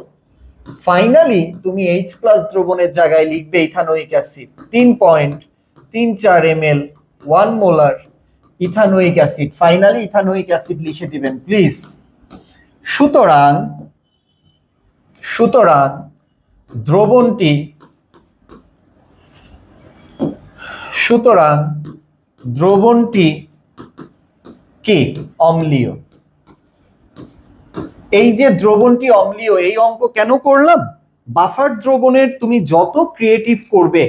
ফাইনালি তুমি এইচ প্লাস দ্রবণের জায়গায় লিখবে ইথানোয়িক অ্যাসিড তিন পয়েন্ট তিন চার M L one molar ethanoic acid finally ethanoic acid লিখে দিবেন প্লিজ সুতরাং সুতরাং দ্রবণটি সুতরাং দ্রবণটি কি অম্লীয় এই যে দ্রবণটি অম্লীয় এই অঙ্ক কেন করলাম বাফার দ্রবণের তুমি যত ক্রিয়েটিভ করবে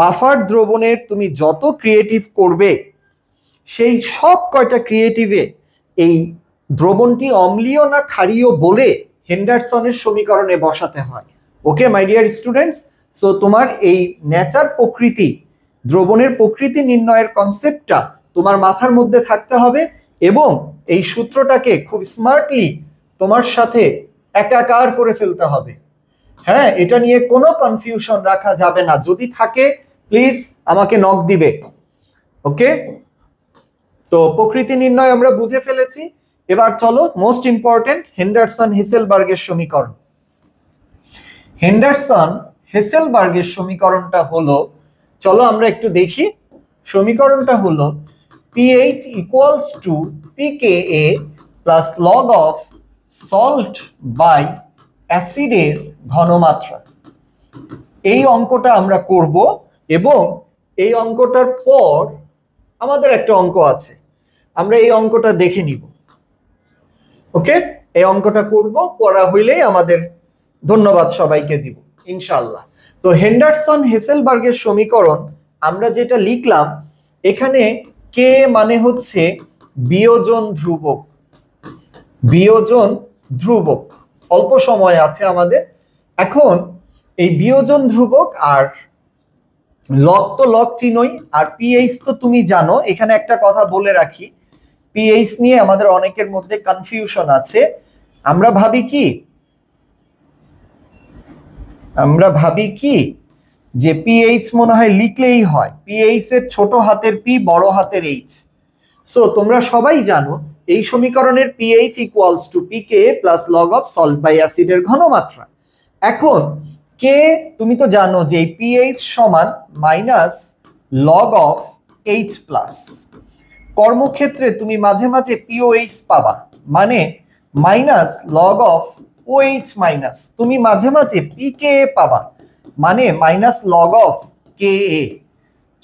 বাফার দ্রবণের তুমি যত ক্রিয়েটিভ করবে সেই সব কয়টা ক্রিয়েটিভে এই দ্রবণটি অম্লীয় না ক্ষারীয় বলে হেন্ডারসনের সমীকরণে বসাতে হয় okay my dear students so তোমার এই নেচার প্রকৃতি দ্রবণের প্রকৃতি নির্ণয়ের কনসেপ্টটা তোমার মাথার মধ্যে থাকতে হবে এবং এই সূত্রটাকে খুব স্মার্টলি তোমার সাথে একাকার করে ফেলতে হবে হ্যাঁ এটা নিয়ে কোনো কনফিউশন রাখা যাবে না যদি থাকে প্লিজ আমাকে নক দিবে ওকে তো প্রকৃতি নির্ণয় আমরা বুঝে ফেলেছি এবার চলো মোস্ট ইম্পর্টেন্ট হেন্ডারসন হেসেলবার্গের সমীকরণ হেন্ডারসন হেসেলবার্গের সমীকরণটা হলো চলো আমরা একটু দেখি সমীকরণটা হলো pH equals to A plus log of salt by অ্যাসিডের ঘনমাত্রা এই অঙ্কটা আমরা করব এবং এই অঙ্কটার পর আমাদের একটা অঙ্ক আছে আমরা এই অঙ্কটা দেখে নিব ওকে এই অঙ্কটা করব করা হইলেই আমাদের ধন্যবাদ সবাইকে দিব ইনশাল্লাহ তো হেন্ডারসন হেসেলবার্গের সমীকরণ আমরা যেটা লিখলাম এখানে কে মানে হচ্ছে বিয়োজন ধ্রুবক বিয়োজন ধ্রুবক অল্প সময় আছে আমাদের এখন এই বিয়োজন ধ্রুবক আর লক তো লক চিনই আর পিএইচ তো তুমি জানো এখানে একটা কথা বলে রাখি পিএইচ নিয়ে আমাদের অনেকের মধ্যে কনফিউশন আছে আমরা ভাবি কি আমরা ভাবি কি যে পিএইচ মনে হয় লিখলেই হয় পিএইচ এর ছোট হাতের পি বড় হাতের এইচ সো তোমরা সবাই জানো এই সমীকরণের pH equals to P K plus log of salt by অ্যাসিডের ঘনমাত্রা এখন কে তুমি তো জানো যে পিএইচ সমান minus log of H plus কর্মক্ষেত্রে তুমি মাঝে মাঝে পিওএইচ পাবা মানে minus log of OH minus তুমি মাঝে মাঝে পি কে পাবা মানে মাইনাস লগ অফ কে এ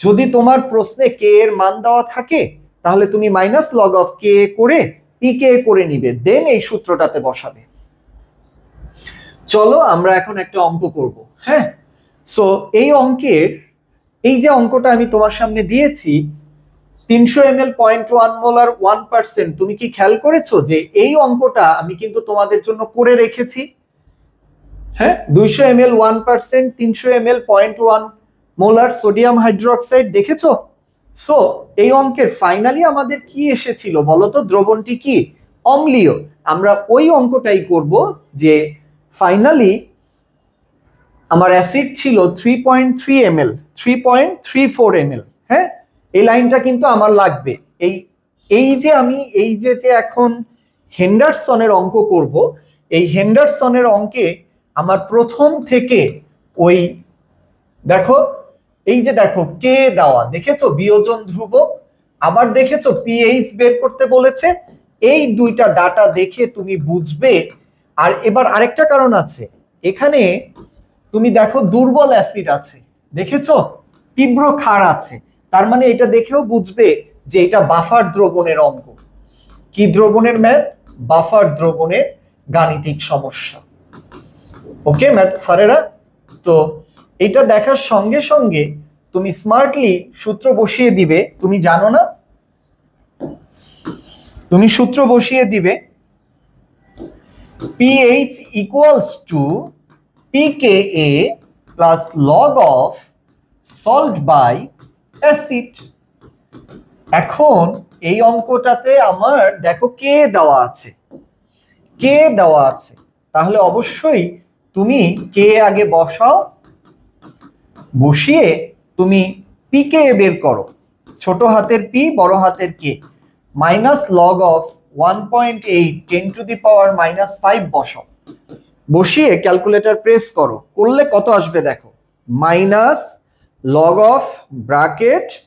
যদি তোমার প্রশ্নে কে এর মান দেওয়া থাকে তাহলে তুমি minus log of K A করে পিকে এ করে নিবে দেন এই সূত্রটাতে বসাবে চলো আমরা এখন একটা অঙ্ক করব হ্যাঁ সো এই অঙ্কের এই যে অঙ্কটা আমি তোমার সামনে দিয়েছি তিনশো M L point one molar one percent তুমি কি খেয়াল করেছো যে এই অঙ্কটা আমি কিন্তু তোমাদের জন্য করে রেখেছি হ্যাঁ দুইশো এম এল ওয়ান পার্সেন্ট তিনশো M L point one molar sodium hydroxide দেখেছো সো এই অঙ্কের ফাইনালি আমাদের কি এসেছিল বলতো দ্রবণটি কি অম্লীয় আমরা ওই অঙ্কটাই করব যে ফাইনালি আমার অ্যাসিড ছিল three point three M L three point three four M L হ্যাঁ এই লাইনটা কিন্তু আমার লাগবে এই এই যে আমি এই যে যে এখন হেন্ডারসনের অঙ্ক করব এই হেন্ডারসনের অঙ্কে আমার প্রথম থেকে ওই দেখো এই যে দেখো কে দেওয়া দেখেছো বিয়োজন ধ্রুব আবার দেখেছো পিএইচ বের করতে বলেছে এই দুইটা ডাটা দেখে তুমি বুঝবে আর এবার আরেকটা কারণ আছে এখানে তুমি দেখো দুর্বল অ্যাসিড আছে দেখেছো তীব্র ক্ষার আছে তার মানে এটা দেখেও বুঝবে যে এটা বাফার দ্রবণের অঙ্ক কি দ্রবণের ম্যাথ বাফার দ্রবণের গাণিতিক সমস্যা ওকে ম্যাট স্যারেরা তো এটা দেখার সঙ্গে সঙ্গে তুমি স্মার্টলি সূত্র বসিয়ে দিবে তুমি জানো না তুমি সূত্র বসিয়ে দিবে to P K A plus log of salt by acid এখন এই অঙ্কটাতে আমার দেখো কে দেওয়া আছে কে দেওয়া আছে তাহলে অবশ্যই তুমি কে আগে বসাও বসিয়ে তুমি পি কে বের করো ছোট হাতের পি বড় হাতের K minus log of one point eight ten to the power minus five বসাও বসিয়ে ক্যালকুলেটর প্রেস করো করলে কত আসবে দেখো minus log of bracket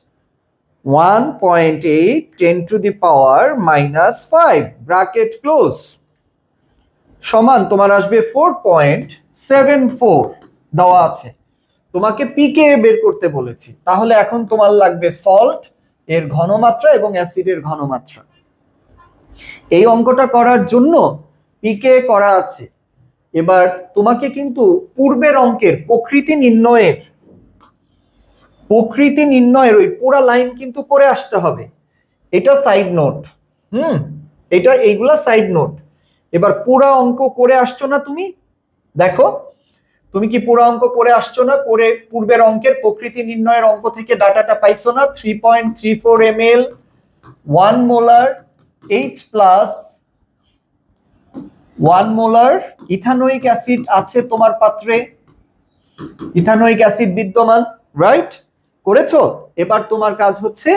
1.8 10 to the power minus 5 bracket close সমান তোমার আসবে 4.74 দেওয়া আছে তোমাকে পিকে বের করতে বলেছি তাহলে এখন তোমার লাগবে সল্ট এর ঘনমাত্রা এবং অ্যাসিডের ঘনমাত্রা এই অঙ্কটা করার জন্য পিকে করা আছে এবার তোমাকে কিন্তু পূর্বের অঙ্কের প্রকৃতি নির্ণয়ের প্রকৃতি নির্ণয়ের ওই পুরা লাইন কিন্তু করে আসতে হবে এটা সাইড নোট হুম এটা এইগুলা সাইড নোট এবার পুরা অঙ্ক করে আসছো না তুমি দেখো তুমি কি পুরো অঙ্ক করে আসছো না করে পূর্বের অঙ্কের প্রকৃতি নির্ণয়ের অঙ্ক থেকে ডাটাটা পাইছো না three point three four M L one molar H plus one molar ethanoic acid আছে তোমার পাত্রে ইথানোয়িক অ্যাসিড বিদ্যমান রাইট করেছো এবার তোমার কাজ হচ্ছে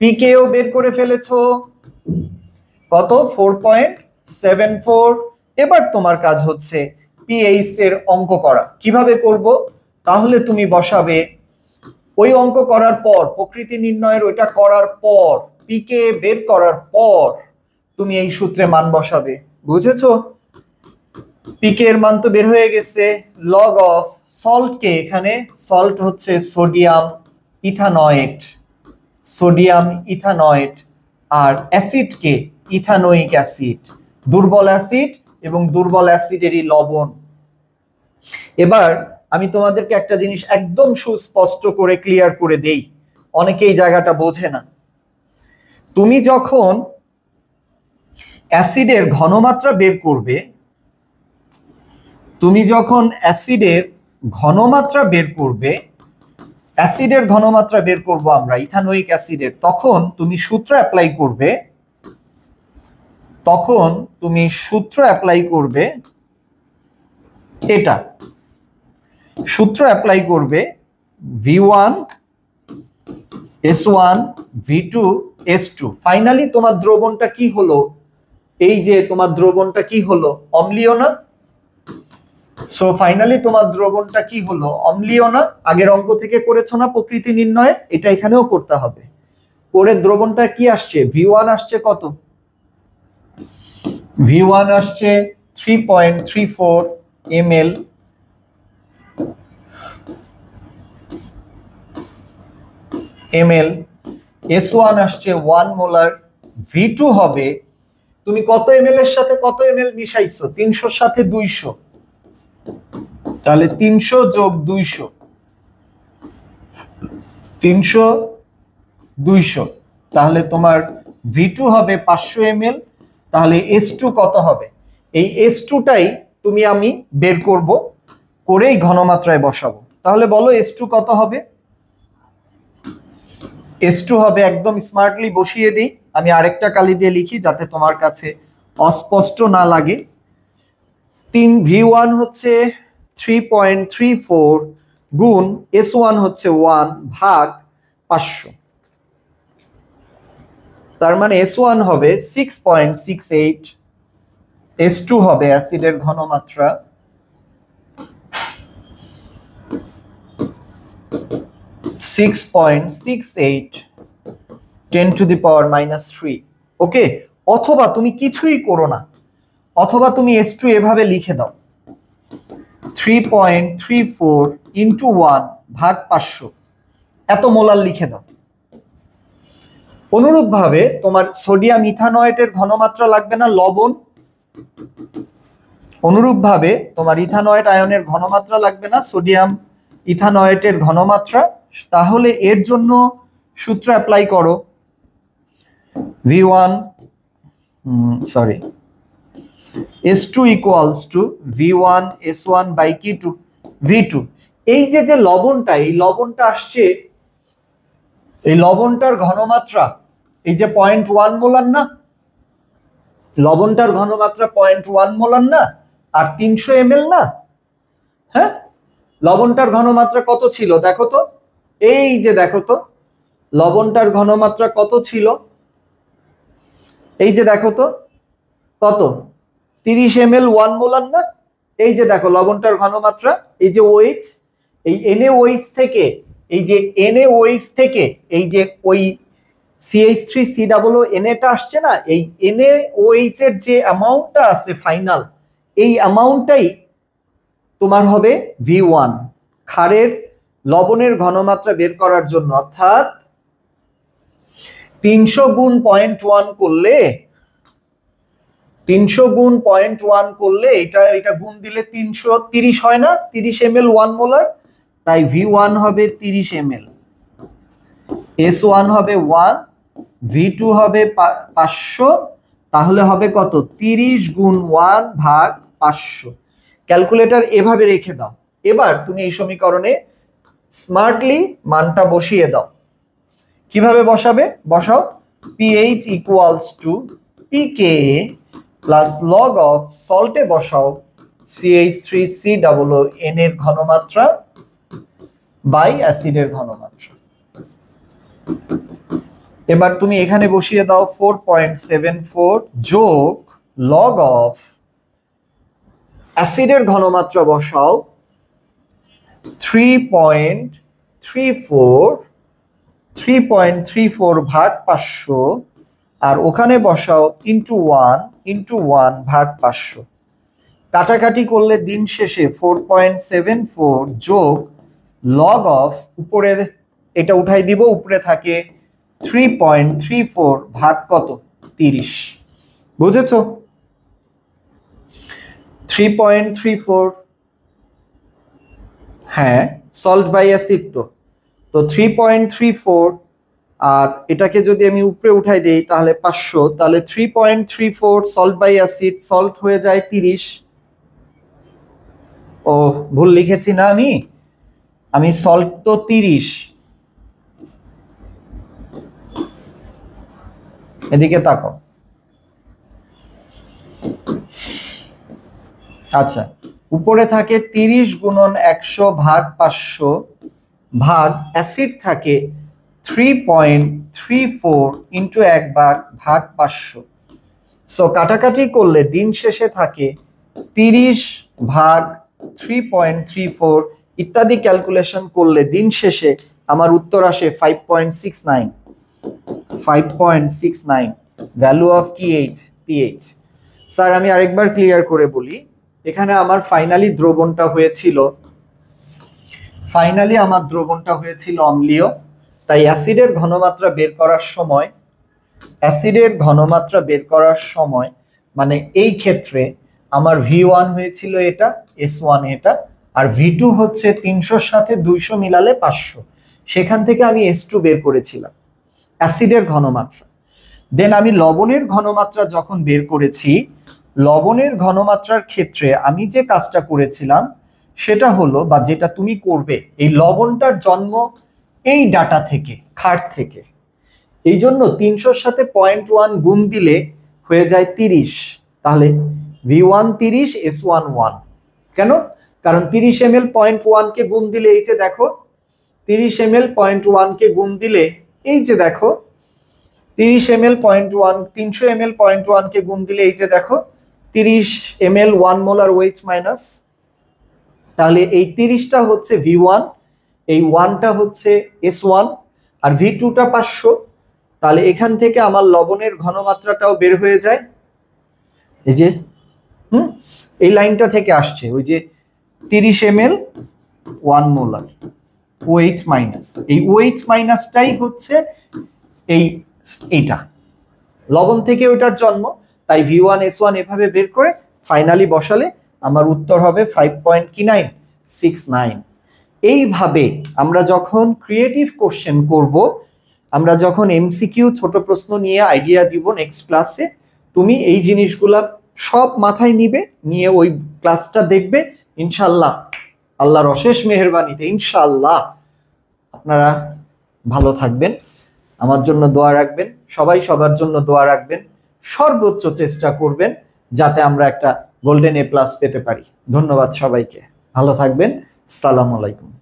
পিকেও বের করে ফেলেছো কত ফোর পয়েন্ট সেভেন ফোর এবার তোমার কাজ হচ্ছে পিএইচ এর অঙ্ক করা কিভাবে করব তাহলে তুমি বসাবে ওই অঙ্ক করার পর প্রকৃতি নির্ণয়ের ওইটা করার পর পিকে বের করার পর তুমি এই সূত্রে মান বসাবে বুঝেছো পিকের মান তো বের হয়ে গেছে লগ অফ সল্টকে এখানে সল্ট হচ্ছে সোডিয়াম ইথানয়েট সোডিয়াম ইথানয়েট আর অ্যাসিডকে ইথানোয়িক অ্যাসিড দুর্বল অ্যাসিড এবং দুর্বল অ্যাসিডেরই লবণ এবার আমি তোমাদেরকে একটা জিনিস একদম সুস্পষ্ট করে ক্লিয়ার করে দেই অনেকেই জায়গাটা বোঝে না তুমি যখন অ্যাসিডের ঘনমাত্রা বের করবে তুমি যখন অ্যাসিডের ঘনমাত্রা বের করবে অ্যাসিডের ঘনমাত্রা বের করব আমরা ইথানোয়িক অ্যাসিডের তখন তুমি সূত্র অ্যাপ্লাই করবে তখন তুমি সূত্র অ্যাপ্লাই করবে এটা সূত্র অ্যাপ্লাই করবে V one S one V two S two finally তোমার দ্রবণটা কি হলো এই যে তোমার দ্রবণটা কি হলো অম্লীয় না সো ফাইনালি তোমার দ্রবণটা কি হলো অম্লীয় না আগের অঙ্গ থেকে করেছো না প্রকৃতি নির্ণয়ে এটা এখানেও করতে হবে করে দ্রবণটা কি আসছে ভি ওয়ান আসছে কত ভি ওয়ান আসছে three point three four M L M L S one আসছে ওয়ান মোলার ভি টু হবে তুমি কত এম এর সাথে কত এম এল মিশাইছো তিনশোর সাথে দুইশো তাহলে তিনশো যোগ দুইশো তিনশো দুইশো তাহলে তোমার ভি টু হবে পাঁচশো এম তাহলে এস টু কত হবে এই এস টুটাই তুমি আমি বের করব করেই ঘনমাত্রায় বসাবো তাহলে বলো এস টু কত হবে এস টু হবে একদম স্মার্টলি বসিয়ে দিই আমি আরেকটা কালি দিয়ে লিখি যাতে তোমার কাছে অস্পষ্ট না লাগে তিন ভি ওয়ান হচ্ছে থ্রি পয়েন্ট থ্রি ফোর গুণ এস ওয়ান হচ্ছে ওয়ান ভাগ পাঁচশো তার মানে এস ওয়ান হবে six point six eight S two হবে অ্যাসিডের ঘনমাত্রা six point six eight ten to the power minus three okay অথবা তুমি কিছুই করো না অথবা তুমি এস টু এভাবে লিখে দাও three point three four into one ভাগ পাঁচশো এত মোলার লিখে দাও অনুরূপভাবে তোমার সোডিয়াম ইথানয়েটের ঘনমাত্রা লাগবে না লবণ অনুরূপভাবে তোমার ইথানয়েট আয়নের ঘনমাত্রা লাগবে না সোডিয়াম ইথানয়েটের ঘনমাত্রা তাহলে এর জন্য সূত্র অ্যাপ্লাই করো V one sorry S2 equals to V1 S1 by K2 V2 এই যে যে লবণটা এই লবণটা আসছে এই লবণটার ঘনমাত্রা এই যে পয়েন্ট ওয়ান মোলার না লবণটার ঘনমাত্রা পয়েন্ট ওয়ান মোলার না আর তিনশো এম না হ্যাঁ লবণটার ঘনমাত্রা কত ছিল দেখো তো এই যে দেখো তো লবণটার ঘনমাত্রা কত ছিল এই যে দেখো তো কত তিরিশ এম এল ওয়ান মোলার না এই যে দেখো লবণটার ঘনমাত্রা এই যে ওইচ এই এনএওএইচ থেকে এই যে এনএ থেকে এই যে ওই সিএইচ থ্রি সি ডাবলও এনেটা আসছে না এই এনএ এর যে অ্যামাউন্টটা আছে ফাইনাল এই অ্যামাউন্টটাই তোমার হবে ভি ওয়ান খারের লবণের ঘনমাত্রা বের করার জন্য অর্থাৎ তিনশো গুণ পয়েন্ট ওয়ান করলে তিনশো গুণ পয়েন্ট ওয়ান করলে এটা এটা গুণ দিলে তিনশো তিরিশ হয় না তিরিশ এম এল ওয়ান মোলার তাই ভি ওয়ান হবে তিরিশ এম এল এস ওয়ান হবে ওয়ান ভি টু হবে পাঁচশো তাহলে হবে কত তিরিশ গুণ ওয়ান ভাগ পাঁচশো ক্যালকুলেটর এভাবে রেখে দাও এবার তুমি এই সমীকরণে স্মার্টলি মানটা বসিয়ে দাও কিভাবে বসাবে বসাও pH equals to pK plus log of সল্টে বসাও CH three C double N এর ঘনমাত্রা বাই অ্যাসিডের ঘনমাত্রা এবার তুমি এখানে বসিয়ে দাও ফোর পয়েন্ট সেভেন ফোর যোগ লগ অফ অ্যাসিডের ঘনমাত্রা বসাও three point three four three point three four ভাগ পাঁচশো আর ওখানে বসাও ইন্টু ওয়ান ইন্টু ওয়ান ভাগ পাঁচশো কাটাকাটি করলে দিন শেষে ফোর পয়েন্ট সেভেন ফোর যোগ লগ অফ উপরে এটা উঠাই দিব উপরে থাকে থ্রি পয়েন্ট থ্রি ফোর ভাগ কত তিরিশ বুঝেছ থ্রি পয়েন্ট থ্রি ফোর হ্যাঁ সল্ট বাই অ্যাসিড তো তো থ্রি পয়েন্ট থ্রি ফোর আর এটাকে যদি আমি উপরে উঠাই দিই তাহলে পাঁচশো তাহলে three point three four salt by acid salt হয়ে যায় তিরিশ ও ভুল লিখেছি না আমি আমি সল্ট তো তিরিশ এদিকে তাকো আচ্ছা উপরে থাকে তিরিশ গুণন একশো ভাগ পাঁচশো ভাগ অ্যাসিড থাকে three point three four into এক ভাগ ভাগ পাঁচশো সো কাটাকাটি করলে দিন শেষে থাকে তিরিশ ভাগ থ্রি পয়েন্ট থ্রি ফোর ইত্যাদি ক্যালকুলেশন করলে দিন শেষে আমার উত্তর আসে five point six nine five point six nine value of কি এইচ পিএইচ স্যার আমি আরেকবার ক্লিয়ার করে বলি এখানে আমার ফাইনালি দ্রবণটা হয়েছিল ফাইনালি আমার দ্রবণটা হয়েছিল অম্লীয় তাই অ্যাসিডের ঘনমাত্রা বের করার সময় অ্যাসিডের ঘনমাত্রা বের করার সময় মানে এই ক্ষেত্রে আমার ভি ওয়ান হয়েছিল এটা এস ওয়ান এটা আর ভি টু হচ্ছে তিনশোর সাথে দুইশো মিলালে পাঁচশো সেখান থেকে আমি এস টু বের করেছিলাম অ্যাসিডের ঘনমাত্রা দেন আমি লবণের ঘনমাত্রা যখন বের করেছি লবণের ঘনমাত্রার ক্ষেত্রে আমি যে কাজটা করেছিলাম সেটা হলো বা যেটা তুমি করবে এই লবণটার জন্ম এই ডাটা থেকে খাট থেকে এই জন্য তিনশোর সাথে পয়েন্ট ওয়ান গুণ দিলে হয়ে যায় তিরিশ তাহলে ভি ওয়ান তিরিশ এস ওয়ান ওয়ান কেন কারণ তিরিশ এম এল পয়েন্ট ওয়ানকে গুণ দিলে এই যে দেখো তিরিশ এম এল পয়েন্ট ওয়ানকে গুণ দিলে এই যে দেখো তিরিশ এম এল পয়েন্ট ওয়ান তিনশো এম এল পয়েন্ট ওয়ানকে গুণ দিলে এই যে দেখো তিরিশ M L one molar wait minus তাহলে এই তিরিশটা হচ্ছে ভি ওয়ান এই ওয়ানটা হচ্ছে এস ওয়ান আর ভি টুটা পাঁচশো তাহলে এখান থেকে আমার লবণের ঘনমাত্রাটাও বের হয়ে যায় এই যে হুম এই লাইনটা থেকে আসছে ওই যে তিরিশ M L one molar OH minus এই ওএইচ মাইনাসটাই হচ্ছে এই এইটা লবণ থেকে ওইটার জন্ম তাই ভি ওয়ান এস ওয়ান এভাবে বের করে ফাইনালি বসালে আমার উত্তর হবে ফাইভ পয়েন্ট কি নাইন সিক্স নাইন এইভাবে আমরা যখন ক্রিয়েটিভ কোশ্চেন করব আমরা যখন এমসিকিউ ছোট প্রশ্ন নিয়ে আইডিয়া দিব নেক্সট ক্লাসে তুমি এই জিনিসগুলা সব মাথায় নিবে নিয়ে ওই ক্লাসটা দেখবে ইনশাল্লাহ আল্লাহর অশেষ মেহরবানিতে ইনশাল্লাহ আপনারা ভালো থাকবেন আমার জন্য দোয়া রাখবেন সবাই সবার জন্য দোয়া রাখবেন সর্বোচ্চ চেষ্টা করবেন যাতে আমরা একটা গোল্ডেন এ প্লাস পেতে পারি ধন্যবাদ সবাইকে ভালো থাকবেন সালাম আলাইকুম